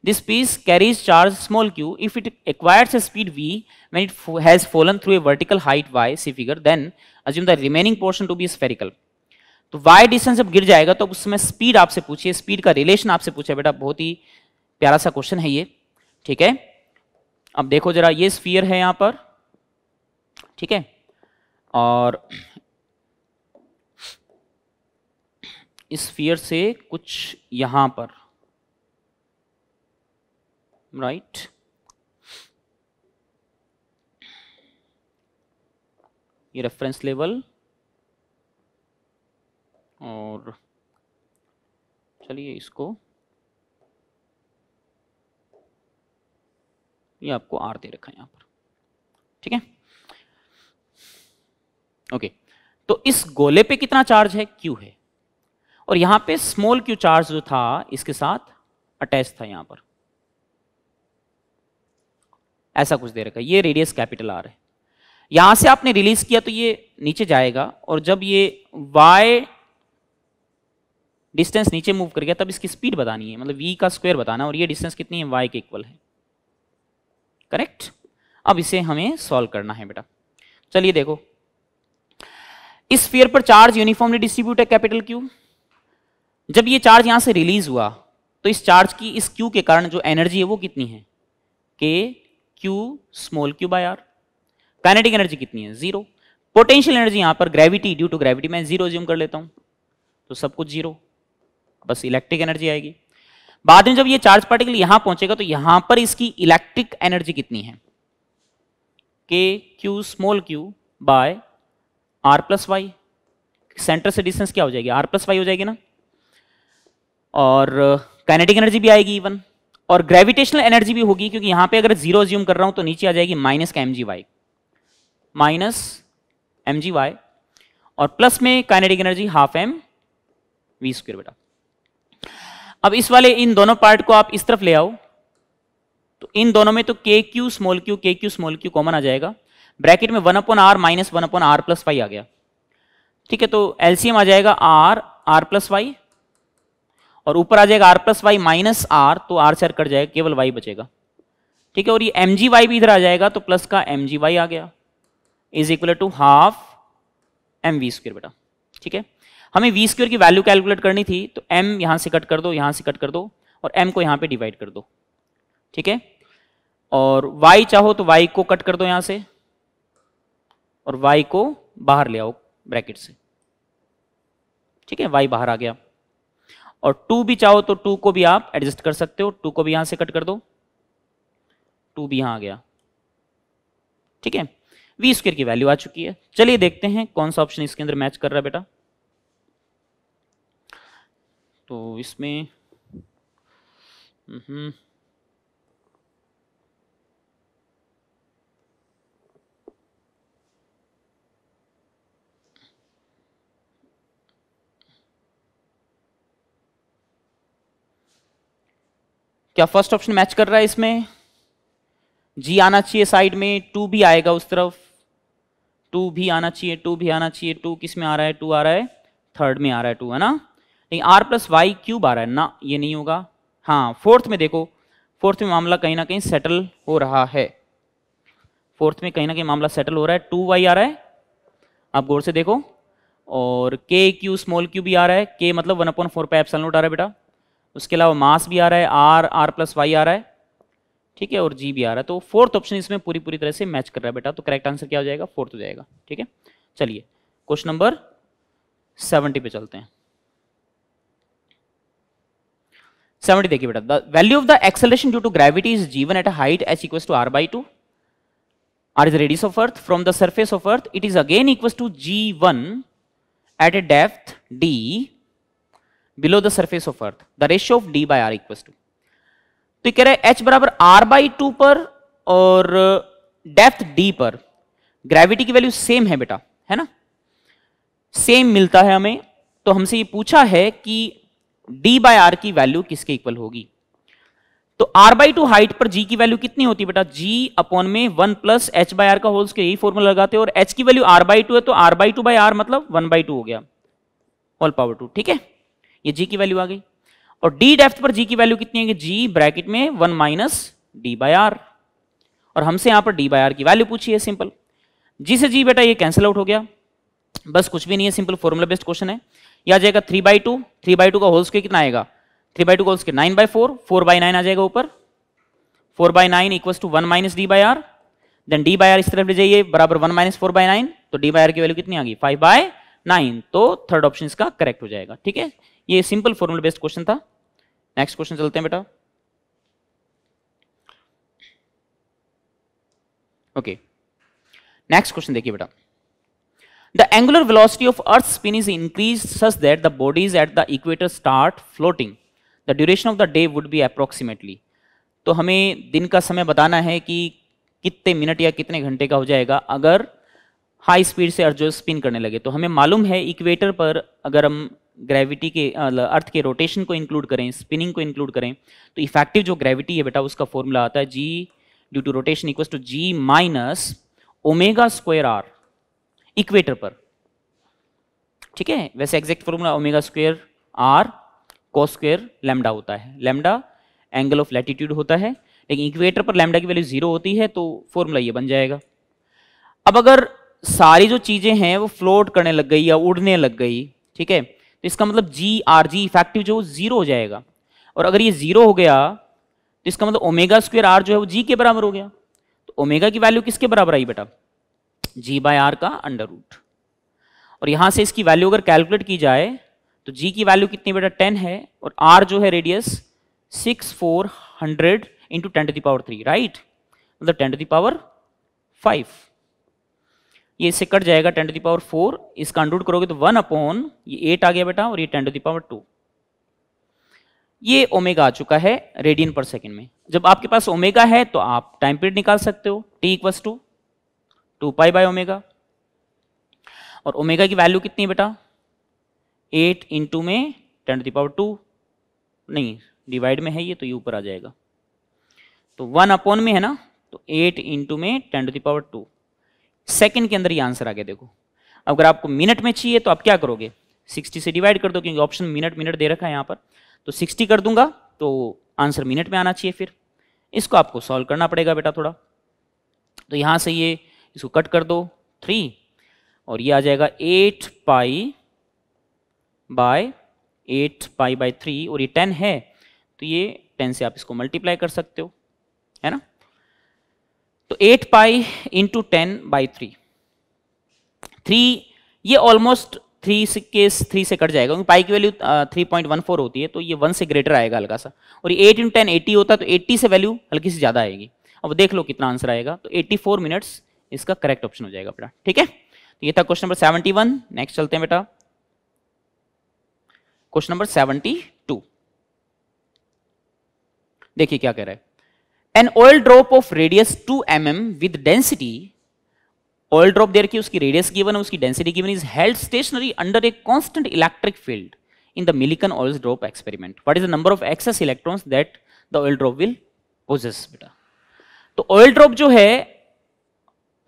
S1: This piece carries charge small q. If it acquires a speed v when it has fallen through a vertical height y, see figure, then assume the remaining portion to be spherical. तो y डिस्टेंस जब गिर जाएगा तो उसमें समय स्पीड आपसे पूछिए स्पीड का रिलेशन आपसे पूछे बेटा बहुत ही प्यारा सा क्वेश्चन है ये ठीक है अब देखो जरा ये स्फीयर है यहां पर ठीक है और स्फीयर से कुछ यहां पर राइट right? ये रेफरेंस लेवल और चलिए इसको ये आपको आर दे रखा है यहां पर ठीक है ओके तो इस गोले पे कितना चार्ज है क्यू है और यहां पे स्मॉल क्यू चार्ज जो था इसके साथ अटैच था यहां पर ऐसा कुछ दे रखा ये रेडियस कैपिटल आर है यहां से आपने रिलीज किया तो ये नीचे जाएगा और जब ये वाई डिस्टेंस नीचे मूव कर गया तब इसकी स्पीड बतानी है मतलब वी का स्क्वायर बताना और ये डिस्टेंस कितनी है वाई के इक्वल है करेक्ट अब इसे हमें सॉल्व करना है बेटा चलिए देखो इस फेयर पर चार्ज यूनिफॉर्मली डिस्ट्रीब्यूट है कैपिटल क्यू जब ये चार्ज यहाँ से रिलीज हुआ तो इस चार्ज की इस क्यू के कारण जो एनर्जी है वो कितनी है K Q small Q by R kinetic energy कितनी है जीरो पोटेंशियल एनर्जी यहाँ पर ग्रेविटी ड्यू टू ग्रेविटी मैं जीरो ज्यूम कर लेता हूँ तो सब कुछ जीरो बस इलेक्ट्रिक एनर्जी आएगी बाद में जब ये चार्ज पार्टिकल यहां पहुंचेगा तो यहां पर इसकी इलेक्ट्रिक एनर्जी कितनी है K Q small Q by R plus Y center से डिस्टेंस क्या हो जाएगी आर प्लस वाई हो जाएगी ना और काइनेटिक uh, एनर्जी भी आएगी इवन और ग्रेविटेशनल एनर्जी भी होगी क्योंकि यहाँ पे अगर जीरो ज्यूम कर रहा हूँ तो नीचे आ जाएगी माइनस का M G Y minus M G Y और प्लस में kinetic energy half M V square बेटा अब इस वाले इन दोनों पार्ट को आप इस तरफ ले आओ तो इन दोनों में तो के Q small Q K Q small Q common आ जाएगा ब्रैकेट में one upon R minus one upon R plus Y आ गया ठीक है तो एलसीएम आ जाएगा आर आर प्लस वाई और ऊपर आ जाएगा R plus Y minus R तो आर से आर कट जाएगा केवल वाई बचेगा ठीक है और ये एम जी वाई भी इधर आ जाएगा तो प्लस का एम जी वाई आ गया is equal to half M V square बेटा ठीक है हमें वी स्क्र की वैल्यू कैलकुलेट करनी थी तो एम यहां से कट कर दो यहां से कट कर दो और एम को यहां पे डिवाइड कर दो ठीक है और वाई चाहो तो वाई को कट कर दो यहां से और वाई को बाहर ले आओ ब्रैकेट से ठीक है वाई बाहर आ गया और टू भी चाहो तो टू को भी आप एडजस्ट कर सकते हो टू को भी यहां से कट कर दो टू भी यहां आ गया ठीक है वी स्क्र की वैल्यू आ चुकी है चलिए देखते हैं कौन सा ऑप्शन इसके अंदर मैच कर रहा है बेटा तो इसमें हम्म, क्या फर्स्ट ऑप्शन मैच कर रहा है इसमें जी आना चाहिए साइड में टू भी आएगा उस तरफ टू भी आना चाहिए टू भी आना चाहिए टू किस में आ रहा है टू आ रहा है थर्ड में आ रहा है टू है ना नहीं आर प्लस वाई क्यूब आ रहा है ना ये नहीं होगा हाँ फोर्थ में देखो फोर्थ में मामला कहीं ना कहीं सेटल हो रहा है फोर्थ में कहीं ना कहीं मामला सेटल हो रहा है टू वाई आ रहा है आप गौर से देखो और के क्यू स्मॉल क्यू भी आ रहा है के मतलब वन अपॉइंट फोर पे एप्सल नोट आ रहा है बेटा उसके अलावा मास भी आ रहा है आर आर प्लस वाई आ रहा है ठीक है और जी भी आ रहा है तो फोर्थ ऑप्शन इसमें पूरी पूरी तरह से मैच कर रहा है बेटा तो करेक्ट आंसर क्या हो जाएगा फोर्थ हो जाएगा ठीक है चलिए क्वेश्चन नंबर सेवेंटी पे चलते हैं सेवेंटी देखिए बेटा the value of the acceleration due to gravity is given at height H equal to R by two R is radius of earth from the surface of earth it is again equal to G one at a depth D below the surface of earth the ratio of D by R equal to तो कह रहे हैं एच बराबर आर बाई टू पर और डेप्थ uh, डी पर ग्रेविटी की वैल्यू सेम है बेटा है ना सेम मिलता है हमें तो हमसे ये पूछा है कि डी बाय आर की वैल्यू किसके इक्वल होगी तो आर बाई टू हाइट पर जी की वैल्यू कितनी होती है बेटा जी अपॉन में one plus H by are का होल्स के यही फॉर्मूला लगाते हैं और एच की वैल्यू आर बाई टू है तो R by two by R मतलब वन बाई टू हो गया ऑल पावर टू ठीक है ये जी की वैल्यू आ गई और डी डेफ्थ पर जी की वैल्यू कितनी है कि जी ब्रैकेट में one minus D by R और हमसे यहां पर डी बाय आर की वैल्यू पूछी है सिंपल जी से जी बेटा ये कैंसिल आउट हो गया बस कुछ भी नहीं है सिंपल फॉर्मुला बेस्ड क्वेश्चन है यह आ जाएगा three by two three by two का होल्स के कितना आएगा थ्री बाई टू का होल्स के nine by four four by nine आ जाएगा ऊपर four by nine equal to one minus D by R then D by R इस तरफ ले जाइए बराबर one minus four by nine तो डी बाई आर की वैल्यू कितनी आ गई फाइव बाय नाइन तो थर्ड ऑप्शन इसका करेक्ट हो जाएगा ठीक है ये सिंपल फॉर्मूला बेस्ड क्वेश्चन था नेक्स्ट क्वेश्चन चलते हैं बेटा ओके नेक्स्ट क्वेश्चन देखिए बेटा the angular velocity of earth spin is increase such that the bodies at the equator start floating the duration of the day would be approximately तो हमें दिन का समय बताना है कि कितने मिनट या कितने घंटे का हो जाएगा अगर हाई स्पीड से अर्थ जो स्पिन करने लगे तो हमें मालूम है इक्वेटर पर अगर हम ग्रेविटी के अर्थ के रोटेशन को इंक्लूड करें स्पिनिंग को इंक्लूड करें तो इफेक्टिव जो ग्रेविटी है बेटा उसका फॉर्मूला आता है G due to rotation equal to G minus omega square R equator पर ठीक है वैसे exact formula omega square R को स्क्वेयर लेमडा होता है लेमडा एंगल ऑफ लैटिट्यूड होता है लेकिन इक्वेटर पर लेमडा की वैल्यू जीरो होती है तो फॉर्मूला ये बन जाएगा अब अगर सारी जो चीज़ें हैं वो फ्लोट करने लग गई या उड़ने लग गई ठीक है तो इसका मतलब जी आर जी इफेक्टिव जो जीरो हो जाएगा और अगर ये जीरो हो गया तो इसका मतलब ओमेगा स्क्वेयर आर जो है वो जी के बराबर हो गया तो ओमेगा की वैल्यू किसके बराबर आई बेटा जी बाय आर का अंडर रूट और यहां से इसकी वैल्यू अगर कैलकुलेट की जाए तो जी की वैल्यू कितनी बेटा टेन है और आर जो है radius six four hundred into ten to the power three right मतलब टेन टू दावर फाइव ये इससे कट जाएगा टेन टू दावर फोर इसका अंडूड करोगे तो वन अपॉन ये एट आ गया बेटा और ये टेन टू दावर टू ये ओमेगा आ चुका है रेडियन पर सेकेंड में जब आपके पास ओमेगा है तो आप टाइम पीरियड निकाल सकते हो T equals to two pi by omega और ओमेगा की वैल्यू कितनी है बेटा एट इंटू में टेन टू दावर टू नहीं डिवाइड में है ये तो ये ऊपर आ जाएगा तो वन अपॉन में है ना तो एट इंटू में ten to the power two second के अंदर ये आंसर आ गया देखो अगर आपको मिनट में चाहिए तो आप क्या करोगे 60 से डिवाइड कर दो क्योंकि ऑप्शन मिनट मिनट दे रखा है यहाँ पर तो 60 कर दूंगा तो आंसर मिनट में आना चाहिए फिर इसको आपको सॉल्व करना पड़ेगा बेटा थोड़ा तो यहाँ से ये इसको कट कर दो थ्री और ये आ जाएगा eight pi by eight pi by three और ये टेन है तो ये टेन से आप इसको मल्टीप्लाई कर सकते हो है ना तो eight pi into ten by three three ये ऑलमोस्ट थ्री के थ्री से कट जाएगा क्योंकि पाई की value three point one four होती है तो ये वन से ग्रेटर आएगा हल्का सा और ये एट इंटू टेन एट्टी होता है तो एट्टी से वैल्यू हल्की से ज़्यादा आएगी अब देख लो कितना आंसर आएगा तो एट्टी फोर मिनट्स इसका करेक्ट ऑप्शन हो जाएगा बेटा ठीक है तो ये था question number seventy one next चलते हैं बेटा क्वेश्चन नंबर सेवेंटी टू देखिए क्या कह रहा है an oil drop of radius two M M with density oil drop देर की उसकी रेडियस गिवन है उसकी density given is held stationary under a constant electric field in the Millikan oil drop experiment what is the number of excess electron that the oil drop will possess बेटा तो ऑयल ड्रॉप जो है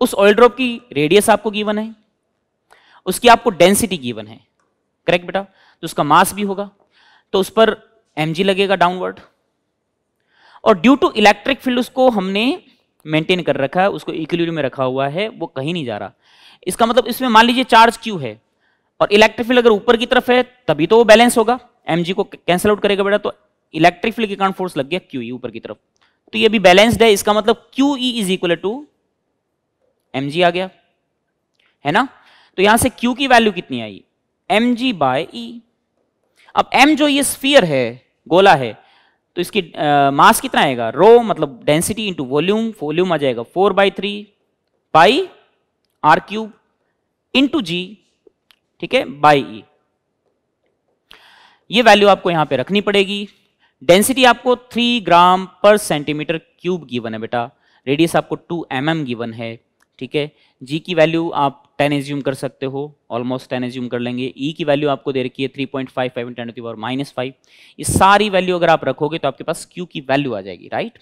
S1: उस ऑयल ड्रॉप की रेडियस आपको गिवन है उसकी आपको डेंसिटी गिवन है करेक्ट बेटा तो उसका मास भी होगा तो उस पर एम लगेगा डाउनवर्ड और ड्यू टू इलेक्ट्रिक फील्ड उसको हमने मेंटेन कर रखा है उसको इक्विलिब्रियम में रखा हुआ है वो कहीं नहीं जा रहा इसका मतलब इसमें मान लीजिए चार्ज क्यू है और इलेक्ट्रिक फील्ड अगर ऊपर की तरफ है तभी तो वो बैलेंस होगा एम को कैंसिल आउट करेगा बेटा तो इलेक्ट्रिक फील्ड के कारण फोर्स लग गया क्यू e ऊपर की तरफ तो ये भी बैलेंस्ड है इसका मतलब Q is equal to M आ गया है ना तो यहां से क्यू की वैल्यू कितनी आई एम जी बाय ई अब एम जो ये स्फीयर है गोला है तो इसकी मास कितना आएगा रो मतलब डेंसिटी इंटू वॉल्यूम वॉल्यूम आ जाएगा four by three pi R cube into G ठीक है बाई ई e. ये वैल्यू आपको यहां पे रखनी पड़ेगी डेंसिटी आपको थ्री ग्राम पर सेंटीमीटर क्यूब गिवन है बेटा रेडियस आपको टू एम एम गिवन है ठीक है जी की वैल्यू आप टेन एज्यूम कर सकते हो ऑलमोस्ट टेन एज्यूम कर लेंगे ई e की वैल्यू आपको दे रखी है three point five five ten की पावर माइनस फाइव ये सारी वैल्यू अगर आप रखोगे तो आपके पास क्यू की वैल्यू आ जाएगी राइट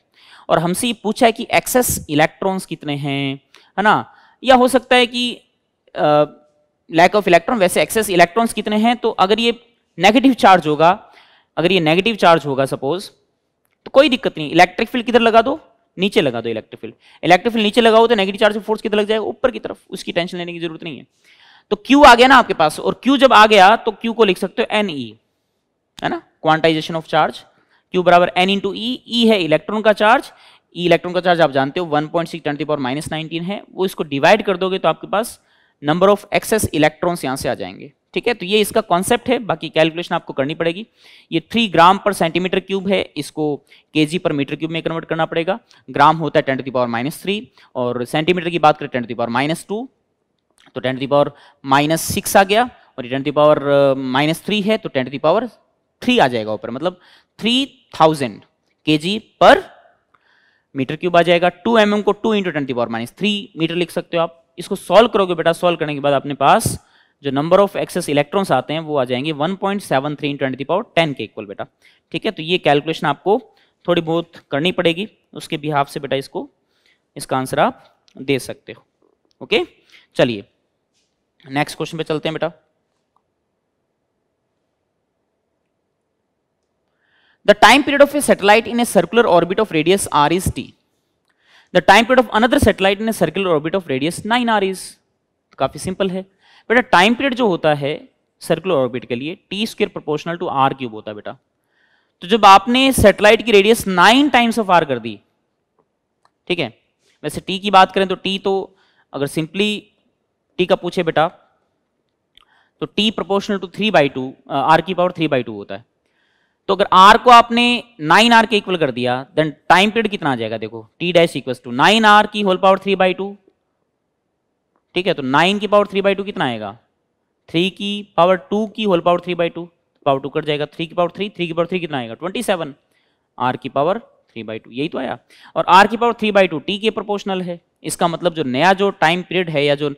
S1: और हमसे ये पूछा है कि एक्सेस इलेक्ट्रॉन्स कितने हैं है ना या हो सकता है कि लैक ऑफ इलेक्ट्रॉन वैसे एक्सेस इलेक्ट्रॉन्स कितने हैं तो अगर ये नेगेटिव चार्ज होगा अगर ये नेगेटिव चार्ज होगा सपोज तो कोई दिक्कत नहीं इलेक्ट्रिक फील्ड किधर लगा दो नीचे लगा दो इलेक्ट्रोफिल इलेक्ट्रोफिल नीचे लगाओ तो नेगेटिव चार्ज फोर्स कितना लग जाएगा ऊपर की तरफ उसकी टेंशन लेने की जरूरत नहीं है तो क्यू आ गया ना आपके पास और क्यू जब आ गया तो क्यू को लिख सकते हो एन ई e, है ना क्वांटाइजेशन ऑफ चार्ज क्यू बराबर एन इंटू ई ई है इलेक्ट्रॉन का चार्ज ई इलेक्ट्रॉन का चार्ज आप जानते हो one point six twenty power minus nineteen है वो इसको डिवाइड कर दोगे तो आपके पास नंबर ऑफ एक्सेस इलेक्ट्रॉन्स यहां से आ जाएंगे ठीक है तो ये इसका कॉन्सेप्ट है बाकी कैलकुलेशन आपको करनी पड़ेगी ये थ्री ग्राम पर सेंटीमीटर क्यूब है इसको केजी पर मीटर क्यूब में कन्वर्ट करना पड़ेगा ग्राम होता है ten to the power minus three और सेंटीमीटर की बात करें ten to the power minus two तो ten to the power minus six आ गया और ten to the power minus three है तो ten to the power three आ जाएगा ऊपर मतलब थ्री थाउजेंड के जी पर मीटर क्यूब आ जाएगा टू एम mm को two into ten power minus three metre लिख सकते हो आप इसको सॉल्व करोगे बेटा सॉल्व करने के बाद अपने पास जो नंबर ऑफ एक्सेस इलेक्ट्रॉन्स आते हैं वो आ जाएंगे 1.73 point seven three twenty power ten के इक्वल बेटा ठीक है तो ये कैलकुलेशन आपको थोड़ी बहुत करनी पड़ेगी उसके बिहाफ से बेटा इसको इसका आंसर आप दे सकते हो ओके चलिए नेक्स्ट क्वेश्चन पे चलते हैं बेटा the time period of a satellite in a circular orbit of radius R is T the time period of another satellite in a circular orbit of radius nine R is काफी सिंपल है बेटा टाइम पीरियड जो होता है सर्कुलर ऑर्बिट के लिए T square proportional to R cube होता है बेटा तो जब आपने सेटेलाइट की radius nine times of R कर दी ठीक है वैसे टी की बात करें तो टी तो अगर सिंपली टी का पूछे बेटा तो T proportional to three by two R की पावर थ्री बाई टू होता है तो अगर आर को आपने नाइन आर के इक्वल कर दिया देन टाइम पीरियड कितना आ जाएगा देखो T dash equal to nine R की whole power three by two ठीक है तो नाइन की पावर थ्री बाई टू कितना आएगा थ्री की पावर टू की whole power three by two power two cut जाएगा थ्री की पावर थ्री थ्री की पावर थ्री कितना आएगा ट्वेंटी सेवन आर की पावर थ्री बाई टू यही तो आया और आर की power three by two T के प्रोपोर्शनल है इसका मतलब जो नया जो टाइम पीरियड है या जो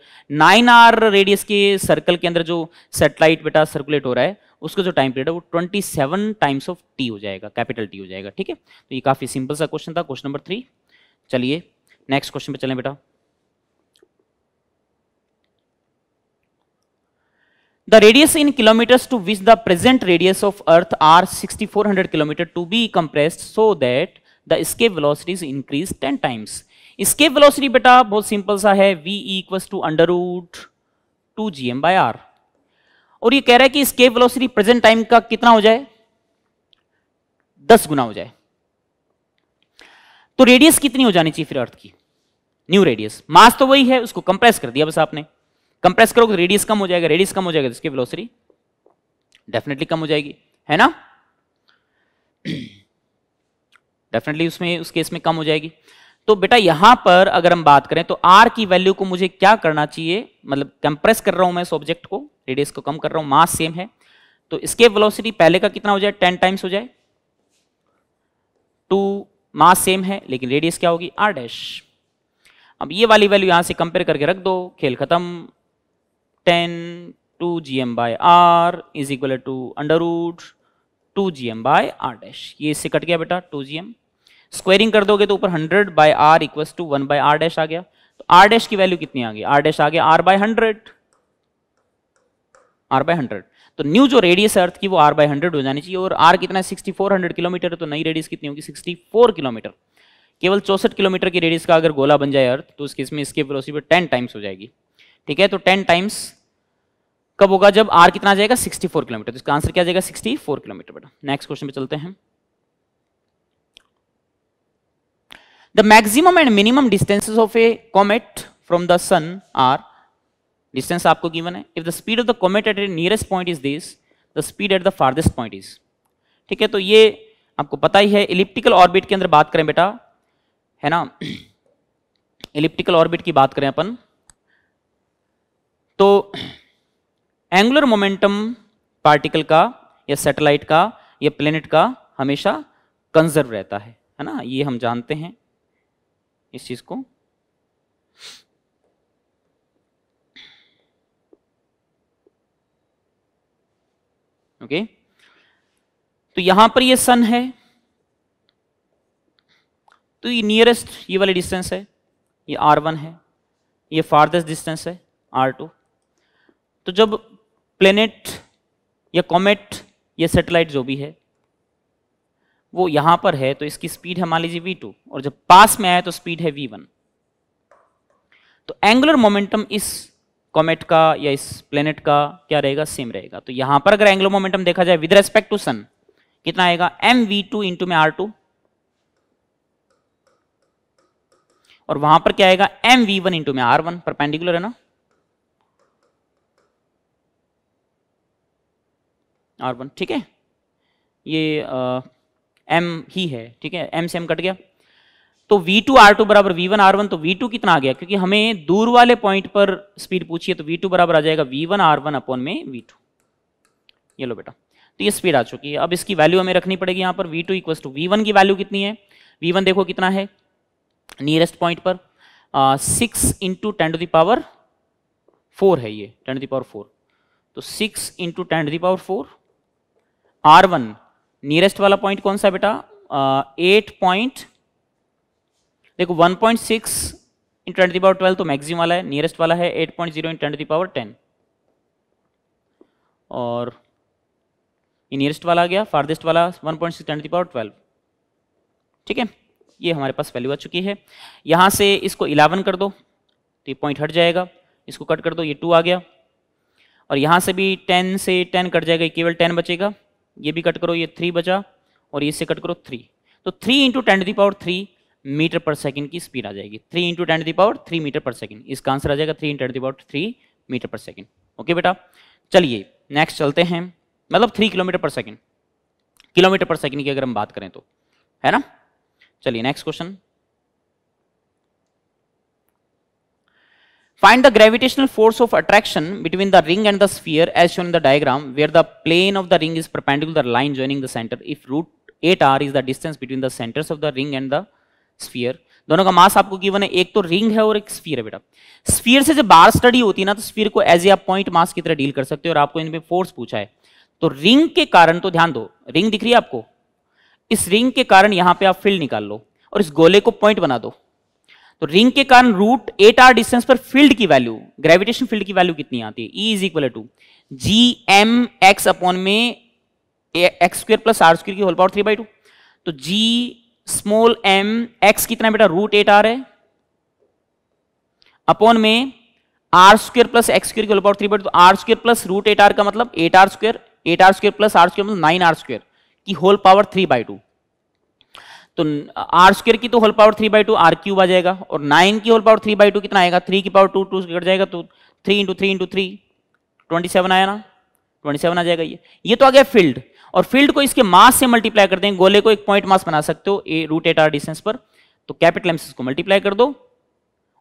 S1: नाइन आर रेडियस के सर्कल के अंदर जो सेटेलाइट बेटा सर्कुलेट हो रहा है उसका जो टाइम पीरियड है वो twenty seven times of T हो जाएगा कैपिटल टी हो जाएगा ठीक है तो ये काफी सिंपल सा क्वेश्चन था क्वेश्चन नंबर थ्री चलिए नेक्स्ट क्वेश्चन पे चलें बेटा The radius in kilometers to which the present radius of earth are 6400 kilometer to be compressed so that the escape velocity is increased 10 times. Escape velocity बेटा बहुत सिंपल सा है v equals to under root 2 gm by r और ये कह रहा है कि escape velocity present time का कितना हो जाए 10 गुना हो जाए तो रेडियस कितनी हो जानी चाहिए फिर अर्थ की न्यू रेडियस मास तो वही है उसको कंप्रेस कर दिया बस आपने कंप्रेस करोगे तो रेडियस कम हो जाएगा रेडियस कम हो जाएगा तो इसकी वेलोसिटी डेफिनेटली कम हो जाएगी है ना डेफिनेटली उसमें उस केस में कम हो जाएगी तो बेटा यहां पर अगर हम बात करें तो आर की वैल्यू को मुझे क्या करना चाहिए मतलब कंप्रेस कर रहा हूं मैं इस ऑब्जेक्ट को रेडियस को कम कर रहा हूं मास सेम है तो इसके वेलोसिटी पहले का कितना हो जाए टेन टाइम्स हो जाए टू मास सेम है लेकिन रेडियस क्या होगी आर डैश अब ये वाली वैल्यू यहां से कंपेयर करके रख दो खेल खत्म 10 2 gm by r is equal to under root 2 gm by r dash ये इससे कट गया बेटा जी एम स्क्वायरिंग कर दोगे तो ऊपर 100 by r equals to 1 by r dash आ गया तो r dash की वैल्यू कितनी आ गई r dash आ गया r by 100 r by 100 तो न्यू जो रेडियस अर्थ की वो r by 100 हो जानी चाहिए और r कितना है 6400 किलोमीटर है तो नई रेडियस कितनी होगी 64 किलोमीटर केवल चौसठ किलोमीटर की रेडियस का अगर गोला बन जाए अर्थ तो उसके इसमें में इसके वेलोसिटी 10 टाइम्स हो जाएगी ठीक है तो टेन टाइम्स कब होगा जब आर कितना जाएगा 64 किलोमीटर तो इसका आंसर क्या जाएगा 64 किलोमीटर बेटा नेक्स्ट क्वेश्चन पे चलते हैं the maximum and minimum distances of a comet from the sun R distance आपको गिवन है if the speed of the comet at a nearest point is this the speed at the farthest point is ठीक है तो ये आपको पता ही है इलिप्टिकल ऑर्बिट के अंदर बात करें बेटा है ना इलिप्टिकल ऑर्बिट की बात करें अपन तो एंगुलर मोमेंटम पार्टिकल का या सैटेलाइट का या प्लेनेट का हमेशा कंजर्व रहता है है ना ये हम जानते हैं इस चीज़ को ओके okay? तो यहां पर ये सन है तो ये नियरेस्ट ये वाली डिस्टेंस है ये आर वन है ये फार्देस्ट डिस्टेंस है आर टू तो जब प्लेनेट या कॉमेट या सेटेलाइट जो भी है वो यहां पर है तो इसकी स्पीड है मान लीजिए v2 और जब पास में आया तो स्पीड है v1 तो एंगुलर मोमेंटम इस कॉमेट का या इस प्लेनेट का क्या रहेगा सेम रहेगा तो यहां पर अगर एंगुलर मोमेंटम देखा जाए विद रेस्पेक्ट टू सन कितना आएगा एम वी टू इंटू में आर टू और वहां पर क्या आएगा एम वी वन इंटू में आर वन परपेंडिकुलर है ना आर वन ठीक है ये एम ही है ठीक है एम से एम कट गया तो V2 टू आर टू बराबर वी वन आर वन तो V2 कितना आ गया क्योंकि हमें दूर वाले पॉइंट पर स्पीड पूछिए तो V2 बराबर आ जाएगा V1 R1 are one upon में V2 ये लो बेटा तो ये स्पीड आ चुकी है अब इसकी वैल्यू हमें रखनी पड़ेगी यहां पर V2 two equals two V की वैल्यू कितनी है V1 देखो कितना है नियरेस्ट पॉइंट पर six into ten to the power four है ये टेन टू दावर फोर तो six into ten to the power four R one nearest वाला पॉइंट कौन सा बेटा एट पॉइंट देखो one point six in twenty the power twelve तो मैक्सिम वाला है नियरेस्ट वाला है eight point zero in the power ten और ये नियरेस्ट वाला आ गया फार्देस्ट वाला one point six the power twelve ठीक है ये हमारे पास वैल्यू आ चुकी है यहाँ से इसको इलेवन कर दो तो ये पॉइंट हट जाएगा इसको कट कर दो ये टू आ गया और यहाँ से भी टेन से टेन कट जाएगा केवल टेन बचेगा ये भी कट करो ये थ्री बचा और से कट करो थ्री तो three into ten the power three metre per second की स्पीड आ जाएगी three into ten the power three metre per second इसका आंसर आ जाएगा three into ten the power three metre per second okay बेटा चलिए नेक्स्ट चलते हैं मतलब three kilometre per second kilometre per second की अगर हम बात करें तो है ना चलिए next question Find the gravitational force of attraction between the ring and the sphere as shown in the diagram where the plane of the ring is perpendicular line joining the center if root 8r is the distance between the centers of the ring and the sphere. दोनों का मास आपको गिवन है एक तो रिंग है और एक स्फीयर है बेटा स्फीयर से जब बार स्टडी होती है ना तो स्फीयर को एज ए आप पॉइंट मास की तरह डील कर सकते हो और आपको इनमें फोर्स पूछा है तो रिंग के कारण तो ध्यान दो रिंग दिख रही है आपको इस रिंग के कारण यहां पे आप फील्ड निकाल लो और इस गोले को पॉइंट बना दो तो रिंग के कारण रूट एट आर डिस्टेंस पर फील्ड की वैल्यू ग्रेविटेशन फील्ड की वैल्यू कितनी आती है ई is equal to G M X upon में X square plus R square की whole power three by two तो जी स्मॉल एम एक्स कितना बेटा रूट एट आर है अपॉन में R square plus X square की whole power three by two are square plus root eight R का मतलब eight R square eight R square plus R square मतलब नाइन आर स्क्र की whole power three by two तो आर स्क्र की तो whole power three by two R cube आ जाएगा और नाइन की whole power three by two कितना आएगा थ्री की पावर टू टू कट जाएगा तो three into three into three twenty seven आया ना ट्वेंटी सेवन आ जाएगा ये ये तो आ गया फील्ड और फील्ड को इसके मास से मल्टीप्लाई कर दें गोले को एक पॉइंट मास बना सकते हो a root eight R distance पर तो कैपिटल एम्स को मल्टीप्लाई कर दो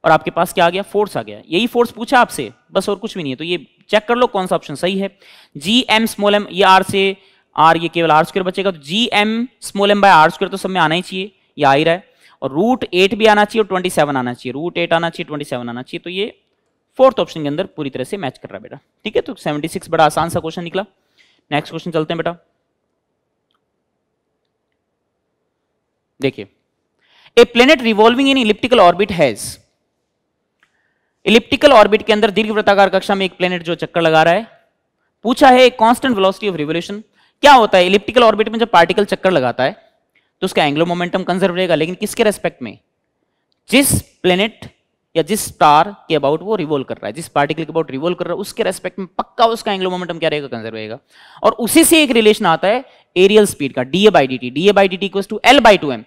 S1: और आपके पास क्या आ गया फोर्स आ गया यही फोर्स पूछा आपसे बस और कुछ भी नहीं है तो ये चेक कर लो कौन सा ऑप्शन सही है जी एम स्मोल एम ये आर से आर ये केवल आर स्क्र बचेगा तो G M small M by R square तो सब में आना ही चाहिए ये आ ही रहा है और रूट एट भी आना चाहिए और ट्वेंटी सेवन आना चाहिए रूट एट आना चाहिए ट्वेंटी सेवन आना चाहिए तो ये फोर्थ ऑप्शन के अंदर पूरी तरह से मैच कर रहा है बेटा ठीक है तो सेवेंटी सिक्स बड़ा आसान सा क्वेश्चन निकला नेक्स्ट क्वेश्चन चलते हैं बेटा देखिए a planet revolving in elliptical orbit has elliptical orbit के अंदर दीर्घ वृत्ताकार कक्षा में एक प्लेनेट जो चक्कर लगा रहा है पूछा है कांस्टेंट वेलोसिटी ऑफ रिवोल्यूशन क्या होता है इलिप्टिकल ऑर्बिट में जब पार्टिकल चक्कर लगाता है तो उसका एंग्लो मोमेंटम कंजर्व रहेगा लेकिन किसके रेस्पेक्ट में जिस प्लेनेट या जिस स्टार के अबाउट वो रिवोल्व कर रहा है जिस पार्टिकल के अबाउट रिवोल्व कर रहा है उसके रेस्पेक्ट में पक्का उसका एंग्लो मोमेंटम क्या रहेगा कंजर्व रहेगा और उसी से एक रिलेशन आता है एरियल स्पीड का D A by D T D A by D T two L by two M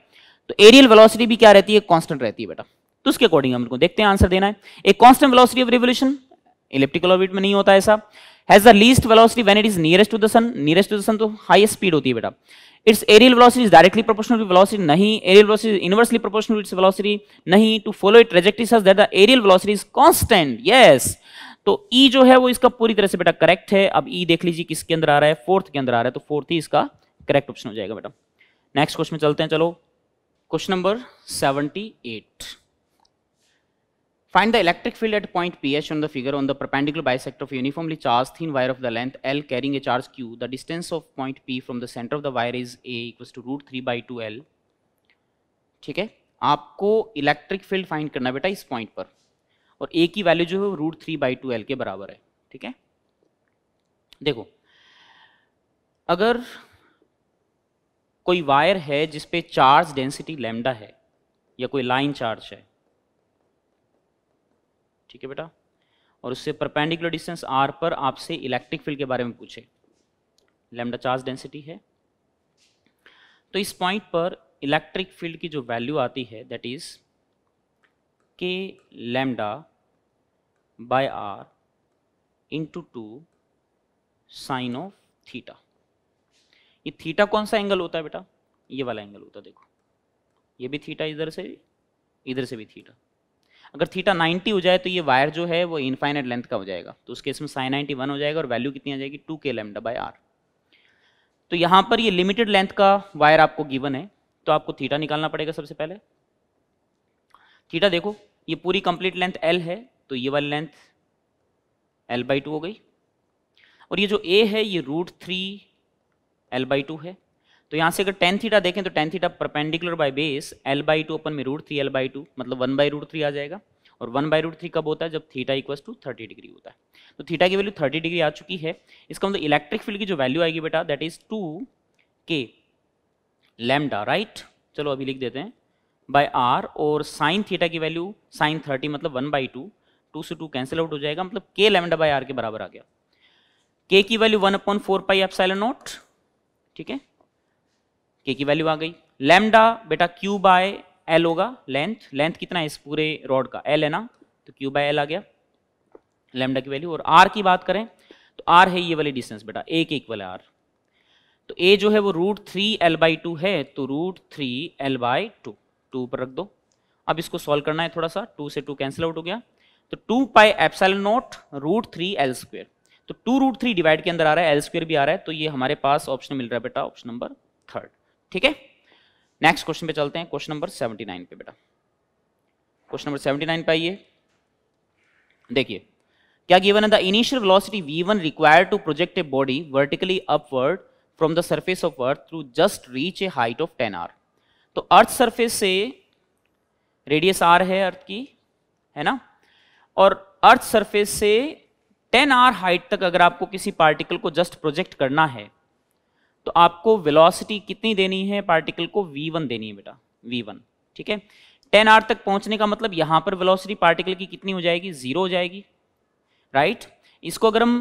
S1: तो एरियल वेलोसिटी भी क्या रहती है कॉन्स्टेंट रहती है बेटा तो उसके अकॉर्डिंग हम लोग देखते हैं आंसर देना है a constant velocity of revolution elliptical orbit में नहीं होता ऐसा has the least velocity when it is nearest to the sun nearest to the sun तो हाईएस्ट स्पीड होती है बेटा its areal velocity is directly proportional to velocity नहीं areal velocity is inversely proportional to its velocity नहीं to follow it trajectory such that the areal velocity is constant yes तो ई e जो है वो इसका पूरी तरह से बेटा करेक्ट है अब ई e देख लीजिए किसके अंदर आ रहा है फोर्थ के अंदर आ रहा है तो फोर्थ ही इसका करेक्ट ऑप्शन हो जाएगा बेटा नेक्स्ट क्वेश्चन में चलते हैं चलो question number seventy eight Find the electric field at point P as shown in the figure on the perpendicular bisector of uniformly charged thin wire of the length L carrying a charge Q. The distance of point P from the center of the wire is A equals to root three by two L ठीक है आपको इलेक्ट्रिक फील्ड फाइंड करना है बेटा इस पॉइंट पर और ए की वैल्यू जो है वो root three by two L के बराबर है ठीक है देखो अगर कोई वायर है जिसपे चार्ज डेंसिटी लेमडा है या कोई लाइन चार्ज है ठीक है बेटा और उससे परपेंडिकुलर डिस्टेंस आर पर आपसे इलेक्ट्रिक फील्ड के बारे में पूछे लेमडा चार्ज डेंसिटी है तो इस पॉइंट पर इलेक्ट्रिक फील्ड की जो वैल्यू आती है that is K lambda by are into two sine of theta ये थीटा कौन सा एंगल होता है बेटा ये वाला एंगल होता है देखो ये भी थीटा इधर से इधर से भी थीटा अगर थीटा 90 हो जाए तो ये वायर जो है वो इनफाइनाइट लेंथ का हो जाएगा तो उस केस में साइन नाइन्टी वन हो जाएगा और वैल्यू कितनी आ जाएगी to K lambda by are तो यहाँ पर ये लिमिटेड लेंथ का वायर आपको गिवन है तो आपको थीटा निकालना पड़ेगा सबसे पहले थीटा देखो ये पूरी कंप्लीट लेंथ एल है तो ये वाली लेंथ एल बाई टू हो गई और ये जो ए है ये root three L by two है तो यहाँ से अगर टेन थीटा देखें तो tan theta perpendicular by base L by two upon में root three L by two मतलब वन बाई रूट थ्री आ जाएगा और वन बाई रूट थ्री कब होता है जब theta equal to thirty degree होता है तो थीटा की वैल्यू थर्टी डिग्री आ चुकी है इसका मतलब इलेक्ट्रिक फील्ड की जो वैल्यू आएगी बेटा that is two K lambda right चलो अभी लिख देते हैं बाय आर और साइन थीटा की वैल्यू साइन थर्टी मतलब वन बाई टू टू से टू कैंसिल आउट हो जाएगा मतलब के लेमडा बाई आर के बराबर आ गया के की value one upon four pi F not ठीक है के की वैल्यू आ गई लेमडा बेटा क्यू बाय एल होगा लेंथ लेंथ कितना है इस पूरे रॉड का एल है ना तो क्यू बाय एल आ गया लेमडा की वैल्यू और आर की बात करें तो आर है ये वाली डिस्टेंस बेटा ए के वाले आर तो ए जो है वो root three L by two है तो root three L by two two पर रख दो अब इसको सॉल्व करना है थोड़ा सा टू से टू कैंसिल आउट हो गया तो two pi epsilon not root three L square तो टू रूट थ्री डिवाइड के अंदर आ रहा है एल स्क्वेयर भी आ रहा है तो ये हमारे पास ऑप्शन मिल रहा है बेटा ऑप्शन नंबर थर्ड ठीक है नेक्स्ट क्वेश्चन पे चलते हैं क्वेश्चन नंबर 79 पे बेटा क्वेश्चन नंबर 79 पे आइए देखिए क्या गिवन है the initial velocity V one required to project a body vertically upward from the surface of earth through just reach a height of ten R तो अर्थ सर्फेस से रेडियस आर है अर्थ की है ना और अर्थ सर्फेस से 10 आर हाइट तक अगर आपको किसी पार्टिकल को जस्ट प्रोजेक्ट करना है तो आपको वेलोसिटी कितनी देनी है पार्टिकल को वी वन देनी है बेटा वी वन ठीक है टेन आर तक पहुंचने का मतलब यहां पर वेलोसिटी पार्टिकल की कितनी हो जाएगी जीरो हो जाएगी राइट इसको अगर हम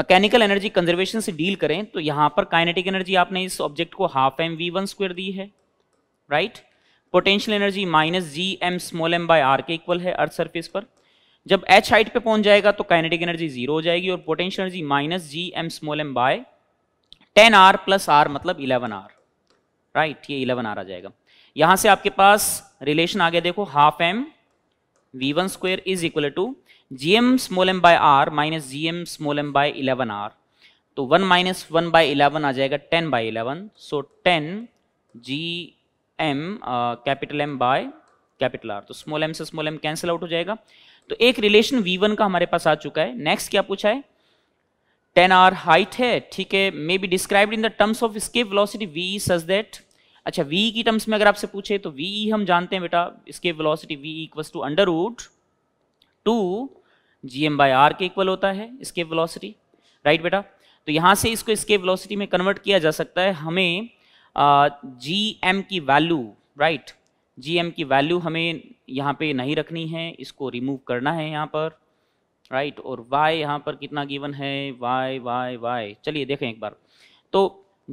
S1: मैकेनिकल एनर्जी कंजर्वेशन से डील करें तो यहाँ पर काइनेटिक एनर्जी आपने इस ऑब्जेक्ट को half M V one square दी है right potential energy minus G M small M by R के इक्वल है अर्थ सर्फेस पर जब एच हाइट पे पहुंच जाएगा तो काइनेटिक एनर्जी जीरो हो जाएगी और potential energy minus G M small M by ten R plus R मतलब इलेवन आर राइट ये इलेवन आर आ जाएगा यहां से आपके पास रिलेशन आ गया देखो half M V one square is equal to G M small M by R minus G M small M by eleven R तो one minus one by eleven आ जाएगा ten by eleven so ten G M capital M by capital R तो स्मॉल एम से स्मॉल एम कैंसिल आउट हो जाएगा तो एक रिलेशन वी वन का हमारे पास आ चुका है नेक्स्ट क्या पूछा है टेन आर हाइट है ठीक है may be described in the terms of escape velocity V such that अच्छा वी e की टर्म्स में अगर आपसे पूछे तो वी e हम जानते हैं बेटा escape velocity V equals to under root two G M by R के इक्वल होता है स्केप वेलोसिटी राइट बेटा तो यहाँ से इसको स्केप वेलोसिटी में कन्वर्ट किया जा सकता है हमें जी एम की वैल्यू राइट जी एम की वैल्यू हमें यहाँ पे नहीं रखनी है इसको रिमूव करना है यहाँ पर राइट और वाई यहाँ पर कितना गिवन है वाई वाई वाई चलिए देखें एक बार तो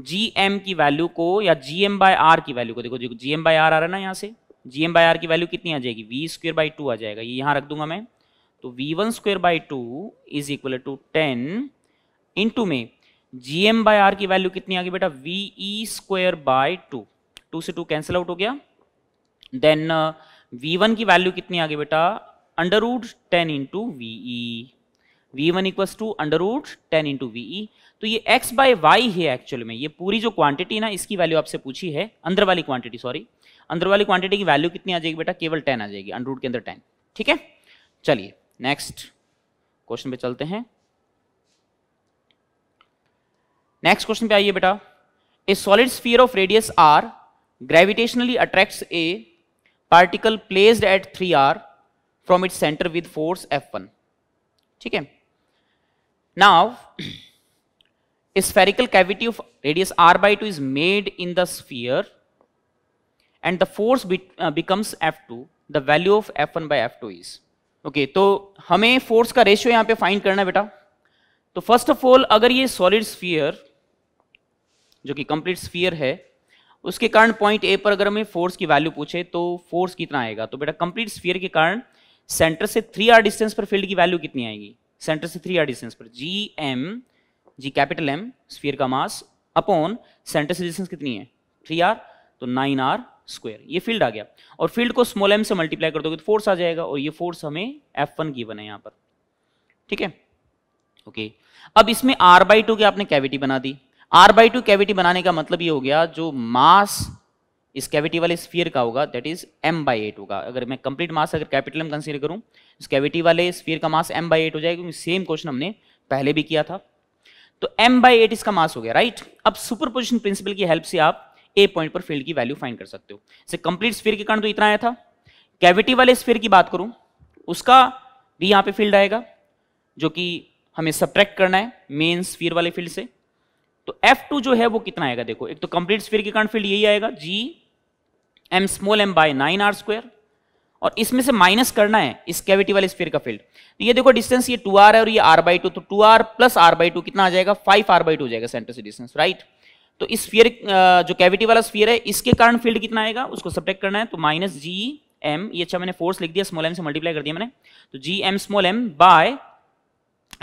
S1: जी एम की वैल्यू को या जी एम बाय आर की वैल्यू को देखो देखो जी एम बाय आर आ रहा है ना यहाँ से जी एम बाय आर की वैल्यू कितनी आ जाएगी वी स्क्वेयर बाई टू आ जाएगा ये यहाँ रख दूंगा मैं तो V one square by two is equal to ten in two में जी एम बाय आर की वैल्यू कितनी आ गई बेटा V E square by to two से टू कैंसिल आउट हो गया देन वी वन की वैल्यू कितनी आ गई बेटा under root ten into V E V one equals to under root ten into V E तो ये एक्स बाय वाई है एक्चुअल में ये पूरी जो क्वांटिटी ना इसकी वैल्यू आपसे पूछी है अंदर वाली क्वांटिटी सॉरी अंदर वाली क्वांटिटी की वैल्यू कितनी आ जाएगी बेटा केवल टेन आ जाएगी अंडर रूट के अंदर टेन ठीक है चलिए नेक्स्ट क्वेश्चन पे चलते हैं नेक्स्ट क्वेश्चन पे आइए बेटा a solid sphere of radius R gravitationally attracts a particle placed at three R from its centre with force F one ठीक है now spherical cavity of radius r by 2 is made in the sphere and the force be, uh, becomes F2 the value of F1 by F2 is okay तो हमें फोर्स का रेशियो यहां पे फाइंड करना है बेटा तो फर्स्ट ऑफ ऑल अगर ये सॉलिड स्फीयर जो कि कंप्लीट स्फीयर है उसके कारण पॉइंट ए पर अगर हमें फोर्स की वैल्यू पूछे तो फोर्स कितना आएगा तो बेटा कंप्लीट स्फीयर के कारण सेंटर से थ्री आर डिस्टेंस पर फील्ड की वैल्यू कितनी आएगी सेंटर से थ्री आर डिस्टेंस पर G M G capital M sphere का मास अपॉन सेंटर से डिस्टेंस कितनी है थ्री आर तो नाइन आर स्क्वायर ये फील्ड आ गया और फील्ड को स्मॉल एम से मल्टीप्लाई कर दोगे तो फोर्स आ जाएगा और ये फोर्स हमें एफ वन गिवन है यहाँ पर ठीक है ओके अब इसमें आर बाई टू की आपने कैविटी बना दी आर बाई टू कैविटी बनाने का मतलब ये हो गया जो मास इस कैविटी वाले स्फीयर का होगा that is M by eight होगा अगर मैं कंप्लीट मास अगर कैपिटल में कंसिडर करूँ इस कैविटी वाले स्फीयर का मास एम बाई एट हो जाएगा क्योंकि सेम क्वेश्चन हमने पहले भी किया था तो एम बाई एट इसका मास हो गया राइट अब सुपर पोजिशन प्रिंसिपल की हेल्प से आप ए पॉइंट पर फील्ड की वैल्यू फाइंड कर सकते हो इसे कंप्लीट स्फीयर के कारण तो इतना आया था कैविटी वाले स्फीयर की बात करूं उसका भी यहाँ पे फील्ड आएगा जो कि हमें सब्ट्रैक्ट करना है मेन स्फीयर वाले फील्ड से तो F2 जो है वो कितना आएगा देखो एक तो कंप्लीट स्फीयर के कारण फील्ड यही आएगा G M small M by nine are square और इसमें से माइनस करना है इस कैविटी वाले स्पेयर का फील्ड तो ये देखो डिस्टेंस ये टू आर है और ये आर बाई टू तो two R plus R by two कितना आ जाएगा फाइव आर बाई टू हो जाएगा सेंटर से डिस्टेंस राइट तो इस स्फीयर जो कैविटी वाला स्फीयर है इसके कारण फील्ड कितना आएगा उसको सब्टेक्ट करना है तो माइनस जी एम ये अच्छा मैंने फोर्स लिख दिया स्मॉल एम से मल्टीप्लाई कर दिया मैंने तो G M small M by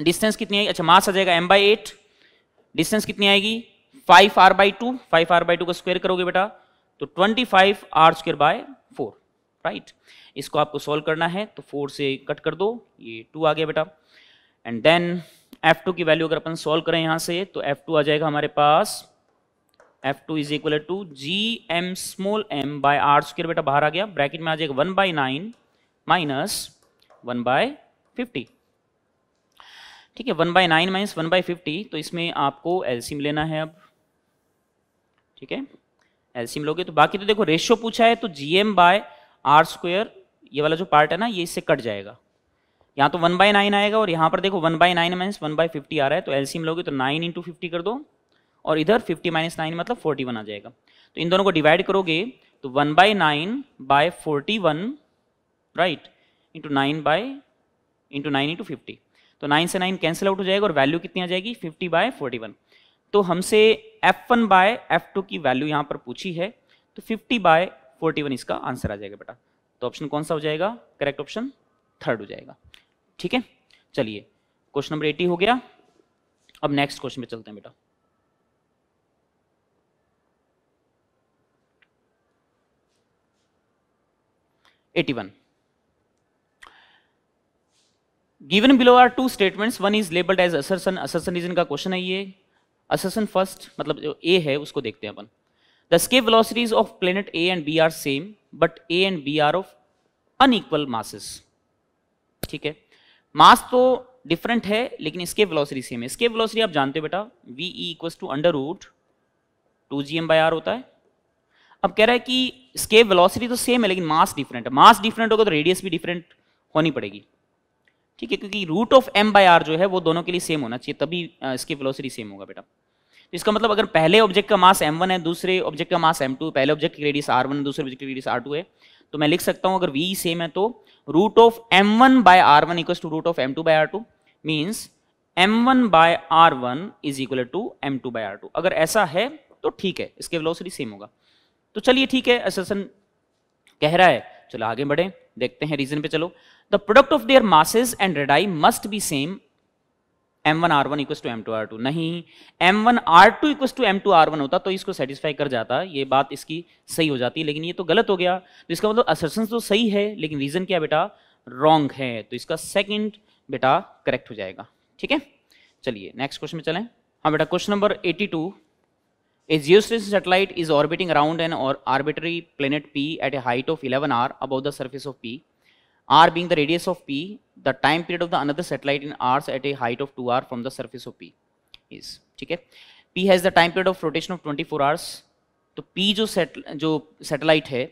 S1: distance कितनी आएगी अच्छा मास आ जाएगा एम बाई एट डिस्टेंस कितनी आएगी five R by two five R by two का स्क्वायर करोगे बेटा तो 25 five R square by four right इसको आपको सॉल्व करना है तो फोर से कट कर दो ये टू आ गया बेटा एंड देन एफ टू की वैल्यू अगर अपन सॉल्व करें यहाँ से तो एफ टू आ जाएगा हमारे पास F two is equal to G M small M by R square बेटा बाहर आ गया ब्रैकेट में आ जाएगा one by nine minus one by fifty ठीक है one by nine minus one by fifty तो इसमें आपको एलसीएम लेना है अब ठीक है एलसीएम लोगे तो बाकी तो देखो रेशियो पूछा है तो G M by are square ये वाला जो पार्ट है ना ये इससे कट जाएगा यहाँ तो वन बाय नाइन आएगा और यहाँ पर देखो one by nine minus one by fifty आ रहा है तो एलसीएम लोगे तो नाइन इंटू फिफ्टी कर दो और इधर फिफ्टी माइनस नाइन मतलब फोर्टी वन आ जाएगा तो इन दोनों को डिवाइड करोगे तो one by nine by forty one right into nine by into nine into fifty तो नाइन से नाइन कैंसिल आउट हो जाएगा और वैल्यू कितनी आ जाएगी फिफ्टी बाय फोर्टी वन तो हमसे F1 वन बाय एफ की वैल्यू यहां पर पूछी है तो 50 बाय 41 इसका आंसर आ जाएगा बेटा तो ऑप्शन कौन सा हो जाएगा करेक्ट ऑप्शन थर्ड हो जाएगा ठीक है चलिए क्वेश्चन नंबर 80 हो गया अब नेक्स्ट क्वेश्चन पे चलते हैं बेटा eighty one given below are two statements one is labelled as assertion assertion reason का क्वेश्चन है ये असेसन फर्स्ट मतलब जो ए है उसको देखते हैं अपन the escape velocities of planet A and B are same but A and B are of unequal masses ठीक है मास तो डिफरेंट है लेकिन स्केप वेलोसिटी सेम है स्केप वेलोसिटी आप जानते हो बेटा V E equals to under root two G M by R होता है अब कह रहा है कि स्केप वेलोसिटी तो सेम है लेकिन मास डिफरेंट है मास डिफरेंट होगा तो रेडियस भी डिफरेंट होनी पड़ेगी ठीक है क्योंकि root of M by R जो है वो दोनों के लिए सेम होना चाहिए तभी इसकी फिलोसरी सेम होगा बेटा तो इसका मतलब अगर पहले ऑब्जेक्ट का मास एम वन है दूसरे ऑब्जेक्ट का मास एम टू पहले ऑब्जेक्ट की रेडियस आर वन है दूसरे ऑब्जेक्ट की रेडियस आर टू है तो मैं लिख सकता हूं अगर वी सेम है तो root of M one by R one equal to root of M two by R two means M one by R one is equal to M two by R two अगर ऐसा है तो ठीक है इसके वेलोसिटी सेम होगा तो चलिए ठीक है असेसन कह रहा है चलो आगे बढ़े देखते हैं रीजन पे चलो product of product of and radii must be same M one R one equal to M two R two नहीं M one R two equals to M two are one होता तो इसको सेटिस्फाई कर जाता ये बात इसकी सही हो जाती है लेकिन ये तो गलत हो गया तो इसका मतलब असर्सन तो सही है लेकिन रीजन क्या बेटा रॉन्ग है तो इसका सेकेंड बेटा करेक्ट हो जाएगा ठीक है चलिए नेक्स्ट क्वेश्चन में चले हाँ बेटा question number eighty two a geostationary satellite is orbiting around an और arbitrary planet P at a height of eleven R about the surface of P r being the radius of p, the time period of the another satellite in r at a height of 2r from the surface of p is ठीक है p has the time period of rotation of 24 hours तो p जो सेट जो सैटेलाइट है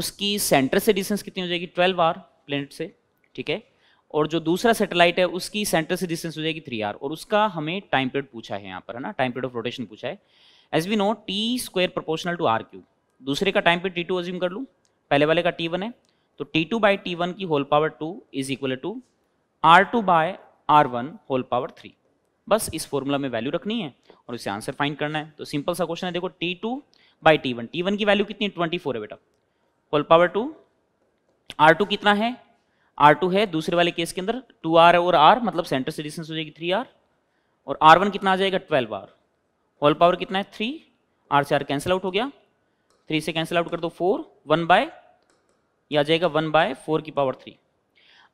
S1: उसकी सेंटर से डिस्टेंस कितनी हो जाएगी 12 आर प्लेनेट से ठीक है और जो दूसरा सैटेलाइट है उसकी सेंटर से डिस्टेंस हो जाएगी थ्री आर और उसका हमें टाइम पीरियड पूछा है यहाँ पर है ना टाइम पीरियड ऑफ रोटेशन पूछा है as we know T square proportional to R cube दूसरे का time period T two assume कर लूँ पहले वाले का टी वन है तो T two by T one की whole power two is equal to R two by R one whole power three बस इस फॉर्मूला में वैल्यू रखनी है और उसे आंसर फाइंड करना है तो सिंपल सा क्वेश्चन है देखो T two by T one T one की वैल्यू कितनी है ट्वेंटी फोर है बेटा whole power two R two कितना है आर टू है दूसरे वाले केस के अंदर टू आर और आर मतलब सेंटर से डिस्टेंस हो जाएगी थ्री आर और आर वन कितना आ जाएगा ट्वेल्व आर होल पावर कितना है थ्री आर से आर कैंसिल आउट हो गया थ्री से कैंसिल आउट कर दो फोर वन बाय ये आ जाएगा वन बाय फोर की पावर थ्री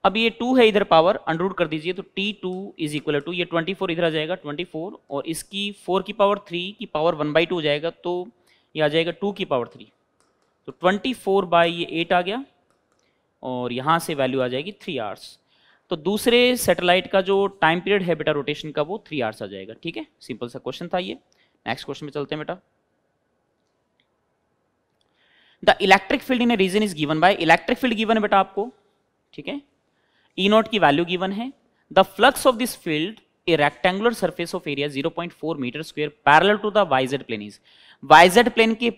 S1: अब ये टू है इधर पावर अंडरूट कर दीजिए तो T two is equal to ये ट्वेंटी फोर इधर आ जाएगा ट्वेंटी फोर और इसकी फोर की पावर थ्री की पावर वन बाई टू हो जाएगा तो ये आ जाएगा टू की पावर थ्री तो ट्वेंटी फोर बाई ये एट आ गया और यहाँ से वैल्यू आ जाएगी थ्री आवर्स तो दूसरे सेटेलाइट का जो टाइम पीरियड है बेटा रोटेशन का वो थ्री आवर्स आ जाएगा ठीक है सिंपल सा क्वेश्चन था ये नेक्स्ट क्वेश्चन में चलते हैं बेटा the electric field in a region is given by electric field given है बेटा आपको ठीक है ई नॉट की वैल्यू गिवन है the flux of this field a rectangular surface of area zero point four metre square parallel to the Y Z plane is Y Z plane के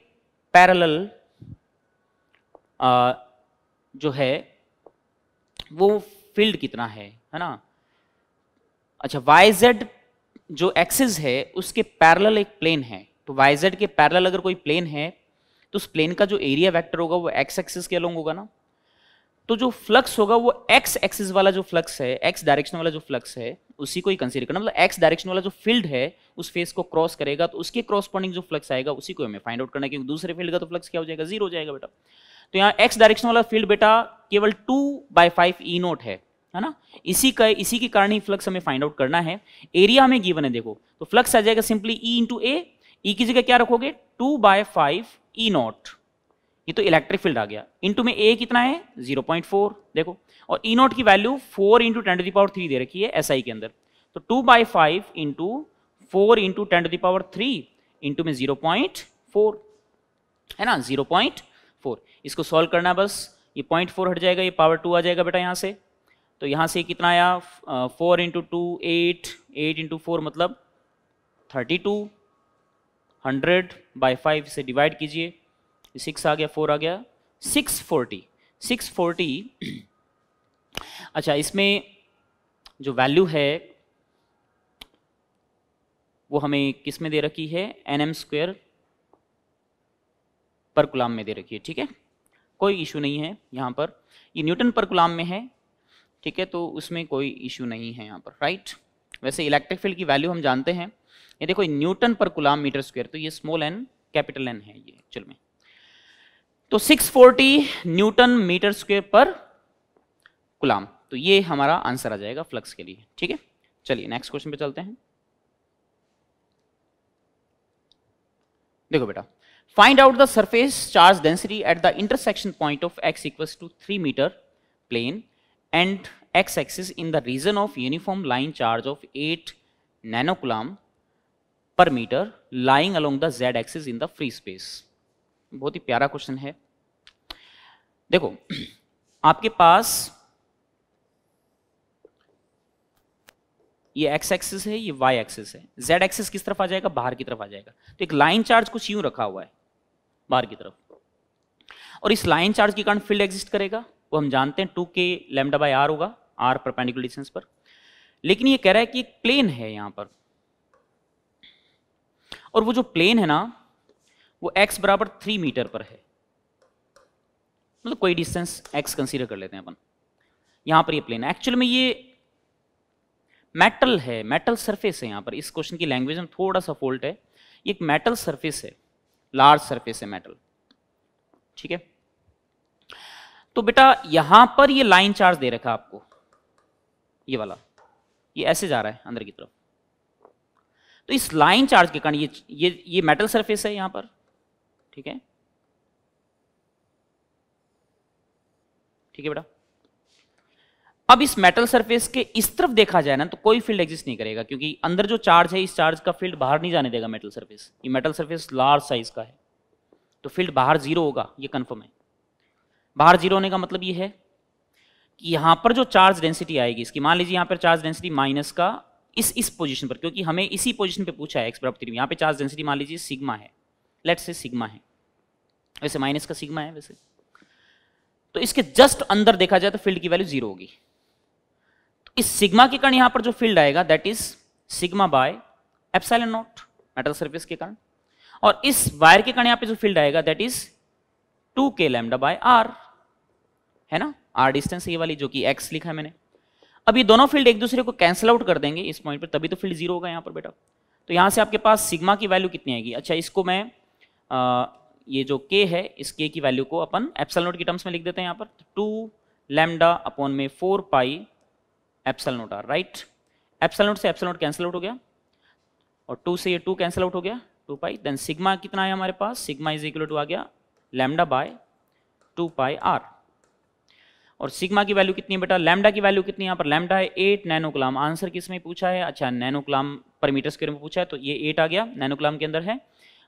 S1: पैरल uh, जो है वो फील्ड कितना है है ना अच्छा वाइजेड जो एक्सिस है उसके पैरल एक प्लेन है तो वाइजेड के पैरल अगर कोई प्लेन है तो उस प्लेन का जो एरिया वैक्टर होगा वो एक्स एक्सिस के अलोंग होगा ना तो जो फ्लक्स होगा वो एक्स एक्सिस वाला जो फ्लक्स है एक्स डायरेक्शन वाला जो फ्लक्स है उसी को ही कंसीडर करना मतलब एक्स डायरेक्शन वाला जो फील्ड है उस फेस को क्रॉस करेगा तो उसके क्रॉसपॉन्डिंग जो फ्लक्स आएगा उसी को हमें फाइंड आउट करना है क्योंकि दूसरे फील्ड का तो फ्लक्स क्या हो जाएगा जीरो हो जाएगा बेटा तो यहाँ एक्स डायरेक्शन वाला फील्ड बेटा केवल two by five E naught है है ना इसी का इसी के कारण ही फ्लक्स हमें फाइंड आउट करना है एरिया हमें गिवन है देखो तो फ्लक्स आ जाएगा सिंपली ई इंटू ए ई की जगह क्या रखोगे two by five E e naught ये तो इलेक्ट्रिक फील्ड आ गया इंटू में ए कितना है 0.4 देखो और ई e नॉट की value 4 into ten to the power three दे रखी है एस SI के अंदर तो 2 by five into four into ten to the power three into में 0.4 है ना 0.4 इसको सॉल्व करना बस ये पॉइंट फोर हट जाएगा ये पावर टू आ जाएगा बेटा यहाँ से तो यहाँ से कितना आया four into two eight eight into four मतलब thirty two hundred by five से डिवाइड कीजिए सिक्स आ गया फोर आ गया सिक्स फोर्टी सिक्स फोर्टी अच्छा इसमें जो वैल्यू है वो हमें किस में दे रखी है एन एम स्क्वेयर पर गुलाम में दे रखी है ठीक है कोई इशू नहीं है यहाँ पर ये न्यूटन पर गुलाम में है ठीक है तो उसमें कोई इशू नहीं है यहाँ पर राइट वैसे इलेक्ट्रिक फील्ड की वैल्यू हम जानते हैं ये देखो न्यूटन पर गुलाम मीटर स्क्वायर तो ये स्मॉल एन कैपिटल एन है ये एक्चुअल में तो 640 न्यूटन मीटर स्क्वायर पर गुलाम तो ये हमारा आंसर आ जाएगा फ्लक्स के लिए ठीक है चलिए नेक्स्ट क्वेश्चन पे चलते हैं देखो बेटा find out the surface charge density at the intersection point of X equals to three metre plane and X axis in the region of uniform line charge of eight nanocoulomb per metre lying along the Z axis in the free space बहुत ही प्यारा क्वेश्चन है देखो आपके पास ये एक्स एक्सिस है ये वाई एक्सिस है जेड एक्सिस किस तरफ आ जाएगा बाहर की तरफ आ जाएगा तो एक लाइन चार्ज कुछ यूं रखा हुआ है बाहर की तरफ और इस लाइन चार्ज के कारण फील्ड एग्जिस्ट करेगा वो हम जानते हैं two K lambda by R होगा आर परपेंडिकुलर डिस्टेंस पर लेकिन ये कह रहा है कि एक प्लेन है यहां पर और वो जो प्लेन है ना वो x बराबर थ्री मीटर पर है मतलब कोई डिस्टेंस x कंसीडर कर लेते हैं अपन यहां पर ये प्लेन है एक्चुअल में ये मेटल है मेटल सरफेस है यहां पर इस क्वेश्चन की लैंग्वेज में थोड़ा सा फोल्ट है ये एक मेटल सरफेस है लार्ज सरफेस है मेटल ठीक है तो बेटा यहां पर ये लाइन चार्ज दे रखा है आपको ये वाला ये ऐसे जा रहा है अंदर की तरफ तो इस लाइन चार्ज के कारण ये ये ये मेटल सरफेस है यहां पर ठीक है ठीक है बेटा अब इस मेटल सरफेस के इस तरफ देखा जाए ना तो कोई फील्ड एग्जिस्ट नहीं करेगा क्योंकि अंदर जो चार्ज है इस चार्ज का फील्ड बाहर नहीं जाने देगा मेटल सर्फेस ये मेटल सर्फेस लार्ज साइज का है तो फील्ड बाहर जीरो होगा ये कन्फर्म है बाहर जीरो होने का मतलब ये है कि यहां पर जो चार्ज डेंसिटी आएगी इसकी मान लीजिए यहां पर चार्ज डेंसिटी माइनस का इस इस पोजीशन पर क्योंकि हमें इसी पोजीशन पे पूछा है एक्स बराबर थ्री यहाँ पे चार्ज डेंसिटी मान लीजिए सिग्मा है लेट से सिग्मा है वैसे माइनस का सिग्मा है वैसे तो इसके जस्ट अंदर देखा जाए तो फील्ड की वैल्यू जीरो होगी तो इस सिग्मा के कारण यहां पर जो फील्ड आएगा that is sigma by epsilon naught metal surface के कारण और इस वायर के कारण यहां पे जो फील्ड आएगा that is two K lambda by are है ना आर डिस्टेंस ये वाली जो कि एक्स लिखा है मैंने अब ये दोनों फील्ड एक दूसरे को कैंसिल आउट कर देंगे इस पॉइंट पर तभी तो फील्ड जीरो होगा यहाँ पर बेटा तो यहाँ से आपके पास सिग्मा की वैल्यू कितनी आएगी अच्छा इसको मैं आ, ये जो के है इस के की वैल्यू को अपन एप्सल नोट के टर्म्स में लिख देते हैं यहाँ पर टू लैमडा अपॉन में four pi epsilon note R right epsilon naught से एप्सल नोट कैंसिल आउट हो गया और टू से ये टू कैंसिल आउट हो गया टू पाई देन सिग्मा कितना है हमारे पास सिग्मा इज इक्वल टू आ गया lambda by two pi R और सिग्मा की वैल्यू कितनी है बेटा लैमडा की वैल्यू कितनी यहाँ पर लैमडा है एट नैनोकलाम आंसर किस में पूछा है अच्छा नैनोकलाम पर मीटर स्क्वेयर में पूछा है तो ये एट आ गया नैनोकलाम के अंदर है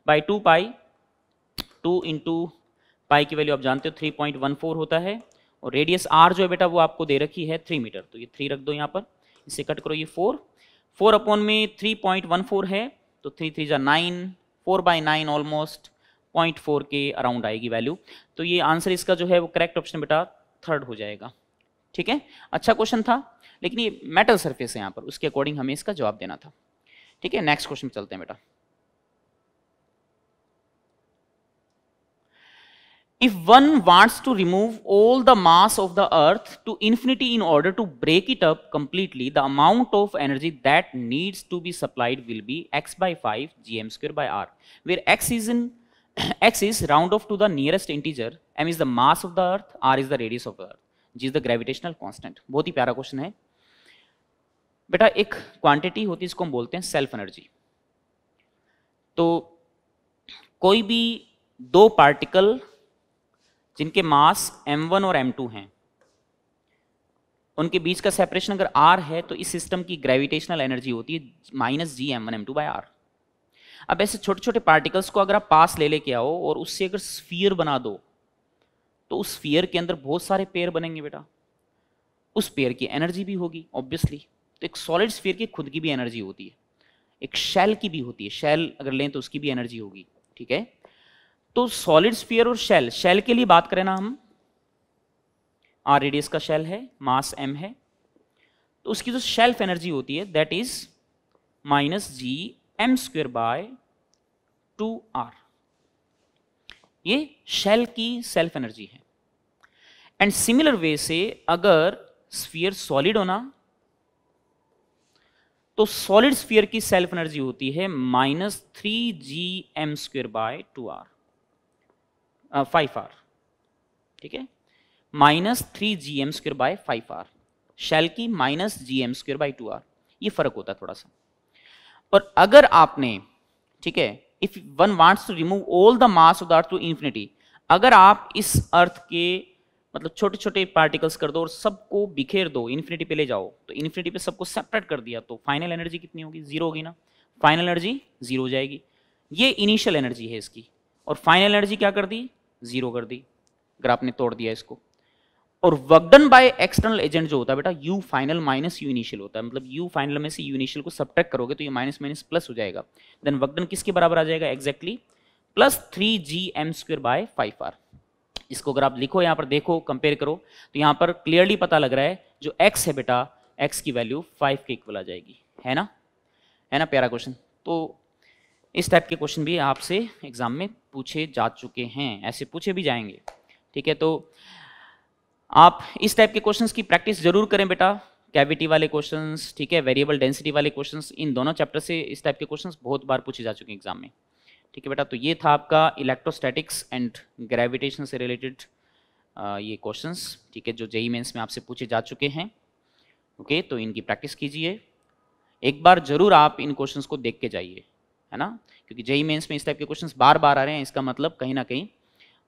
S1: by two pi two into pi की वैल्यू आप जानते हो थ्री पॉइंट वन फोर होता है और रेडियस आर जो है बेटा वो आपको दे रखी है थ्री मीटर तो ये थ्री रख दो यहाँ पर इसे कट करो ये फोर फोर अपॉन में थ्री पॉइंट वन फोर है तो थ्री थ्री जा nine four by nine almost point four के अराउंड आएगी वैल्यू तो ये आंसर इसका जो है वो करेक्ट ऑप्शन बेटा थर्ड हो जाएगा ठीक है अच्छा क्वेश्चन था लेकिन ये मेटल सरफेस है यहाँ पर उसके अकॉर्डिंग हमें इसका जवाब देना था ठीक है नेक्स्ट क्वेश्चन चलते हैं बेटा if one wants to remove all the mass of the earth to infinity in order to break it up completely the amount of energy that needs to be supplied will be x by 5 gm square by r where x is in x is round off to the nearest integer m is the mass of the earth r is the radius of the earth g is the gravitational constant बहुत ही प्यारा क्वेश्चन है बेटा एक क्वांटिटी होती है इसको हम बोलते हैं सेल्फ एनर्जी तो कोई भी दो पार्टिकल जिनके मास m1 और m2 हैं उनके बीच का सेपरेशन अगर r है तो इस सिस्टम की ग्रेविटेशनल एनर्जी होती है minus G M one M two by R अब ऐसे छोटे छोटे पार्टिकल्स को अगर आप पास ले लेके आओ और उससे अगर स्फीयर बना दो तो उस स्फीयर के अंदर बहुत सारे पेयर बनेंगे बेटा उस पेयर की एनर्जी भी होगी ऑब्वियसली तो एक सॉलिड स्फीयर की खुद की भी एनर्जी होती है एक शेल की भी होती है शेल अगर लें तो उसकी भी एनर्जी होगी ठीक है तो सॉलिड स्फीयर और शेल शेल के लिए बात करें ना हम आर रेडियस का शेल है मास एम है तो उसकी जो शेल्फ एनर्जी होती है that is minus G M square by two R ये शेल की सेल्फ एनर्जी है एंड सिमिलर वे से अगर स्फीयर सॉलिड होना तो सॉलिड स्फीयर की सेल्फ एनर्जी होती है minus three G M square by two R five R ठीक है minus three G M square by five R shell की minus G M square by two R ये फर्क होता है थोड़ा सा और अगर आपने ठीक है if one wants to remove all the mass of the earth to infinity अगर आप इस अर्थ के मतलब छोटे छोटे पार्टिकल्स कर दो और सबको बिखेर दो इन्फिनिटी पे ले जाओ तो इन्फिनिटी पे सबको सेपरेट कर दिया तो फाइनल एनर्जी कितनी होगी जीरो होगी ना फाइनल एनर्जी जीरो हो जाएगी ये इनिशियल एनर्जी है इसकी और फाइनल एनर्जी क्या कर दी जीरो कर दी अगर आपने तोड़ दिया इसको और work done by external agent जो होता है बेटा U final minus U initial होता है मतलब यू फाइनल में से यू इनिशियल को सब करोगे तो ये माइनस माइनस प्लस हो जाएगा देन वर्क डन किसके बराबर आ जाएगा exactly plus three G M square by five R इसको अगर आप लिखो यहाँ पर देखो कंपेयर करो तो यहाँ पर क्लियरली पता लग रहा है जो एक्स है बेटा एक्स की वैल्यू फाइव के इक्वल आ जाएगी है ना है ना प्यारा क्वेश्चन तो इस टाइप के क्वेश्चन भी आपसे एग्जाम में पूछे जा चुके हैं ऐसे पूछे भी जाएंगे ठीक है तो आप इस टाइप के क्वेश्चंस की प्रैक्टिस जरूर करें बेटा कैविटी वाले क्वेश्चंस ठीक है वेरिएबल डेंसिटी वाले क्वेश्चंस इन दोनों चैप्टर से इस टाइप के क्वेश्चंस बहुत बार पूछे जा चुके हैं एग्जाम में ठीक है बेटा तो ये था आपका इलेक्ट्रोस्टैटिक्स एंड ग्रेविटेशन से रिलेटेड ये क्वेश्चन ठीक है जो जेई मेन्स e में आपसे पूछे जा चुके हैं ओके तो इनकी प्रैक्टिस कीजिए एक बार जरूर आप इन क्वेश्चन को देख के जाइए है ना क्योंकि जेई मेन्स e में इस टाइप के क्वेश्चन बार बार आ रहे हैं इसका मतलब कहीं ना कहीं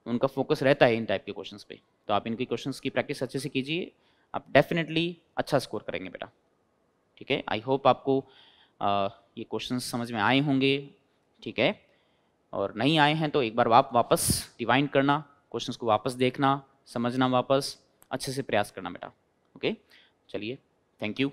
S1: उनका फोकस रहता है इन टाइप के क्वेश्चंस पे तो आप इनके क्वेश्चंस की प्रैक्टिस अच्छे से कीजिए आप डेफिनेटली अच्छा स्कोर करेंगे बेटा ठीक है आई होप आपको आ, ये क्वेश्चंस समझ में आए होंगे ठीक है और नहीं आए हैं तो एक बार आप वापस रिवाइंड करना क्वेश्चंस को वापस देखना समझना वापस अच्छे से प्रयास करना बेटा ओके चलिए थैंक यू